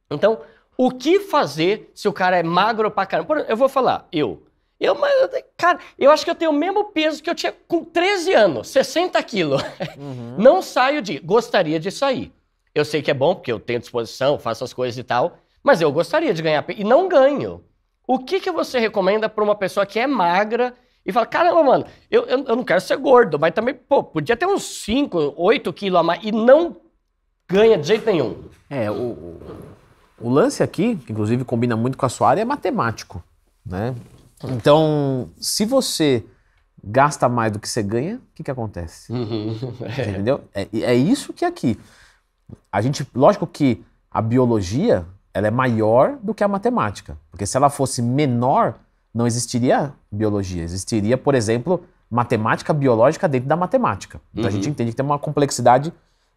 Então, o que fazer se o cara é magro pra caramba? Eu vou falar, eu. Eu, mas, cara, eu acho que eu tenho o mesmo peso que eu tinha com 13 anos, 60 quilos. Uhum. [laughs] Não saio de. Gostaria de sair. Eu sei que é bom, porque eu tenho disposição, faço as coisas e tal, mas eu gostaria de ganhar. E não ganho. O que, que você recomenda para uma pessoa que é magra e fala, caramba, mano, eu, eu, eu, não quero ser gordo, mas também, pô, podia ter uns 5, 8 quilos a mais e não ganha de jeito nenhum. É, o, o lance aqui, que inclusive combina muito com a sua área, é matemático, né? Então, se você gasta mais do que você ganha, o que, que acontece? Uhum. [laughs] É. Entendeu? É, é isso que é aqui. A gente, lógico que a biologia, ela é maior do que a matemática, porque se ela fosse menor, não existiria biologia. Existiria, por exemplo, matemática biológica dentro da matemática. Então uhum. a gente entende que tem uma complexidade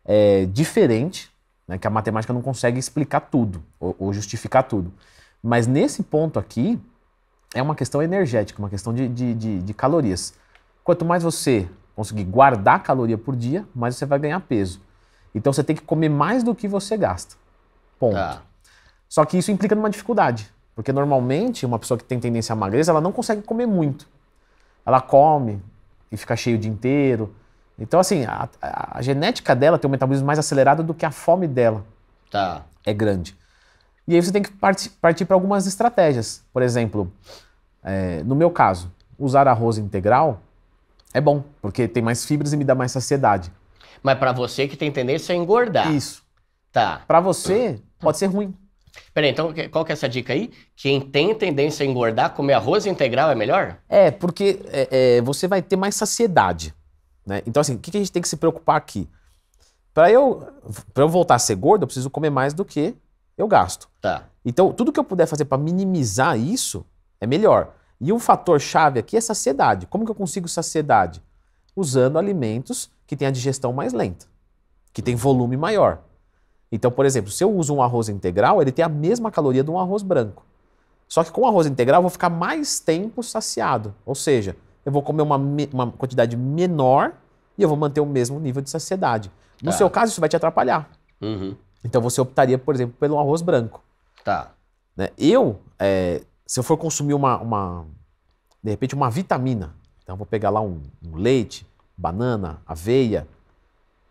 é, diferente, né, que a matemática não consegue explicar tudo ou, ou, justificar tudo. Mas nesse ponto aqui, é uma questão energética, uma questão de, de, de, de calorias. Quanto mais você conseguir guardar caloria por dia, mais você vai ganhar peso. Então você tem que comer mais do que você gasta. Ponto. Ah. Só que isso implica numa dificuldade. Porque normalmente uma pessoa que tem tendência à magreza, ela não consegue comer muito. Ela come e fica cheio o dia inteiro. Então, assim, a, a, a genética dela tem um metabolismo mais acelerado do que a fome dela. Tá. É grande. E aí você tem que partir para algumas estratégias. Por exemplo, é, no meu caso, usar arroz integral é bom, porque tem mais fibras e me dá mais saciedade. Mas para você que tem tendência a engordar. Isso. Tá. Para você, pode ser ruim. Peraí, então qual que é essa dica aí? Quem tem tendência a engordar, comer arroz integral é melhor? É, porque é, é, você vai ter mais saciedade. Né? Então, assim, o que, que a gente tem que se preocupar aqui? Para eu, eu voltar a ser gordo, eu preciso comer mais do que eu gasto. Tá. Então, tudo que eu puder fazer para minimizar isso é melhor. E um fator chave aqui é saciedade. Como que eu consigo saciedade? Usando alimentos que têm a digestão mais lenta, que tem volume maior. Então, por exemplo, se eu uso um arroz integral, ele tem a mesma caloria de um arroz branco. Só que com o arroz integral eu vou ficar mais tempo saciado. Ou seja, eu vou comer uma, uma quantidade menor e eu vou manter o mesmo nível de saciedade. No tá. seu caso, isso vai te atrapalhar. Uhum. Então você optaria, por exemplo, pelo arroz branco. Tá. Né? Eu, é, se eu for consumir uma, uma, de repente, uma vitamina, então eu vou pegar lá um, um leite, banana, aveia,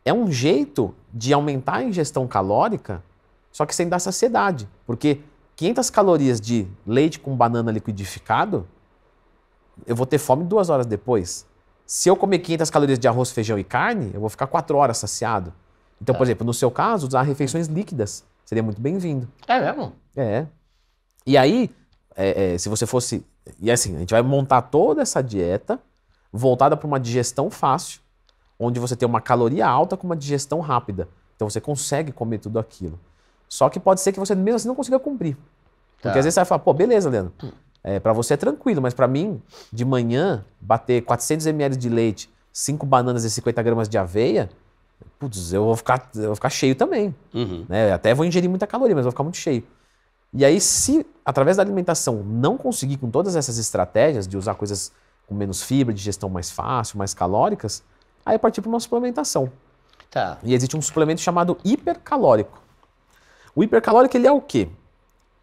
é um jeito de aumentar a ingestão calórica, só que sem dar saciedade. Porque 500 calorias de leite com banana liquidificado, eu vou ter fome duas horas depois. Se eu comer 500 calorias de arroz, feijão e carne, eu vou ficar quatro horas saciado. Então, por é. exemplo, no seu caso, usar refeições líquidas seria muito bem-vindo. É mesmo? É. E aí, é, é, se você fosse. E assim, a gente vai montar toda essa dieta voltada para uma digestão fácil onde você tem uma caloria alta com uma digestão rápida. Então você consegue comer tudo aquilo. Só que pode ser que você mesmo assim não consiga cumprir. Tá. Porque às vezes você vai falar, pô, beleza, Leandro. É, para você é tranquilo, mas para mim, de manhã, bater 400 ml de leite, 5 bananas e 50 gramas de aveia, putz, eu vou ficar, eu vou ficar cheio também. Uhum. Né? Até vou ingerir muita caloria, mas vou ficar muito cheio. E aí, se através da alimentação não conseguir com todas essas estratégias de usar coisas com menos fibra, digestão mais fácil, mais calóricas, Aí eu parti para uma suplementação. Tá. E existe um suplemento chamado hipercalórico. O hipercalórico ele é o quê?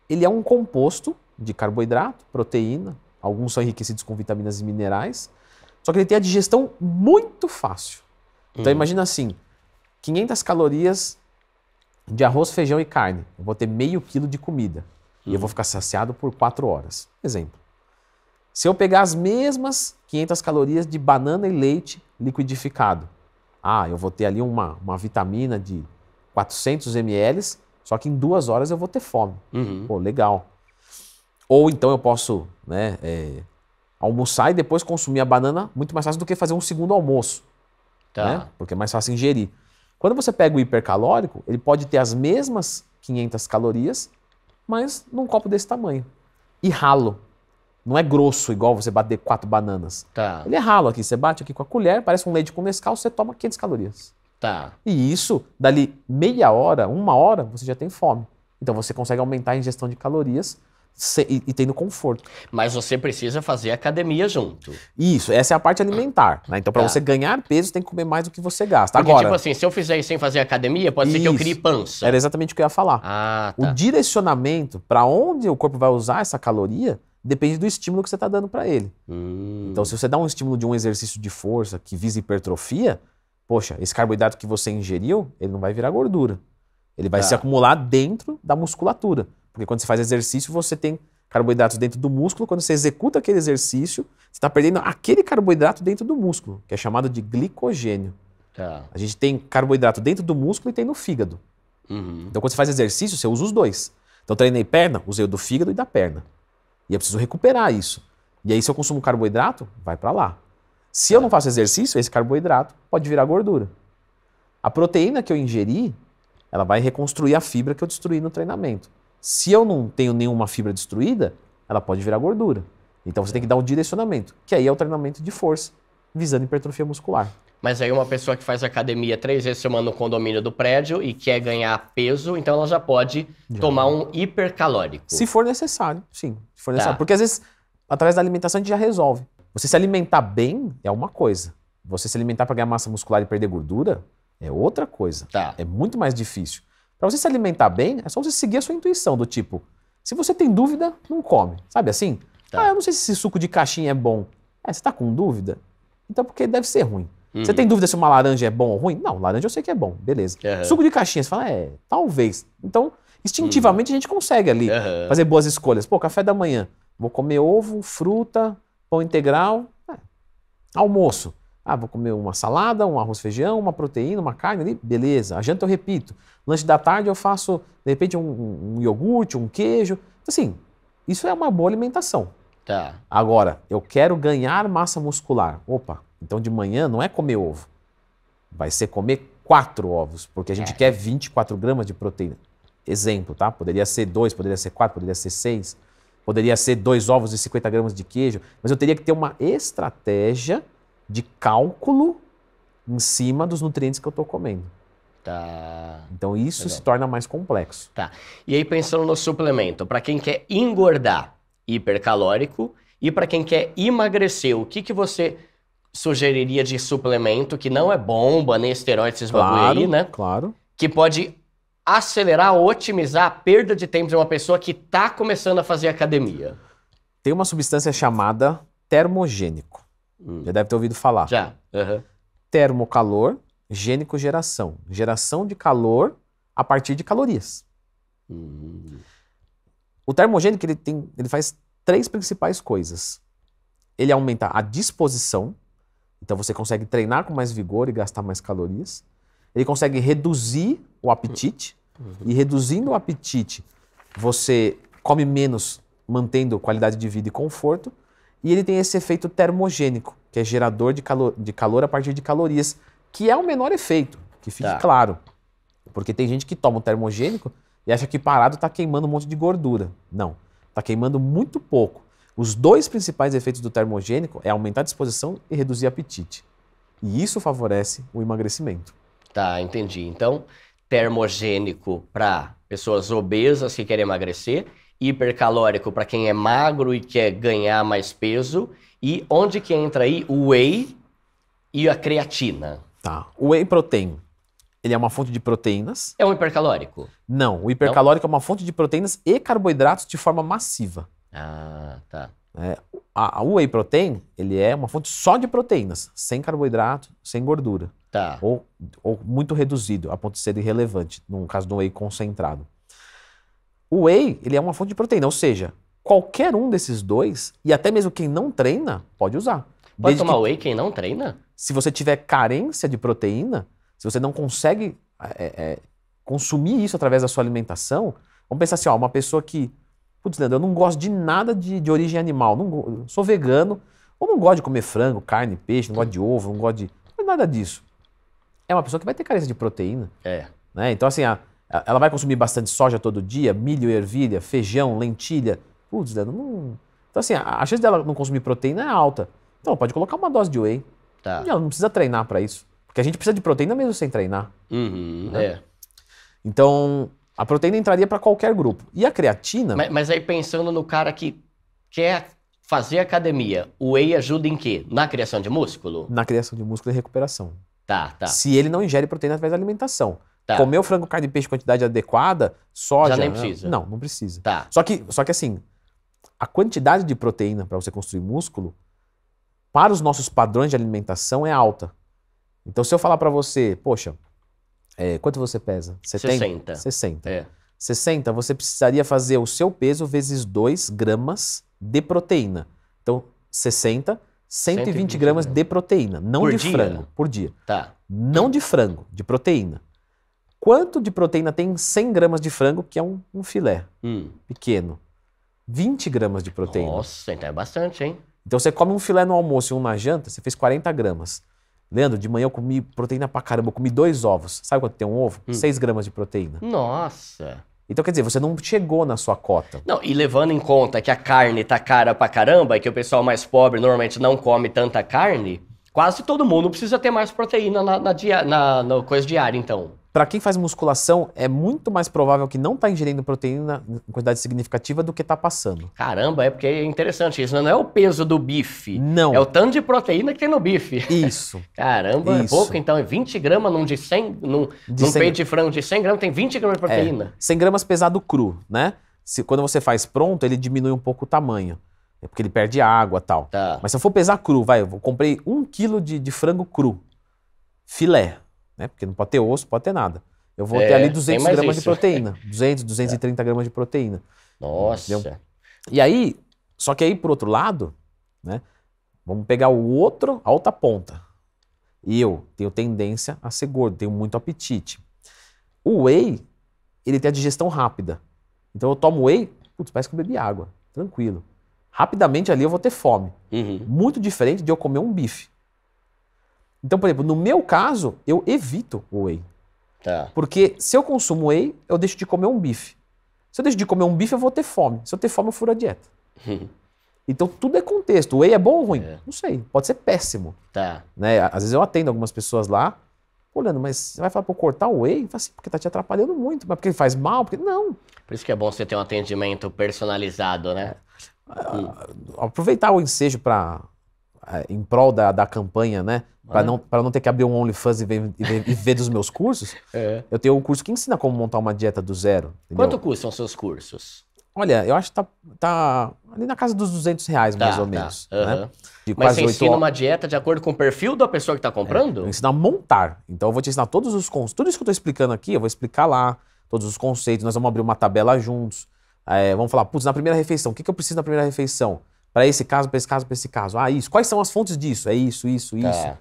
Ele é um composto de carboidrato, proteína, alguns são enriquecidos com vitaminas e minerais, só que ele tem a digestão muito fácil. Então hum. imagina assim, 500 calorias de arroz, feijão e carne. Eu vou ter meio quilo de comida. Hum. E eu uhum. vou ficar saciado por 4 horas. Exemplo. Se eu pegar as mesmas 500 calorias de banana e leite liquidificado, ah, eu vou ter ali uma, uma vitamina de 400 ml, só que em duas horas eu vou ter fome. Uhum. Pô, legal. Ou então eu posso né, é, almoçar e depois consumir a banana, muito mais fácil do que fazer um segundo almoço. Tá. Né? Porque é mais fácil ingerir. Quando você pega o hipercalórico, ele pode ter as mesmas 500 calorias, mas num copo desse tamanho. E ralo. Não é grosso, igual você bater quatro bananas. Tá. Ele é ralo aqui. Você bate aqui com a colher, parece um leite com Nescau, você toma 500 calorias. Tá. E isso, dali meia hora, uma hora, você já tem fome. Então você consegue aumentar a ingestão de calorias se, e, e, tendo conforto. Mas você precisa fazer academia junto. Isso, essa é a parte alimentar. Né? Então, para tá. você ganhar peso, tem que comer mais do que você gasta. Porque, Agora, tipo assim, se eu fizer isso sem fazer academia, pode isso. ser que eu crie pança. Era exatamente o que eu ia falar. Ah, tá. O direcionamento para onde o corpo vai usar essa caloria depende do estímulo que você está dando para ele. Hum. Então, se você dá um estímulo de um exercício de força que visa hipertrofia, poxa, esse carboidrato que você ingeriu, ele não vai virar gordura. Ele vai tá. se acumular dentro da musculatura. Porque quando você faz exercício, você tem carboidratos dentro do músculo. Quando você executa aquele exercício, você está perdendo aquele carboidrato dentro do músculo, que é chamado de glicogênio. Tá. A gente tem carboidrato dentro do músculo e tem no fígado. Uhum. Então, quando você faz exercício, você usa os dois. Então, treinei perna, usei o do fígado e da perna. E é preciso recuperar isso. E aí, se eu consumo carboidrato, vai para lá. Se eu não faço exercício, esse carboidrato pode virar gordura. A proteína que eu ingeri, ela vai reconstruir a fibra que eu destruí no treinamento. Se eu não tenho nenhuma fibra destruída, ela pode virar gordura. Então você tem que dar um direcionamento, que aí é o treinamento de força, visando hipertrofia muscular. Mas aí uma pessoa que faz academia três vezes por semana no condomínio do prédio e quer ganhar peso, então ela já pode já. tomar um hipercalórico. Se for necessário, sim. Se for tá. necessário. Tá. Porque às vezes, através da alimentação, a gente já resolve. Você se alimentar bem é uma coisa. Você se alimentar para ganhar massa muscular e perder gordura é outra coisa. Tá. É muito mais difícil. Para você se alimentar bem, é só você seguir a sua intuição, do tipo, se você tem dúvida, não come. Sabe assim? Tá. Ah, eu não sei se esse suco de caixinha é bom. É, você está com dúvida? Então, porque deve ser ruim. Você tem uhum. dúvida se uma laranja é bom ou ruim? Não, laranja eu sei que é bom, beleza. Uhum. Suco de caixinha, você fala, é, talvez. Então, instintivamente uhum. a gente consegue ali fazer boas escolhas. Pô, café da manhã, vou comer ovo, fruta, pão integral. É. Almoço, ah, vou comer uma salada, um arroz, feijão, uma proteína, uma carne ali, beleza. A janta eu repito. Lanche da tarde eu faço, de repente, um, um, um iogurte, um queijo. Então, assim, isso é uma boa alimentação. Tá. Agora, eu quero ganhar massa muscular. Opa, então de manhã não é comer ovo, vai ser comer quatro ovos, porque a gente é. quer 24 gramas de proteína. Exemplo, tá? Poderia ser dois, poderia ser quatro, poderia ser seis, poderia ser dois ovos e 50 gramas de queijo, mas eu teria que ter uma estratégia de cálculo em cima dos nutrientes que eu estou comendo. Tá. Então isso Legal. se torna mais complexo. Tá. E aí pensando no suplemento, para quem quer engordar, hipercalórico, e para quem quer emagrecer, o que que você sugeriria de suplemento, que não é bomba, nem esteroides, esses claro, aí, né? Claro. Que pode acelerar, otimizar a perda de tempo de uma pessoa que está começando a fazer academia. Tem uma substância chamada termogênico. Hum. Já deve ter ouvido falar. Já. Uhum. Termocalor, gênico geração. Geração de calor a partir de calorias. Hum. O termogênico ele, tem, ele faz três principais coisas. Ele aumenta a disposição, então você consegue treinar com mais vigor e gastar mais calorias. Ele consegue reduzir o apetite. E reduzindo o apetite, você come menos, mantendo qualidade de vida e conforto. E ele tem esse efeito termogênico, que é gerador de calor, de calor a partir de calorias, que é o menor efeito, que fique tá. claro. Porque tem gente que toma o termogênico e acha que parado está queimando um monte de gordura. Não, está queimando muito pouco. Os dois principais efeitos do termogênico é aumentar a disposição e reduzir apetite. E isso favorece o emagrecimento. Tá, entendi. Então, termogênico para pessoas obesas que querem emagrecer, hipercalórico para quem é magro e quer ganhar mais peso, e onde que entra aí o whey e a creatina? Tá. O whey protein, ele é uma fonte de proteínas. É um hipercalórico? Não, o hipercalórico Não? é uma fonte de proteínas e carboidratos de forma massiva. Ah, tá. É, a, a whey protein, ele é uma fonte só de proteínas, sem carboidrato, sem gordura. Tá. Ou, ou muito reduzido, a ponto de ser irrelevante, no caso do whey concentrado. O whey, ele é uma fonte de proteína, ou seja, qualquer um desses dois, e até mesmo quem não treina, pode usar. Pode Desde tomar que, whey quem não treina? Se você tiver carência de proteína, se você não consegue é, é, consumir isso através da sua alimentação, vamos pensar assim, ó, uma pessoa que putz, Leandro, eu não gosto de nada de, de origem animal, não, sou vegano, ou não gosto de comer frango, carne, peixe, não gosto de ovo, não gosto de nada disso. É uma pessoa que vai ter carência de proteína. É. Né? Então, assim, a, a, ela vai consumir bastante soja todo dia, milho, ervilha, feijão, lentilha. Putz, Leandro, não... Então, assim, a, a chance dela não consumir proteína é alta. Então, pode colocar uma dose de whey. Tá. E ela não precisa treinar para isso. Porque a gente precisa de proteína mesmo sem treinar. Uhum, né? É. Então, a proteína entraria para qualquer grupo. E a creatina. Mas, mas, aí pensando no cara que quer fazer academia, o whey ajuda em quê? Na criação de músculo? Na criação de músculo e recuperação. Tá, tá. Se ele não ingere proteína através da alimentação. Tá. Comer o frango, carne e peixe em quantidade adequada, soja. Já nem né? precisa. Não, não precisa. Tá. Só que, só que assim, a quantidade de proteína para você construir músculo, para os nossos padrões de alimentação, é alta. Então, se eu falar para você, poxa, é, quanto você pesa? 70? 60. 60. É. 60, você precisaria fazer o seu peso vezes 2 gramas de proteína. Então, 60, 120, 120 gramas, de proteína, não por de dia? frango, por dia. Tá. Não de frango, de proteína. Quanto de proteína tem 100 gramas de frango, que é um, um filé hum. pequeno? 20 gramas de proteína. Nossa, então é bastante, hein? Então você come um filé no almoço e um na janta, você fez 40 gramas. Leandro, de manhã eu comi proteína pra caramba. Eu comi dois ovos. Sabe quanto tem um ovo? Hum. 6 gramas de proteína. Nossa! Então, quer dizer, você não chegou na sua cota. Não, e levando em conta que a carne tá cara pra caramba, e que o pessoal mais pobre normalmente não come tanta carne, quase todo mundo precisa ter mais proteína na, na, dia, na, na coisa diária, então. Para quem faz musculação, é muito mais provável que não está ingerindo proteína em quantidade significativa do que está passando. Caramba, é porque é interessante isso. Né? Não é o peso do bife. Não. É o tanto de proteína que tem no bife. Isso. [laughs] Caramba, é isso. é pouco então. É 20 gramas num, de 100, num, de num 100... peito de frango de 100 gramas tem 20 gramas de é, proteína. É, 100 gramas pesado cru, né? Se, quando você faz pronto, ele diminui um pouco o tamanho. É porque ele perde água tal. Tá. Mas se eu for pesar cru, vai, eu comprei um quilo de, de frango cru, filé né? Porque não pode ter osso, pode ter nada. Eu vou é, ter ali 200 gramas isso. de proteína. 200, 230 é. gramas de proteína. Nossa. Entendeu? E aí, só que aí, por outro lado, né? Vamos pegar o outro, a outra ponta. Eu tenho tendência a ser gordo, tenho muito apetite. O whey, ele tem a digestão rápida. Então eu tomo whey, putz, parece que eu bebi água. Tranquilo. Rapidamente ali eu vou ter fome. Uhum. Muito diferente de eu comer um bife. Então, por exemplo, no meu caso, eu evito o whey. Tá. Porque se eu consumo whey, eu deixo de comer um bife. Se eu deixo de comer um bife, eu vou ter fome. Se eu ter fome, eu furo a dieta. [laughs] então tudo é contexto. O whey é bom ou ruim? É. Não sei. Pode ser péssimo. Tá. Né? Às vezes eu atendo algumas pessoas lá. Olhando, mas você vai falar para cortar o whey? assim, porque tá te atrapalhando muito, mas porque ele faz mal, porque não. Por isso que é bom você ter um atendimento personalizado, né? É, é, aproveitar o ensejo para é, em prol da, da campanha, né? Para é. não, para não ter que abrir um OnlyFans e ver, e ver, e ver dos meus cursos, é. eu tenho um curso que ensina como montar uma dieta do zero. Entendeu? Quanto custam seus cursos? Olha, eu acho que tá, tá ali na casa dos 200 reais, tá, mais ou tá. menos. Uhum. Né? De Mas você ensina uma dieta de acordo com o perfil da pessoa que está comprando? É, eu ensino a montar. Então eu vou te ensinar todos os conceitos. Tudo isso que eu estou explicando aqui, eu vou explicar lá. Todos os conceitos. Nós vamos abrir uma tabela juntos. É, vamos falar, putz, na primeira refeição, o que, que eu preciso na primeira refeição? para esse caso, para esse caso, para esse caso. Ah, isso. Quais são as fontes disso? É isso, isso, tá. isso.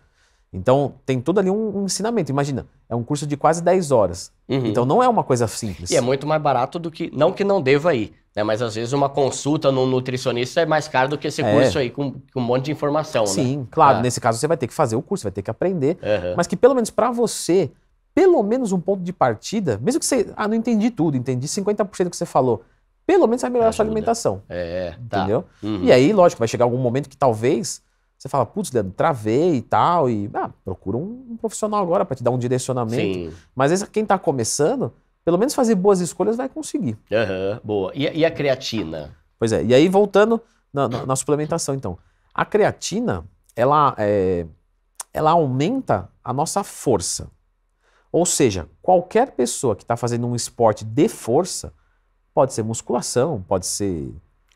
Então, tem todo ali um, um, ensinamento. Imagina, é um curso de quase 10 horas. Uhum. Então, não é uma coisa simples. E é muito mais barato do que. Não que não deva ir, né? mas às vezes uma consulta num nutricionista é mais caro do que esse é. curso aí com, com, um monte de informação. Né? Sim, né? claro. Ah. Nesse caso, você vai ter que fazer o curso, vai ter que aprender. Uhum. Mas que pelo menos para você, pelo menos um ponto de partida, mesmo que você. Ah, não entendi tudo, entendi 50% do que você falou pelo menos vai é melhorar a sua alimentação. É, tá. Entendeu? Uhum. E aí, lógico, vai chegar algum momento que talvez você fala, putz, Leandro, travei e tal, e ah, procura um, profissional agora para te dar um direcionamento. Sim. Mas às quem está começando, pelo menos fazer boas escolhas vai conseguir. Uhum, boa. E, e, a creatina? Pois é. E aí, voltando na, na, na suplementação, então. A creatina, ela, é, ela aumenta a nossa força. Ou seja, qualquer pessoa que está fazendo um esporte de força, Pode ser musculação, pode ser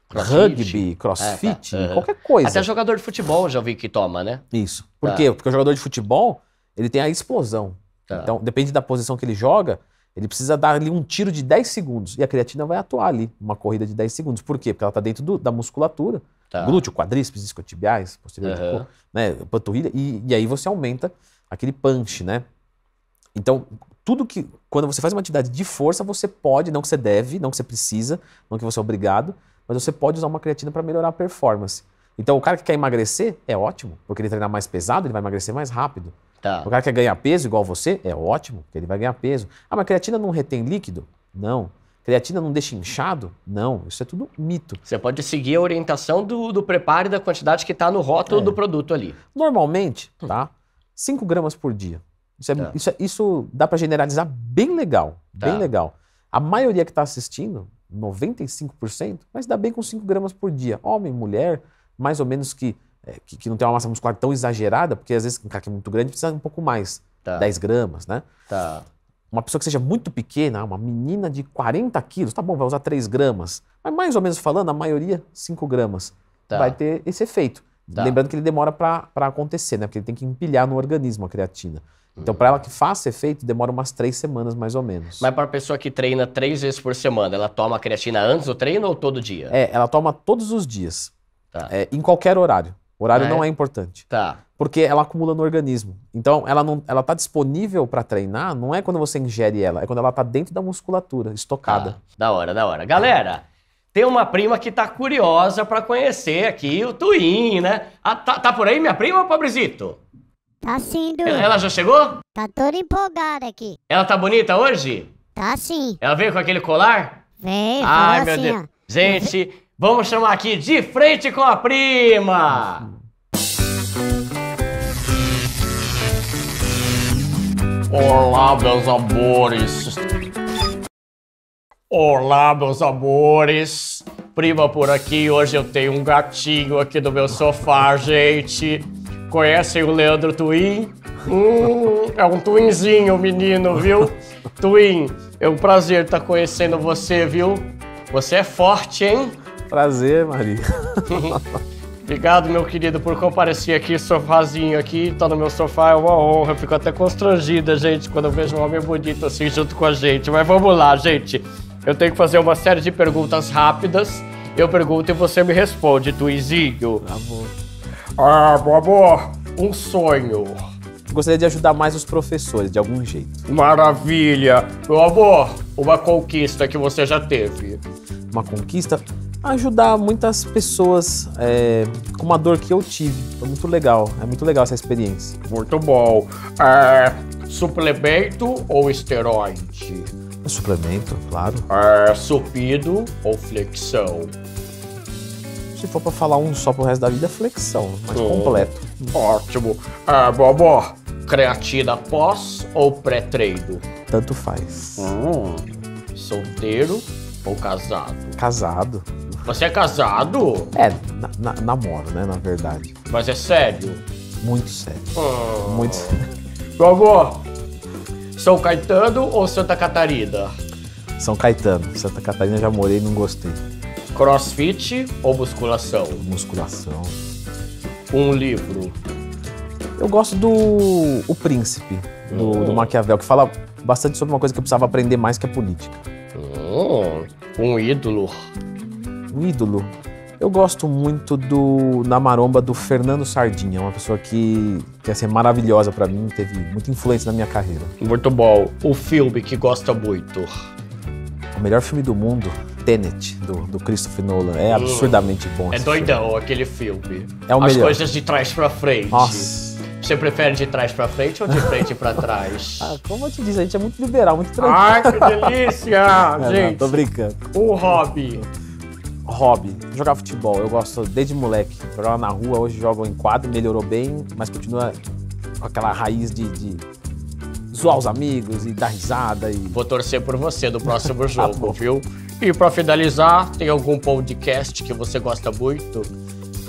crossfit. rugby, crossfit, é, tá. uhum. qualquer coisa. Até jogador de futebol já vi que toma, né? Isso. Por tá. quê? Porque o jogador de futebol, ele tem a explosão. Tá. Então, depende da posição que ele joga, ele precisa dar ali um tiro de 10 segundos. E a creatina vai atuar ali, uma corrida de 10 segundos. Por quê? Porque ela está dentro do, da musculatura. Tá. Glúteo, quadríceps, isquiotibiais, posterior, uhum. né, panturrilha. E, e aí você aumenta aquele punch, né? Então, tudo que. Quando você faz uma atividade de força, você pode, não que você deve, não que você precisa, não que você é obrigado, mas você pode usar uma creatina para melhorar a performance. Então, o cara que quer emagrecer é ótimo, porque ele treinar mais pesado, ele vai emagrecer mais rápido. Tá. O cara que quer ganhar peso igual você, é ótimo, porque ele vai ganhar peso. Ah, mas creatina não retém líquido? Não. Creatina não deixa inchado? Não, isso é tudo mito. Você pode seguir a orientação do, do preparo e da quantidade que está no rótulo é. do produto ali. Normalmente, tá? 5 gramas por dia. Isso, é, tá. isso, é, isso, dá para generalizar bem legal, tá. bem legal. A maioria que está assistindo, 95%, mas dá bem com 5 gramas por dia. Homem, mulher, mais ou menos que, é, que, que, não tem uma massa muscular tão exagerada, porque às vezes um cara que é muito grande precisa um pouco mais, tá. 10 gramas, né? Tá. Uma pessoa que seja muito pequena, uma menina de 40 quilos, tá bom, vai usar 3 gramas. Mas mais ou menos falando, a maioria, 5 gramas. Tá. Vai ter esse efeito. Tá. Lembrando que ele demora para acontecer, né? Porque ele tem que empilhar no organismo a creatina. Então, para ela que faça efeito, demora umas três semanas mais ou menos. Mas para a pessoa que treina três vezes por semana, ela toma a creatina antes do treino ou todo dia? É, ela toma todos os dias, tá. é, em qualquer horário. O horário é. não é? importante. Tá. Porque ela acumula no organismo. Então, ela não, ela tá disponível para treinar, não é quando você ingere ela, é quando ela tá dentro da musculatura, estocada. Tá. da hora, da hora. Galera, tem uma prima que tá curiosa para conhecer aqui o Twin, né? Ah, tá, tá por aí minha prima, pobrezito? Tá sim, Du. Ela já chegou? Tá toda empolgada aqui. Ela tá bonita hoje? Tá sim. Ela veio com aquele colar? Veio, Ai, meu assim, Deus. Ó. Gente, vamos chamar aqui de frente com a prima. Olá, meus amores. Olá, meus amores. Prima por aqui, hoje eu tenho um gatinho aqui no meu sofá, gente. Conhecem o Leandro Twin? Hum, é um twinzinho, menino, viu? Twin, é um prazer estar tá conhecendo você, viu? Você é forte, hein? Prazer, Maria. [laughs] Obrigado, meu querido, por comparecer aqui, sofazinho aqui, tá no meu sofá, é uma honra. Eu fico até constrangida, gente, quando eu vejo um homem bonito assim junto com a gente. Mas vamos lá, gente. Eu tenho que fazer uma série de perguntas rápidas. Eu pergunto e você me responde, Twinzinho. Tá bom. Ah, meu amor, um sonho. Gostaria de ajudar mais os professores, de algum jeito. Maravilha! Meu amor, uma conquista que você já teve. Uma conquista? Ajudar muitas pessoas é, com uma dor que eu tive. Foi muito legal, é muito legal essa experiência. Muito bom. É, suplemento ou esteroide? Um suplemento, claro. É, supido ou flexão? Se for pra falar um só pro resto da vida, é flexão, mas oh. completo. Ótimo. Ah, Bobo, creatina pós ou pré-treino? Tanto faz. Hum. Solteiro ou casado? Casado. Você é casado? É, na, na, namoro, né, na verdade. Mas é sério? Muito sério. Oh. Muito sério. Bobó, São Caetano ou Santa Catarina? São Caetano. Santa Catarina já morei e não gostei. Crossfit ou musculação? Musculação. Um livro. Eu gosto do O Príncipe, do, hum. do Maquiavel, que fala bastante sobre uma coisa que eu precisava aprender mais que a é política. Hum. Um ídolo. Um ídolo. Eu gosto muito do na maromba do Fernando Sardinha, uma pessoa que quer ser maravilhosa para mim, teve muita influência na minha carreira. Muito bom. O filme que gosta muito. O melhor filme do mundo Tenet, do, do Christopher Nolan. É hum. absurdamente bom. É doidão filme. aquele filme. É o As melhor. coisas de trás pra frente. Nossa. Você prefere de trás pra frente ou de frente pra [laughs] trás? Ah, como eu te disse, a gente é muito liberal, muito tranquilo. Ai, que delícia! gente, [laughs] não, tô brincando. O hobby. Hobby, jogar futebol. Eu gosto desde moleque. Jogava na rua, hoje jogo em quadro, melhorou bem, mas continua com aquela raiz de, de zoar os amigos e dar risada. E... Vou torcer por você no próximo [laughs] tá jogo, viu? E para finalizar, tem algum podcast que você gosta muito?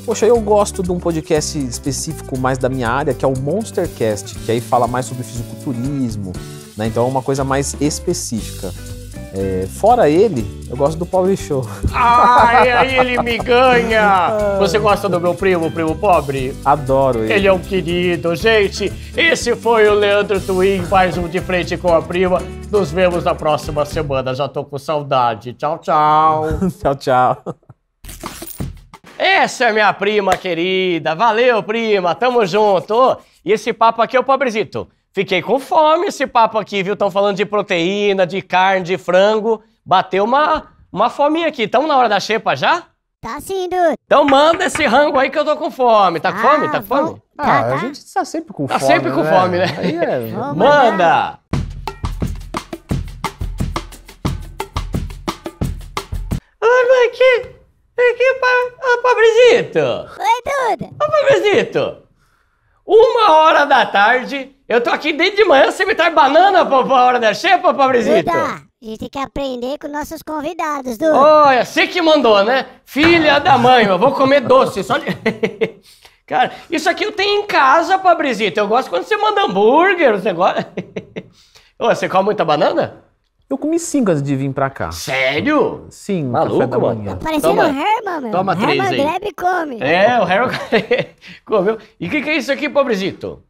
Poxa, eu gosto de um podcast específico mais da minha área, que é o Monstercast, que aí fala mais sobre fisiculturismo, né? Então é uma coisa mais específica. É, fora ele, eu gosto do Pobre Show. Ai, [laughs] aí ele me ganha! Você gosta do meu primo, primo pobre? Adoro ele. Ele é um querido. Gente, esse foi o Leandro Twin, mais um De Frente com a Prima. Nos vemos na próxima semana. Já tô com saudade. Tchau, tchau. [laughs] tchau, tchau. Essa é minha prima querida. Valeu, prima. Tamo junto. E esse papo aqui é o Pobrezito. Fiquei com fome esse papo aqui, viu? Estão falando de proteína, de carne, de frango. Bateu uma, uma fominha aqui. Estamos na hora da xepa já? Tá sim, Dudu. Então manda esse rango aí que eu tô com fome. Tá com ah, fome? Tá com fome? Tá, ah, tá, tá. a gente tá sempre com tá fome. Tá sempre com né? fome, né? Aí é... manda! aqui que, que, que, pobrecito! Oi, Duda! Ô, pobrezito. Uma hora da tarde, eu tô aqui desde de manhã, você me traz banana pra, pra hora da xepa, pobrezinho? a gente tem que aprender com nossos convidados, oh Olha, você que mandou, né? Filha da mãe, eu vou comer doce, só de... [laughs] Cara, isso aqui eu tenho em casa, pobrezinho. Eu gosto quando você manda hambúrguer, você gosta... [laughs] Ô, você come muita banana? Eu comi cinco antes de vir pra cá. Sério? Sim, Maluco, café mano. Tá parecendo o Herman, meu. Toma três Herman aí. Herman e come. É, o Herman [laughs] comeu. E o que, que é isso aqui, pobrezito?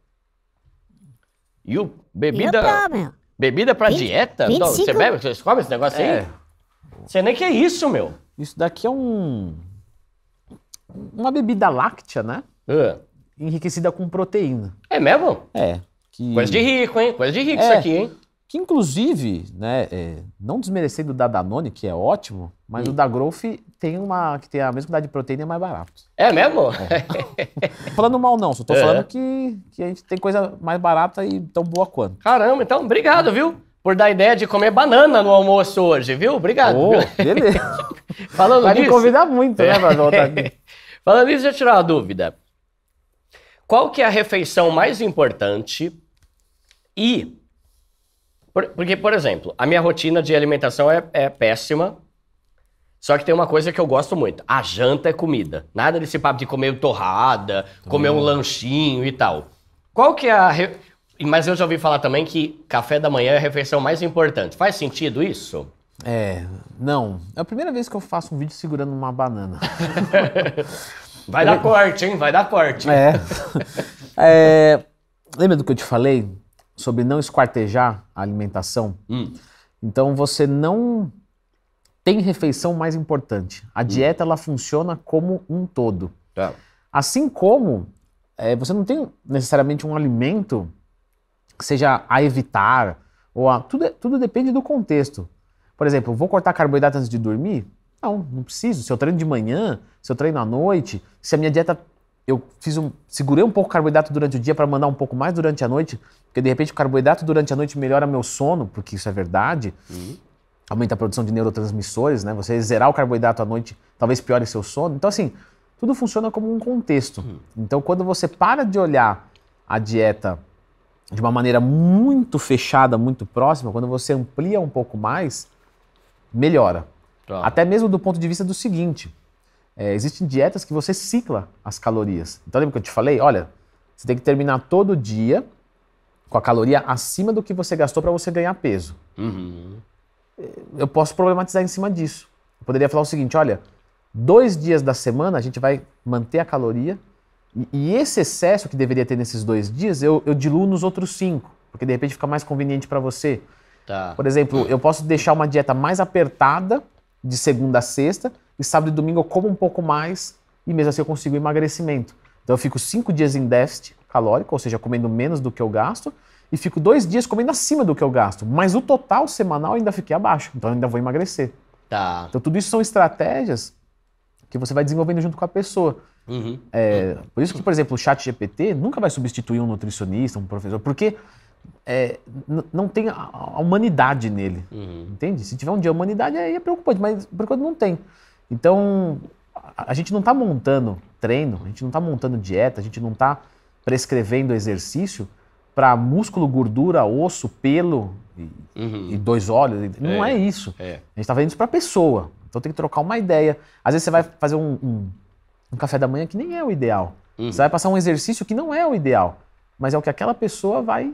E o bebida... E o pão, meu. Bebida pra 20, dieta? 25... você bebe? Você come esse negócio é. aí? Você nem que é isso, meu. Isso daqui é um... Uma bebida láctea, né? É. Enriquecida com proteína. É mesmo? É. Que... Coisa de rico, hein? Coisa de rico é. isso aqui, hein? que inclusive, né, é, não desmerecendo o da Danone, que é ótimo, mas o da Growth tem uma que tem a mesma quantidade de proteína e é mais barato. É mesmo? É. falando mal não, só tô [laughs] é. falando que, que a gente tem coisa mais barata e tão boa quanto. Caramba, então obrigado, viu? Por dar a ideia de comer banana no almoço hoje, viu? Obrigado. Oh, beleza. [laughs] Falando Vai nisso... me convidar muito, né, pra voltar aqui. [laughs] Falando nisso, já tirar uma dúvida. Qual que é a refeição mais importante e por, porque, por exemplo, a minha rotina de alimentação é, é péssima. Só que tem uma coisa que eu gosto muito. A janta é comida. Nada desse papo de comer torrada, hum. comer um hum. lanchinho e tal. Qual que é a... Re... Mas eu já ouvi falar também que café da manhã é a refeição mais importante. Faz sentido isso? É, não. É a primeira vez que eu faço um vídeo segurando uma banana. [laughs] Vai dar corte, hein? Vai dar corte. É. [laughs] é. Lembra do que eu te falei? sobre não esquartejar a alimentação. Hum. Então você não tem refeição mais importante. A hum. dieta hum. ela funciona como um todo. Tá. Assim como é, você não tem necessariamente um alimento que seja a evitar ou a tudo, é, tudo depende do contexto. Por exemplo, vou cortar carboidrato antes de dormir? Não, não preciso. Se eu treino de manhã, se eu treino à noite, se a minha dieta eu fiz um, segurei um pouco o carboidrato durante o dia para mandar um pouco mais durante a noite, porque de repente o carboidrato durante a noite melhora meu sono, porque isso é verdade. Uhum. Aumenta a produção de neurotransmissores, né? Você zerar o carboidrato à noite talvez piore seu sono. Então, assim, tudo funciona como um contexto. Uhum. Então, quando você para de olhar a dieta de uma maneira muito fechada, muito próxima, quando você amplia um pouco mais, melhora. Até mesmo do ponto de vista do seguinte: é, existem dietas que você cicla as calorias. Então lembra que eu te falei? Olha, você tem que terminar todo dia com a caloria acima do que você gastou para você ganhar peso. Uhum. Eu posso problematizar em cima disso. Eu poderia falar o seguinte: olha, dois dias da semana a gente vai manter a caloria e, e esse excesso que deveria ter nesses dois dias eu, eu diluo nos outros cinco, porque de repente fica mais conveniente para você. Tá. Por exemplo, eu posso deixar uma dieta mais apertada de segunda a sexta e sábado e domingo eu como um pouco mais e mesmo assim eu consigo emagrecimento. Então eu fico cinco dias em déficit calórico, ou seja, comendo menos do que eu gasto, e fico dois dias comendo acima do que eu gasto. Mas o total semanal eu ainda fiquei abaixo, então eu ainda vou emagrecer. Tá. Então tudo isso são estratégias que você vai desenvolvendo junto com a pessoa. Uhum. É, por isso que, por exemplo, o chat GPT nunca vai substituir um nutricionista, um professor, porque é, não tem a, a humanidade nele. Uhum. Entende? Se tiver um dia a humanidade, aí é preocupante, mas por enquanto não tem. Então, a gente não está montando treino, a gente não está montando dieta, a gente não está prescrevendo exercício para músculo, gordura, osso, pelo e, uhum. e dois olhos. Não é, é isso. É. A gente está fazendo isso para a pessoa. Então tem que trocar uma ideia. Às vezes você vai fazer um, um, um café da manhã que nem é o ideal. Uhum. Você vai passar um exercício que não é o ideal, mas é o que aquela pessoa vai tá.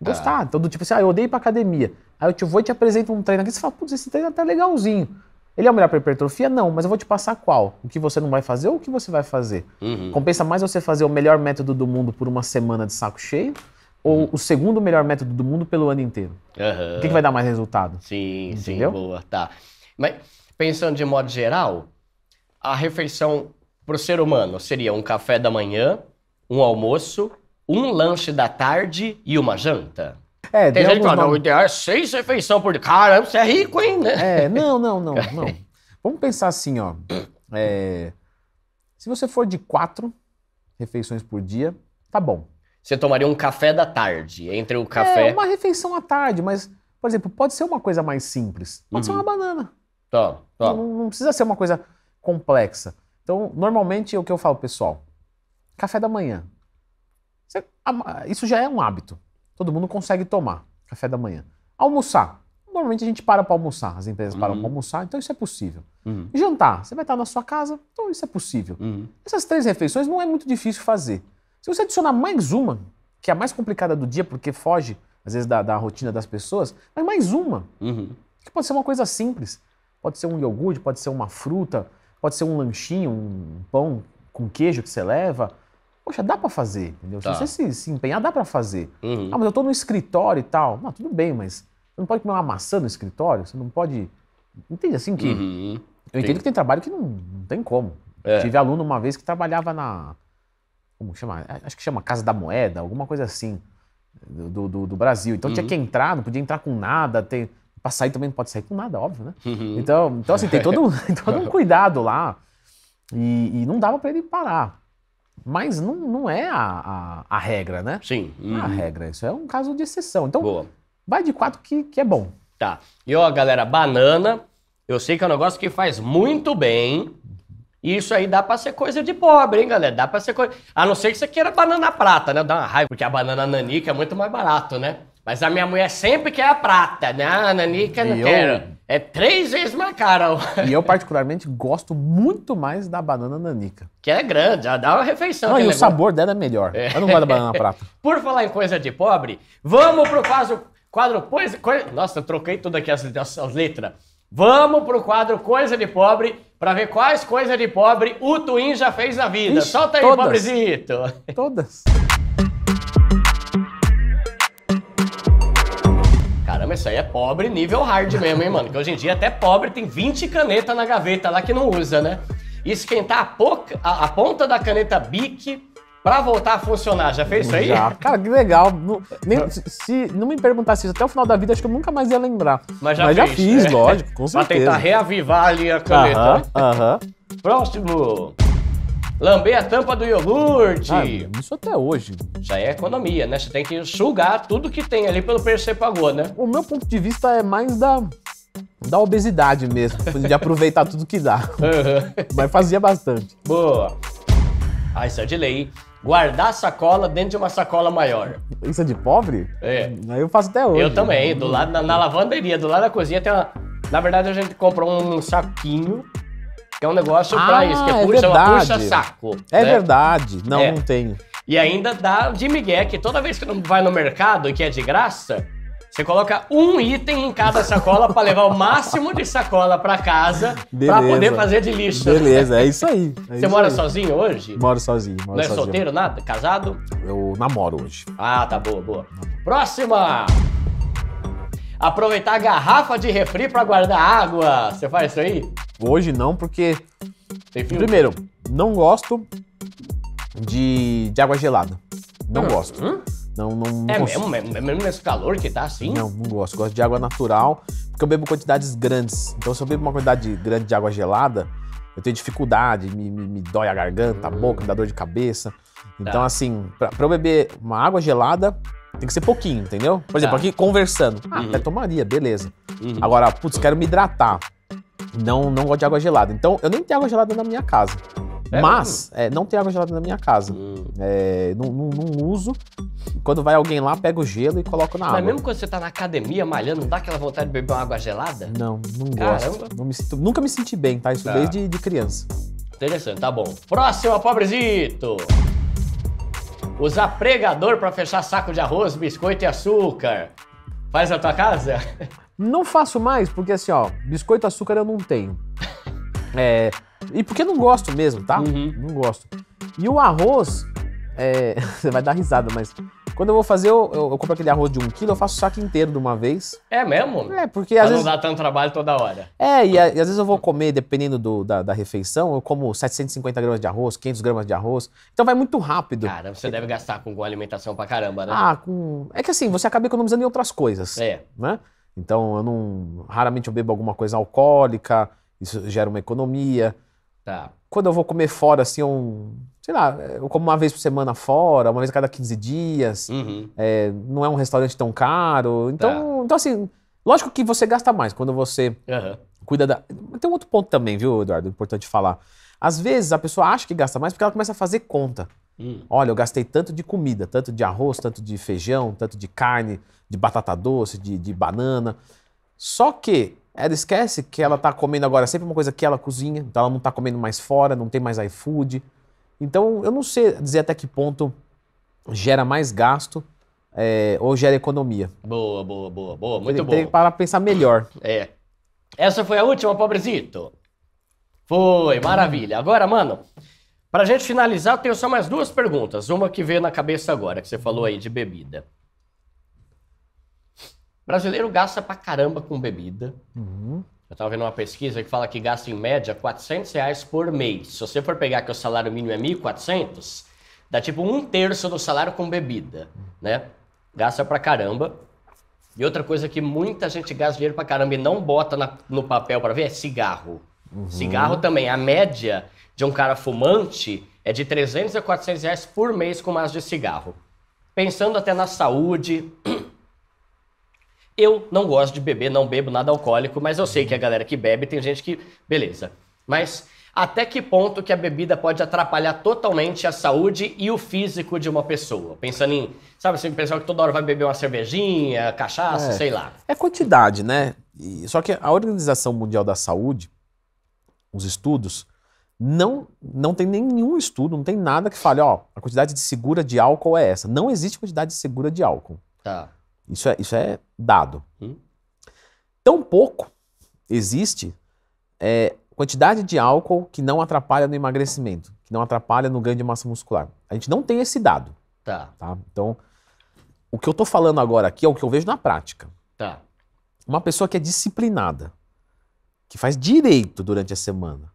gostar. Ah. Então, do tipo assim, ah, eu odeio ir para academia. Aí eu te vou e te apresento um treino aqui. Você fala, putz, esse treino tá legalzinho. Ele é o melhor para hipertrofia? Não, mas eu vou te passar qual. O que você não vai fazer ou o que você vai fazer. Uhum. Compensa mais você fazer o melhor método do mundo por uma semana de saco cheio ou uhum. o segundo melhor método do mundo pelo ano inteiro. Uhum. O que, que, vai dar mais resultado? Sim, Entendeu? sim, boa, tá. Mas pensando de modo geral, a refeição para o ser humano seria um café da manhã, um almoço, um lanche da tarde e uma janta. É, Tem gente que fala, não, o ideal é seis refeições por dia. Caramba, você é rico, hein? Né? É, não, não, não, [laughs] não. Vamos pensar assim, ó. É, se você for de quatro refeições por dia, tá bom. Você tomaria um café da tarde, entre o café... É, uma refeição à tarde, mas, por exemplo, pode ser uma coisa mais simples. Pode uhum. ser uma uhum. banana. Tá. tá. Não, não precisa ser uma coisa complexa. Então, normalmente, é o que eu falo, pessoal, café da manhã. Você, isso já é um hábito todo mundo consegue tomar café da manhã. Almoçar. Normalmente a gente para para almoçar, as empresas param para uhum. almoçar, então isso é possível. Uhum. Jantar, você vai estar na sua casa, então isso é possível. Uhum. Essas três refeições não é muito difícil fazer. Se você adicionar mais uma, que é a mais complicada do dia, porque foge às vezes da, da rotina das pessoas, mas mais uma, uhum. que pode ser uma coisa simples. Pode ser um iogurte, pode ser uma fruta, pode ser um lanchinho, um pão com queijo que você leva, poxa, dá para fazer, entendeu? Tá. Se você se, se empenhar, dá para fazer. Uhum. Ah, mas eu tô no escritório e tal. Não, tudo bem, mas você não pode comer uma maçã no escritório, você não pode... Entende assim que... Uhum. Eu entendo Sim. que tem trabalho que não, não tem como. É. Tive aluno uma vez que trabalhava na... Como chama? É, acho que chama Casa da Moeda, alguma coisa assim, do, do, do Brasil. Então uhum. tinha que entrar, não podia entrar com nada, tem... Pra sair também não pode sair com nada, óbvio, né? Uhum. Então, então, assim, tem todo, [laughs] todo um [laughs] cuidado lá. E, e não dava para ele parar. Mas não, não é a, a, a regra, né? Sim. Não é a uhum. regra, isso é um caso de exceção. Então, Boa. vai de quatro que, que é bom. Tá. E ó, galera, banana, eu sei que é um negócio que faz muito bem. E isso aí dá pra ser coisa de pobre, hein, galera? Dá pra ser coisa. A não ser que você queira banana prata, né? Dá uma raiva, porque a banana nanica é muito mais barato, né? Mas a minha mulher sempre quer a prata, né? A Nanica não eu... quer. É três vezes mais cara. E eu, particularmente, gosto muito mais da banana nanica. Que é grande, já dá uma refeição. Não, e o sabor dela é melhor. É. Eu não gosto da banana prata. [laughs] Por falar em coisa de pobre, vamos pro quadro. quadro coisa, coisa, nossa, eu troquei tudo aqui as, as, as letras. Vamos pro quadro Coisa de Pobre para ver quais coisas de pobre o Twin já fez na vida. Ixi, Solta aí, todas, pobrezito. Todas. Caramba, isso aí é pobre nível hard mesmo, hein, mano? Que hoje em dia até pobre tem 20 canetas na gaveta lá que não usa, né? E esquentar a, poca, a, a ponta da caneta Bic pra voltar a funcionar. Já fez isso aí? Já. [laughs] Cara, que legal. Não, nem, se não me perguntasse isso até o final da vida, acho que eu nunca mais ia lembrar. Mas já, Mas já fiz, né? lógico, com certeza. Pra tentar reavivar ali a caneta. Aham, uh -huh, uh -huh. Próximo. Lambei a tampa do iogurte. Ah, isso até hoje. Já é economia, né? Você tem que sugar tudo que tem ali pelo preço que você pagou, né? O meu ponto de vista é mais da da obesidade mesmo, de aproveitar tudo que dá. Uhum. [laughs] Mas fazia bastante. Boa. Ah, isso é de lei, hein? Guardar sacola dentro de uma sacola maior. Isso é de pobre? É. Eu faço até hoje. Eu também, do lado na, na lavanderia, do lado da cozinha tem uma... Na verdade, a gente comprou um saquinho é um negócio ah, pra isso, que é, é puxa, puxa saco. É né? verdade, não, é. não tenho. E ainda dá de migué que toda vez que não vai no mercado e que é de graça, você coloca um item em cada sacola para levar o máximo de sacola para casa para poder fazer de lixo. Beleza, é isso aí. É você isso mora aí. sozinho hoje? Moro sozinho. Moro Não é solteiro, nada? Casado? Eu namoro hoje. Ah, tá boa, boa. Próxima! Aproveitar a garrafa de refri para guardar água. Você faz isso aí? Hoje não, porque. Primeiro, não gosto de, de água gelada. Não hum, gosto. Hum? Não, não, não é, é, mesmo, é mesmo nesse calor que tá assim? Não, não gosto. Gosto de água natural, porque eu bebo quantidades grandes. Então, se eu bebo uma quantidade grande de água gelada, eu tenho dificuldade, me, me, me dói a garganta, a boca, me dá dor de cabeça. Então, tá. assim, pra, pra, eu beber uma água gelada, tem que ser pouquinho, entendeu? Por exemplo, tá. aqui conversando. Ah, uhum. até tomaria, beleza. Uhum. Agora, putz, quero me hidratar. Não, não gosto de água gelada. Então, eu nem tenho água gelada na minha casa. É, Mas, é, não tem água gelada na minha casa. Hum. É, não, não, não, uso. Quando vai alguém lá, pega o gelo e coloca na Mas água. Mas mesmo quando você tá na academia malhando, não dá aquela vontade de beber uma água gelada? Não, não Caramba. gosto. Não me sinto, nunca me senti bem, tá? Isso tá. desde de criança. Interessante, tá bom. Próximo pobrezito! Usar pregador para fechar saco de arroz, biscoito e açúcar. Faz na tua casa? [laughs] Não faço mais, porque assim, ó, biscoito açúcar eu não tenho. É, e porque não gosto mesmo, tá? Uhum. Não gosto. E o arroz, é, [laughs] você vai dar risada, mas quando eu vou fazer, eu, eu, eu compro aquele arroz de um quilo, eu faço o saco inteiro de uma vez. É mesmo? É, porque pra às vezes... não dá tanto trabalho toda hora. É, e, a, e, às vezes eu vou comer, dependendo do, da, da, refeição, eu como 750 gramas de arroz, 500 gramas de arroz. Então vai muito rápido. Cara, você é... deve gastar com alimentação pra caramba, né? Ah, com... É que assim, você acaba economizando em outras coisas. É. Né? Então eu não. Raramente eu bebo alguma coisa alcoólica, isso gera uma economia. Tá. Quando eu vou comer fora, assim, um. Sei lá, eu como uma vez por semana fora, uma vez a cada 15 dias. Uhum. É, não é um restaurante tão caro. Então, tá. então, assim, lógico que você gasta mais quando você uhum. cuida da. Tem um outro ponto também, viu, Eduardo? Importante falar. Às vezes a pessoa acha que gasta mais porque ela começa a fazer conta. Hum. Olha, eu gastei tanto de comida, tanto de arroz, tanto de feijão, tanto de carne, de batata doce, de, de banana. Só que ela esquece que ela está comendo agora sempre uma coisa que ela cozinha, então ela não está comendo mais fora, não tem mais iFood. Então eu não sei dizer até que ponto gera mais gasto é, ou gera economia. Boa, boa, boa, boa, muito bom. Tem que parar pensar melhor. É. Essa foi a última, pobrezito? Foi, maravilha. Agora, mano, para a gente finalizar, eu tenho só mais duas perguntas. Uma que veio na cabeça agora, que você falou aí de bebida. O brasileiro gasta pra caramba com bebida. Uhum. Eu estava vendo uma pesquisa que fala que gasta em média 400 reais por mês. Se você for pegar que o salário mínimo é 1.400, dá tipo um terço do salário com bebida, né? Gasta pra caramba. E outra coisa que muita gente gasta dinheiro pra caramba e não bota na, no papel para ver é cigarro. Uhum. Cigarro também. A média de um cara fumante é de 300 a 400 reais por mês com mais de cigarro. Pensando até na saúde, [clears throat] eu não gosto de beber, não bebo nada alcoólico, mas eu sei que a galera que bebe tem gente que, beleza. Mas até que ponto que a bebida pode atrapalhar totalmente a saúde e o físico de uma pessoa? Pensando em, sabe assim, pessoal que toda hora vai beber uma cervejinha, cachaça, é, sei lá. É quantidade, né? E, só que a Organização Mundial da Saúde, os estudos, não, não tem nenhum estudo, não tem nada que fale, ó, a quantidade de segura de álcool é essa. Não existe quantidade segura de álcool. Tá. Isso é, isso é dado. Hum? Tão pouco existe é, quantidade de álcool que não atrapalha no emagrecimento, que não atrapalha no ganho de massa muscular. A gente não tem esse dado. Tá. tá? Então, o que eu tô falando agora aqui é o que eu vejo na prática. Tá. Uma pessoa que é disciplinada, que faz direito durante a semana,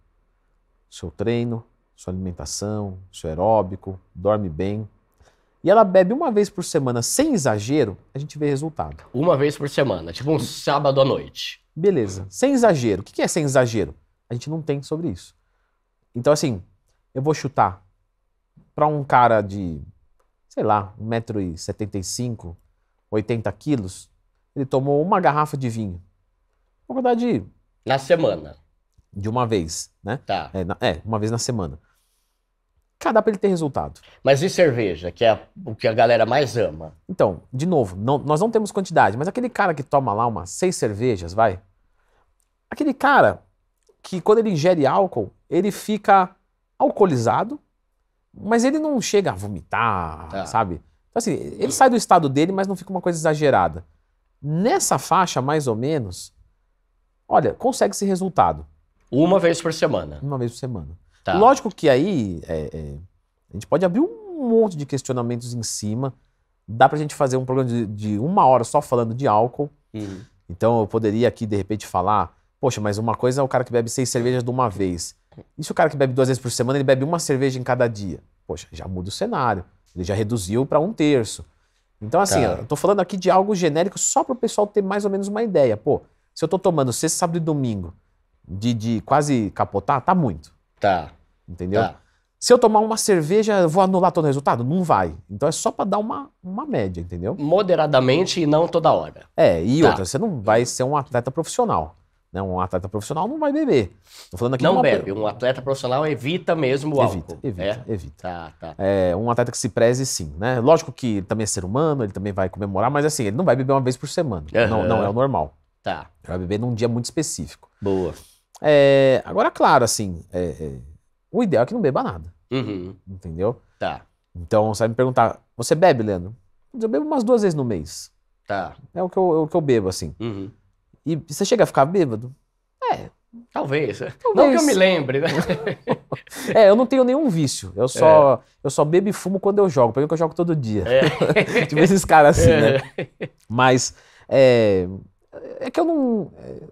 seu treino, sua alimentação, seu aeróbico, dorme bem. E ela bebe uma vez por semana, sem exagero, a gente vê resultado. Uma vez por semana, tipo um sábado à noite. Beleza. Sem exagero. O que é sem exagero? A gente não tem sobre isso. Então, assim, eu vou chutar para um cara de, sei lá, 1,75m, 80 quilos, ele tomou uma garrafa de vinho. Vou dar de. Na semana de uma vez, né? Tá. É, na, é, uma vez na semana. Cara, dá pra ele ter resultado. Mas e cerveja, que é o que a galera mais ama? Então, de novo, não, nós não temos quantidade, mas aquele cara que toma lá umas seis cervejas, vai. Aquele cara que quando ele ingere álcool, ele fica alcoolizado, mas ele não chega a vomitar, tá. sabe? Então, assim, ele sai do estado dele, mas não fica uma coisa exagerada. Nessa faixa, mais ou menos, olha, consegue esse resultado. Uma vez por semana. Uma vez por semana. Tá. Lógico que aí é, é, a gente pode abrir um monte de questionamentos em cima. Dá pra gente fazer um programa de, de uma hora só falando de álcool. Uhum. Então eu poderia aqui, de repente, falar: poxa, mas uma coisa é o cara que bebe seis cervejas de uma vez. E se o cara que bebe duas vezes por semana, ele bebe uma cerveja em cada dia? Poxa, já muda o cenário. Ele já reduziu para um terço. Então, assim, tá. eu tô falando aqui de algo genérico só para o pessoal ter mais ou menos uma ideia. Pô, se eu tô tomando sexta, sábado e domingo, de, de quase capotar, tá muito. Tá. Entendeu? Tá. Se eu tomar uma cerveja, vou anular todo o resultado? Não vai. Então é só para dar uma, uma média, entendeu? Moderadamente e não toda hora. É, e tá. outra, você não vai ser um atleta profissional. Né? Um atleta profissional não vai beber. Tô falando aqui não bebe. Um atleta profissional evita mesmo o evita, álcool. Evita, é? evita. Tá, tá. É, um atleta que se preze, sim. Né? Lógico que também é ser humano, ele também vai comemorar, mas assim, ele não vai beber uma vez por semana. Uhum. Não, não é o normal. Tá. Ele vai beber num dia muito específico. Boa. É, agora, claro, assim, é, é, o ideal é que não beba nada. Uhum. Entendeu? Tá. Então, você vai me perguntar, você bebe, Leandro? Eu bebo umas duas vezes no mês. Tá. É o que eu, é o que eu bebo, assim. Uhum. E você chega a ficar bêbado? É. Talvez. Talvez. Não que eu me lembre, né? [laughs] é, eu não tenho nenhum vício. Eu só, é. eu só bebo e fumo quando eu jogo, porque eu jogo todo dia. É. tipo [laughs] esses caras assim, é. né? [laughs] Mas é, é que eu não,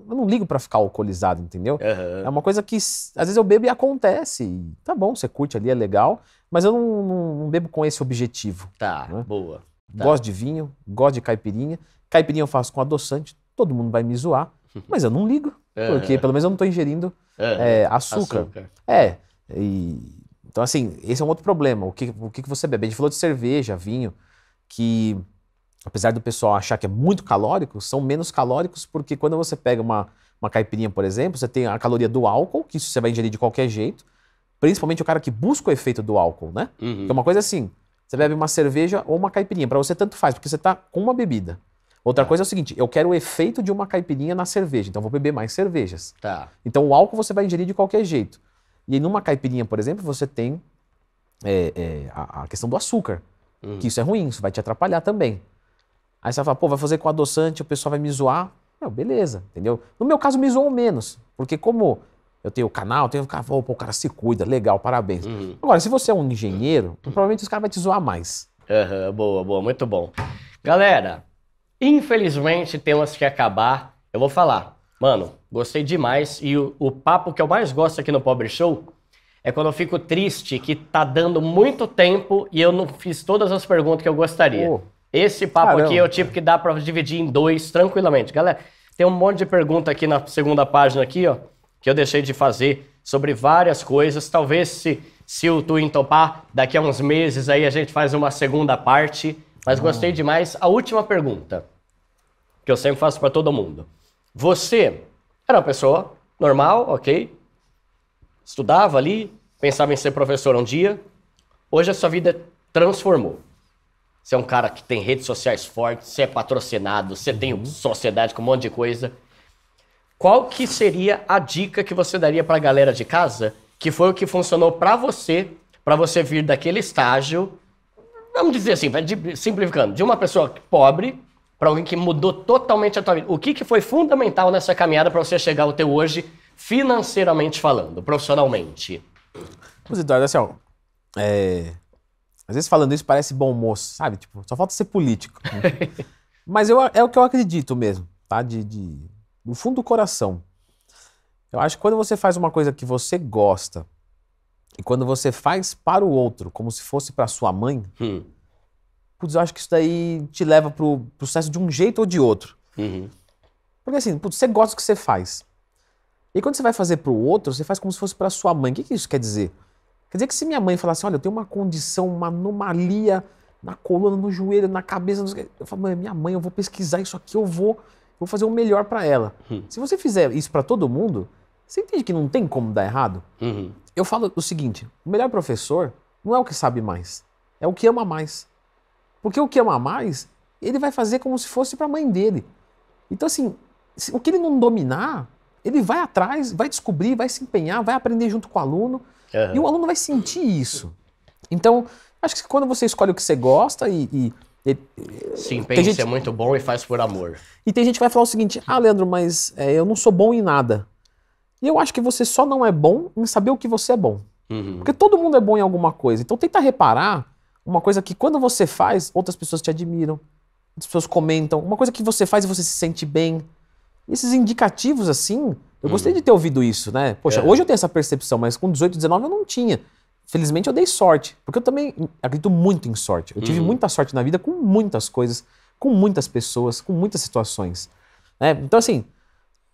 eu não ligo para ficar alcoolizado, entendeu? Uhum. É uma coisa que às vezes eu bebo e acontece. E tá bom, você curte ali, é legal, mas eu não, não, não bebo com esse objetivo. Tá, né? boa. Tá. Gosto de vinho, gosto de caipirinha. Caipirinha eu faço com adoçante, todo mundo vai me zoar, [laughs] mas eu não ligo, uhum. porque pelo menos eu não tô ingerindo uhum. é, açúcar. açúcar. É, e, então assim, esse é um outro problema. O que, o que você bebe? A gente falou de cerveja, vinho, que apesar do pessoal achar que é muito calórico, são menos calóricos porque quando você pega uma, uma caipirinha, por exemplo, você tem a caloria do álcool, que isso você vai ingerir de qualquer jeito, principalmente o cara que busca o efeito do álcool, né? Uhum. É uma coisa assim, você bebe uma cerveja ou uma caipirinha, para você tanto faz, porque você está com uma bebida. Outra tá. coisa é o seguinte, eu quero o efeito de uma caipirinha na cerveja, então vou beber mais cervejas. Tá. Então o álcool você vai ingerir de qualquer jeito. E numa caipirinha, por exemplo, você tem é, é, a, a, questão do açúcar, que uhum. isso é ruim, isso vai te atrapalhar também. Aí você fala, pô, vai fazer com adoçante, o pessoal vai me zoar. É, beleza, entendeu? No meu caso, me zoam menos, porque como eu tenho o canal, tenho o pô, o cara se cuida, legal, parabéns. Uhum. Agora, se você é um engenheiro, uhum. provavelmente os caras vão te zoar mais. Uhum, boa, boa, muito bom. Galera, infelizmente temos que acabar. Eu vou falar, mano, gostei demais. E o, o papo que eu mais gosto aqui no Pobre Show é quando eu fico triste que tá dando muito tempo e eu não fiz todas as perguntas que eu gostaria. Oh. Esse papo Caramba. aqui é o tipo que dá para dividir em dois tranquilamente. Galera, tem um monte de pergunta aqui na segunda página aqui, ó, que eu deixei de fazer sobre várias coisas. Talvez se, se o tu entopar, daqui a uns meses aí a gente faz uma segunda parte. Mas hum. gostei demais. A última pergunta, que eu sempre faço para todo mundo. Você era uma pessoa normal, ok? Estudava ali, pensava em ser professor um dia. Hoje a sua vida transformou. Você é um cara que tem redes sociais fortes, você é patrocinado, você uhum. tem sociedade com um monte de coisa. Qual que seria a dica que você daria para a galera de casa que foi o que funcionou para você, para você vir daquele estágio, vamos dizer assim, simplificando, de uma pessoa pobre para alguém que mudou totalmente a tua vida. O que, que foi fundamental nessa caminhada para você chegar ao teu hoje, financeiramente falando, profissionalmente? Pois, Eduardo, assim, ó, é, às vezes falando isso parece bom moço, sabe? Tipo, só falta ser político. Né? [laughs] Mas eu, é o que eu acredito mesmo, tá? De, de, do fundo do coração. Eu acho que quando você faz uma coisa que você gosta e quando você faz para o outro, como se fosse para sua mãe, hum. putz, eu acho que isso daí te leva pro, o sucesso de um jeito ou de outro. Uhum. Porque assim, putz, você gosta do que você faz. E quando você vai fazer para o outro, você faz como se fosse para sua mãe. O que, que isso quer dizer? Quer dizer que se minha mãe falasse, olha, eu tenho uma condição, uma anomalia na coluna, no joelho, na cabeça, eu falo, mãe, minha mãe, eu vou pesquisar isso aqui, eu vou, eu vou fazer o melhor para ela. Uhum. Se você fizer isso para todo mundo, você entende que não tem como dar errado? Uhum. Eu falo o seguinte: o melhor professor não é o que sabe mais, é o que ama mais. Porque o que ama mais, ele vai fazer como se fosse para a mãe dele. Então, assim, o que ele não dominar, ele vai atrás, vai descobrir, vai se empenhar, vai aprender junto com o aluno. Uhum. E o aluno vai sentir isso. Então, acho que quando você escolhe o que você gosta e. e, Sim, pensa, gente, é muito bom e faz por amor. E tem gente que vai falar o seguinte: ah, Leandro, mas é, eu não sou bom em nada. E eu acho que você só não é bom em saber o que você é bom. Uhum. Porque todo mundo é bom em alguma coisa. Então, tenta reparar uma coisa que quando você faz, outras pessoas te admiram, outras pessoas comentam, uma coisa que você faz e você se sente bem. E esses indicativos assim eu gostei uhum. de ter ouvido isso, né? Poxa, é. hoje eu tenho essa percepção, mas com 18, 19 eu não tinha. Felizmente eu dei sorte, porque eu também acredito muito em sorte. Eu tive uhum. muita sorte na vida com muitas coisas, com muitas pessoas, com muitas situações. Né? Então, assim,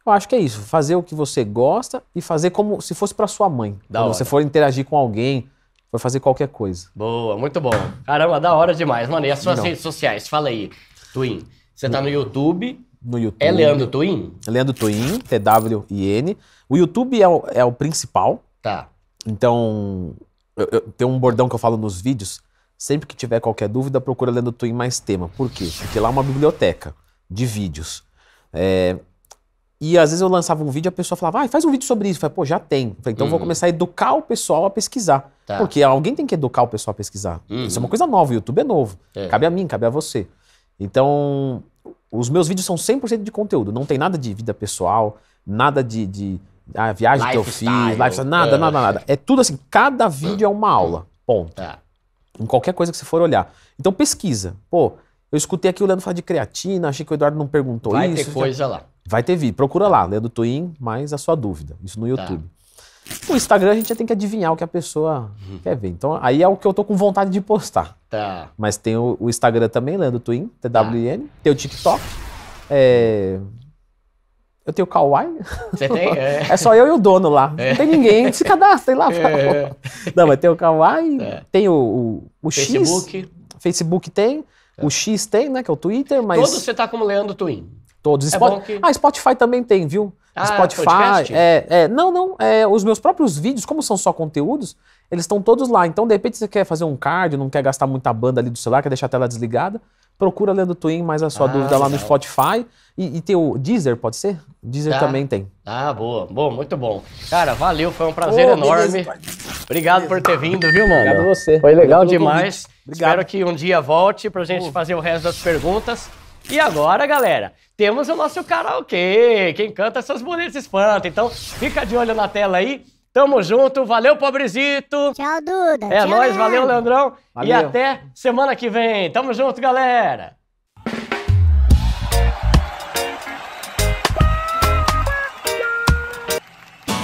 eu acho que é isso. Fazer o que você gosta e fazer como se fosse para sua mãe. Da quando hora. você for interagir com alguém, for fazer qualquer coisa. Boa, muito bom. Caramba, da hora demais, mano. E as suas não. redes sociais? Fala aí, Twin. Você tá no YouTube, no YouTube. É Leandro Twin? Leandro Twin, T-W-I-N. O YouTube é o, é o principal. Tá. Então, eu, eu, tem um bordão que eu falo nos vídeos. Sempre que tiver qualquer dúvida, procura Leandro Twin mais tema. Por quê? Porque lá é uma biblioteca de vídeos. É, e às vezes eu lançava um vídeo e a pessoa falava, ah, faz um vídeo sobre isso. Eu falei, pô, já tem. Falei, então uhum. vou começar a educar o pessoal a pesquisar. Tá. Porque alguém tem que educar o pessoal a pesquisar. Uhum. Isso é uma uhum. coisa nova, o YouTube é novo. É. Cabe a mim, cabe a você. Então, os meus vídeos são 100% de conteúdo, não tem nada de vida pessoal, nada de, de a ah, viagem life que eu style, fiz, lifestyle, nada, é, nada, nada. É tudo assim, cada vídeo é uma aula, ponto. É. Em qualquer coisa que você for olhar. Então pesquisa. Pô, eu escutei aqui o Leandro falar de creatina, achei que o Eduardo não perguntou Vai isso. Vai ter coisa já... lá. Vai ter vídeo, procura lá, Leandro Twin, mais a sua dúvida, isso no tá. YouTube. O Instagram a gente já tem que adivinhar o que a pessoa uhum. quer ver. Então aí é o que eu tô com vontade de postar. Tá. Mas tem o, o Instagram também, Leandro Twin, TWN. Tá. Tem o TikTok. É... Eu tenho o Kawaii. Você tem? [laughs] É. é. só eu e o dono lá. É. Não tem ninguém. Se sei lá. É. Não, mas tem o Kawaii. É. Tem o, o, o Facebook. X. Facebook tem. Tá. O X tem, né? Que é o Twitter, mas... Todos você tá como Leandro Twin. Todos. É Spot... que... Ah, Spotify também tem, viu? Ah, Spotify. Podcast? É, é, não, não. É, os meus próprios vídeos, como são só conteúdos, eles estão todos lá. Então, de repente, você quer fazer um card, não quer gastar muita banda ali do celular, quer deixar a tela desligada, procura Lendo Twin, mais a sua ah, dúvida lá no Spotify. E, e tem o Deezer, pode ser? Deezer tá. também tem. Ah, boa. Bom, muito bom. Cara, valeu, foi um prazer oh, enorme. Beleza, Obrigado beleza. por ter vindo, viu, mano? Obrigado a você. Foi legal demais. Espero que um dia volte pra gente oh. fazer o resto das perguntas. E agora, galera, temos o nosso karaokê. Quem canta essas bonitas espanta. Então, fica de olho na tela aí. Tamo junto, valeu, pobrezito. Tchau, Duda. É nóis, valeu, Leandrão. Valeu. E até semana que vem. Tamo junto, galera.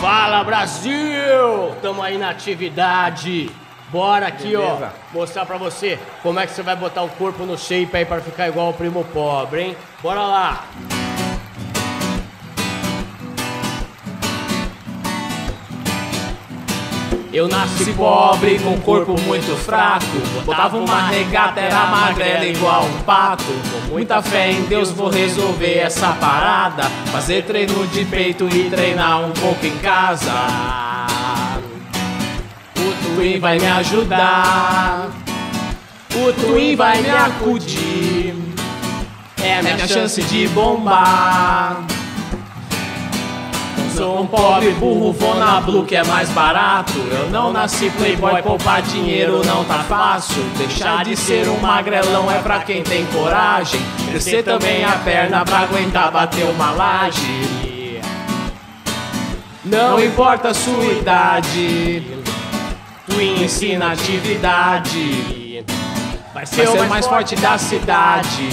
Fala, Brasil! Tamo aí na atividade. Bora aqui, Beleza. ó, mostrar pra você como é que você vai botar o corpo no shape aí pra ficar igual o primo pobre, hein? Bora lá! Eu nasci pobre, com corpo muito fraco. Botava uma regata, era magrela igual um pato. Com muita fé em Deus vou resolver essa parada. Fazer treino de peito e treinar um pouco em casa. Twin vai me ajudar. O Twin vai me acudir. É a minha chance de bombar. Sou um pobre burro, vou na Blue que é mais barato. Eu não nasci playboy, poupar dinheiro não tá fácil. Deixar de ser um magrelão é pra quem tem coragem. Crescer também a perna pra aguentar bater uma laje. Não importa a sua idade. Quincy na atividade. Vai ser, Vai ser o mais, forte, forte da cidade.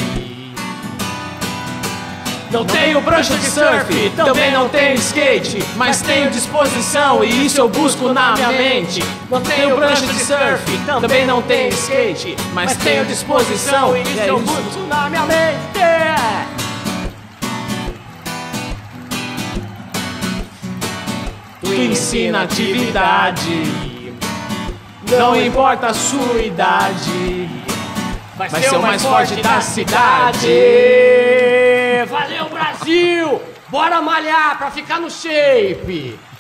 Não, não tenho prancha de surf, também não tenho skate, mas tenho disposição e isso eu busco na minha mente. Não tenho prancha de surf, também não tenho skate, mas tenho disposição e isso é eu busco na minha mente. Twin ensina atividade. Não importa a sua idade, vai, vai ser o mais forte da, da cidade. cidade. Valeu, Brasil! Bora malhar pra ficar no shape!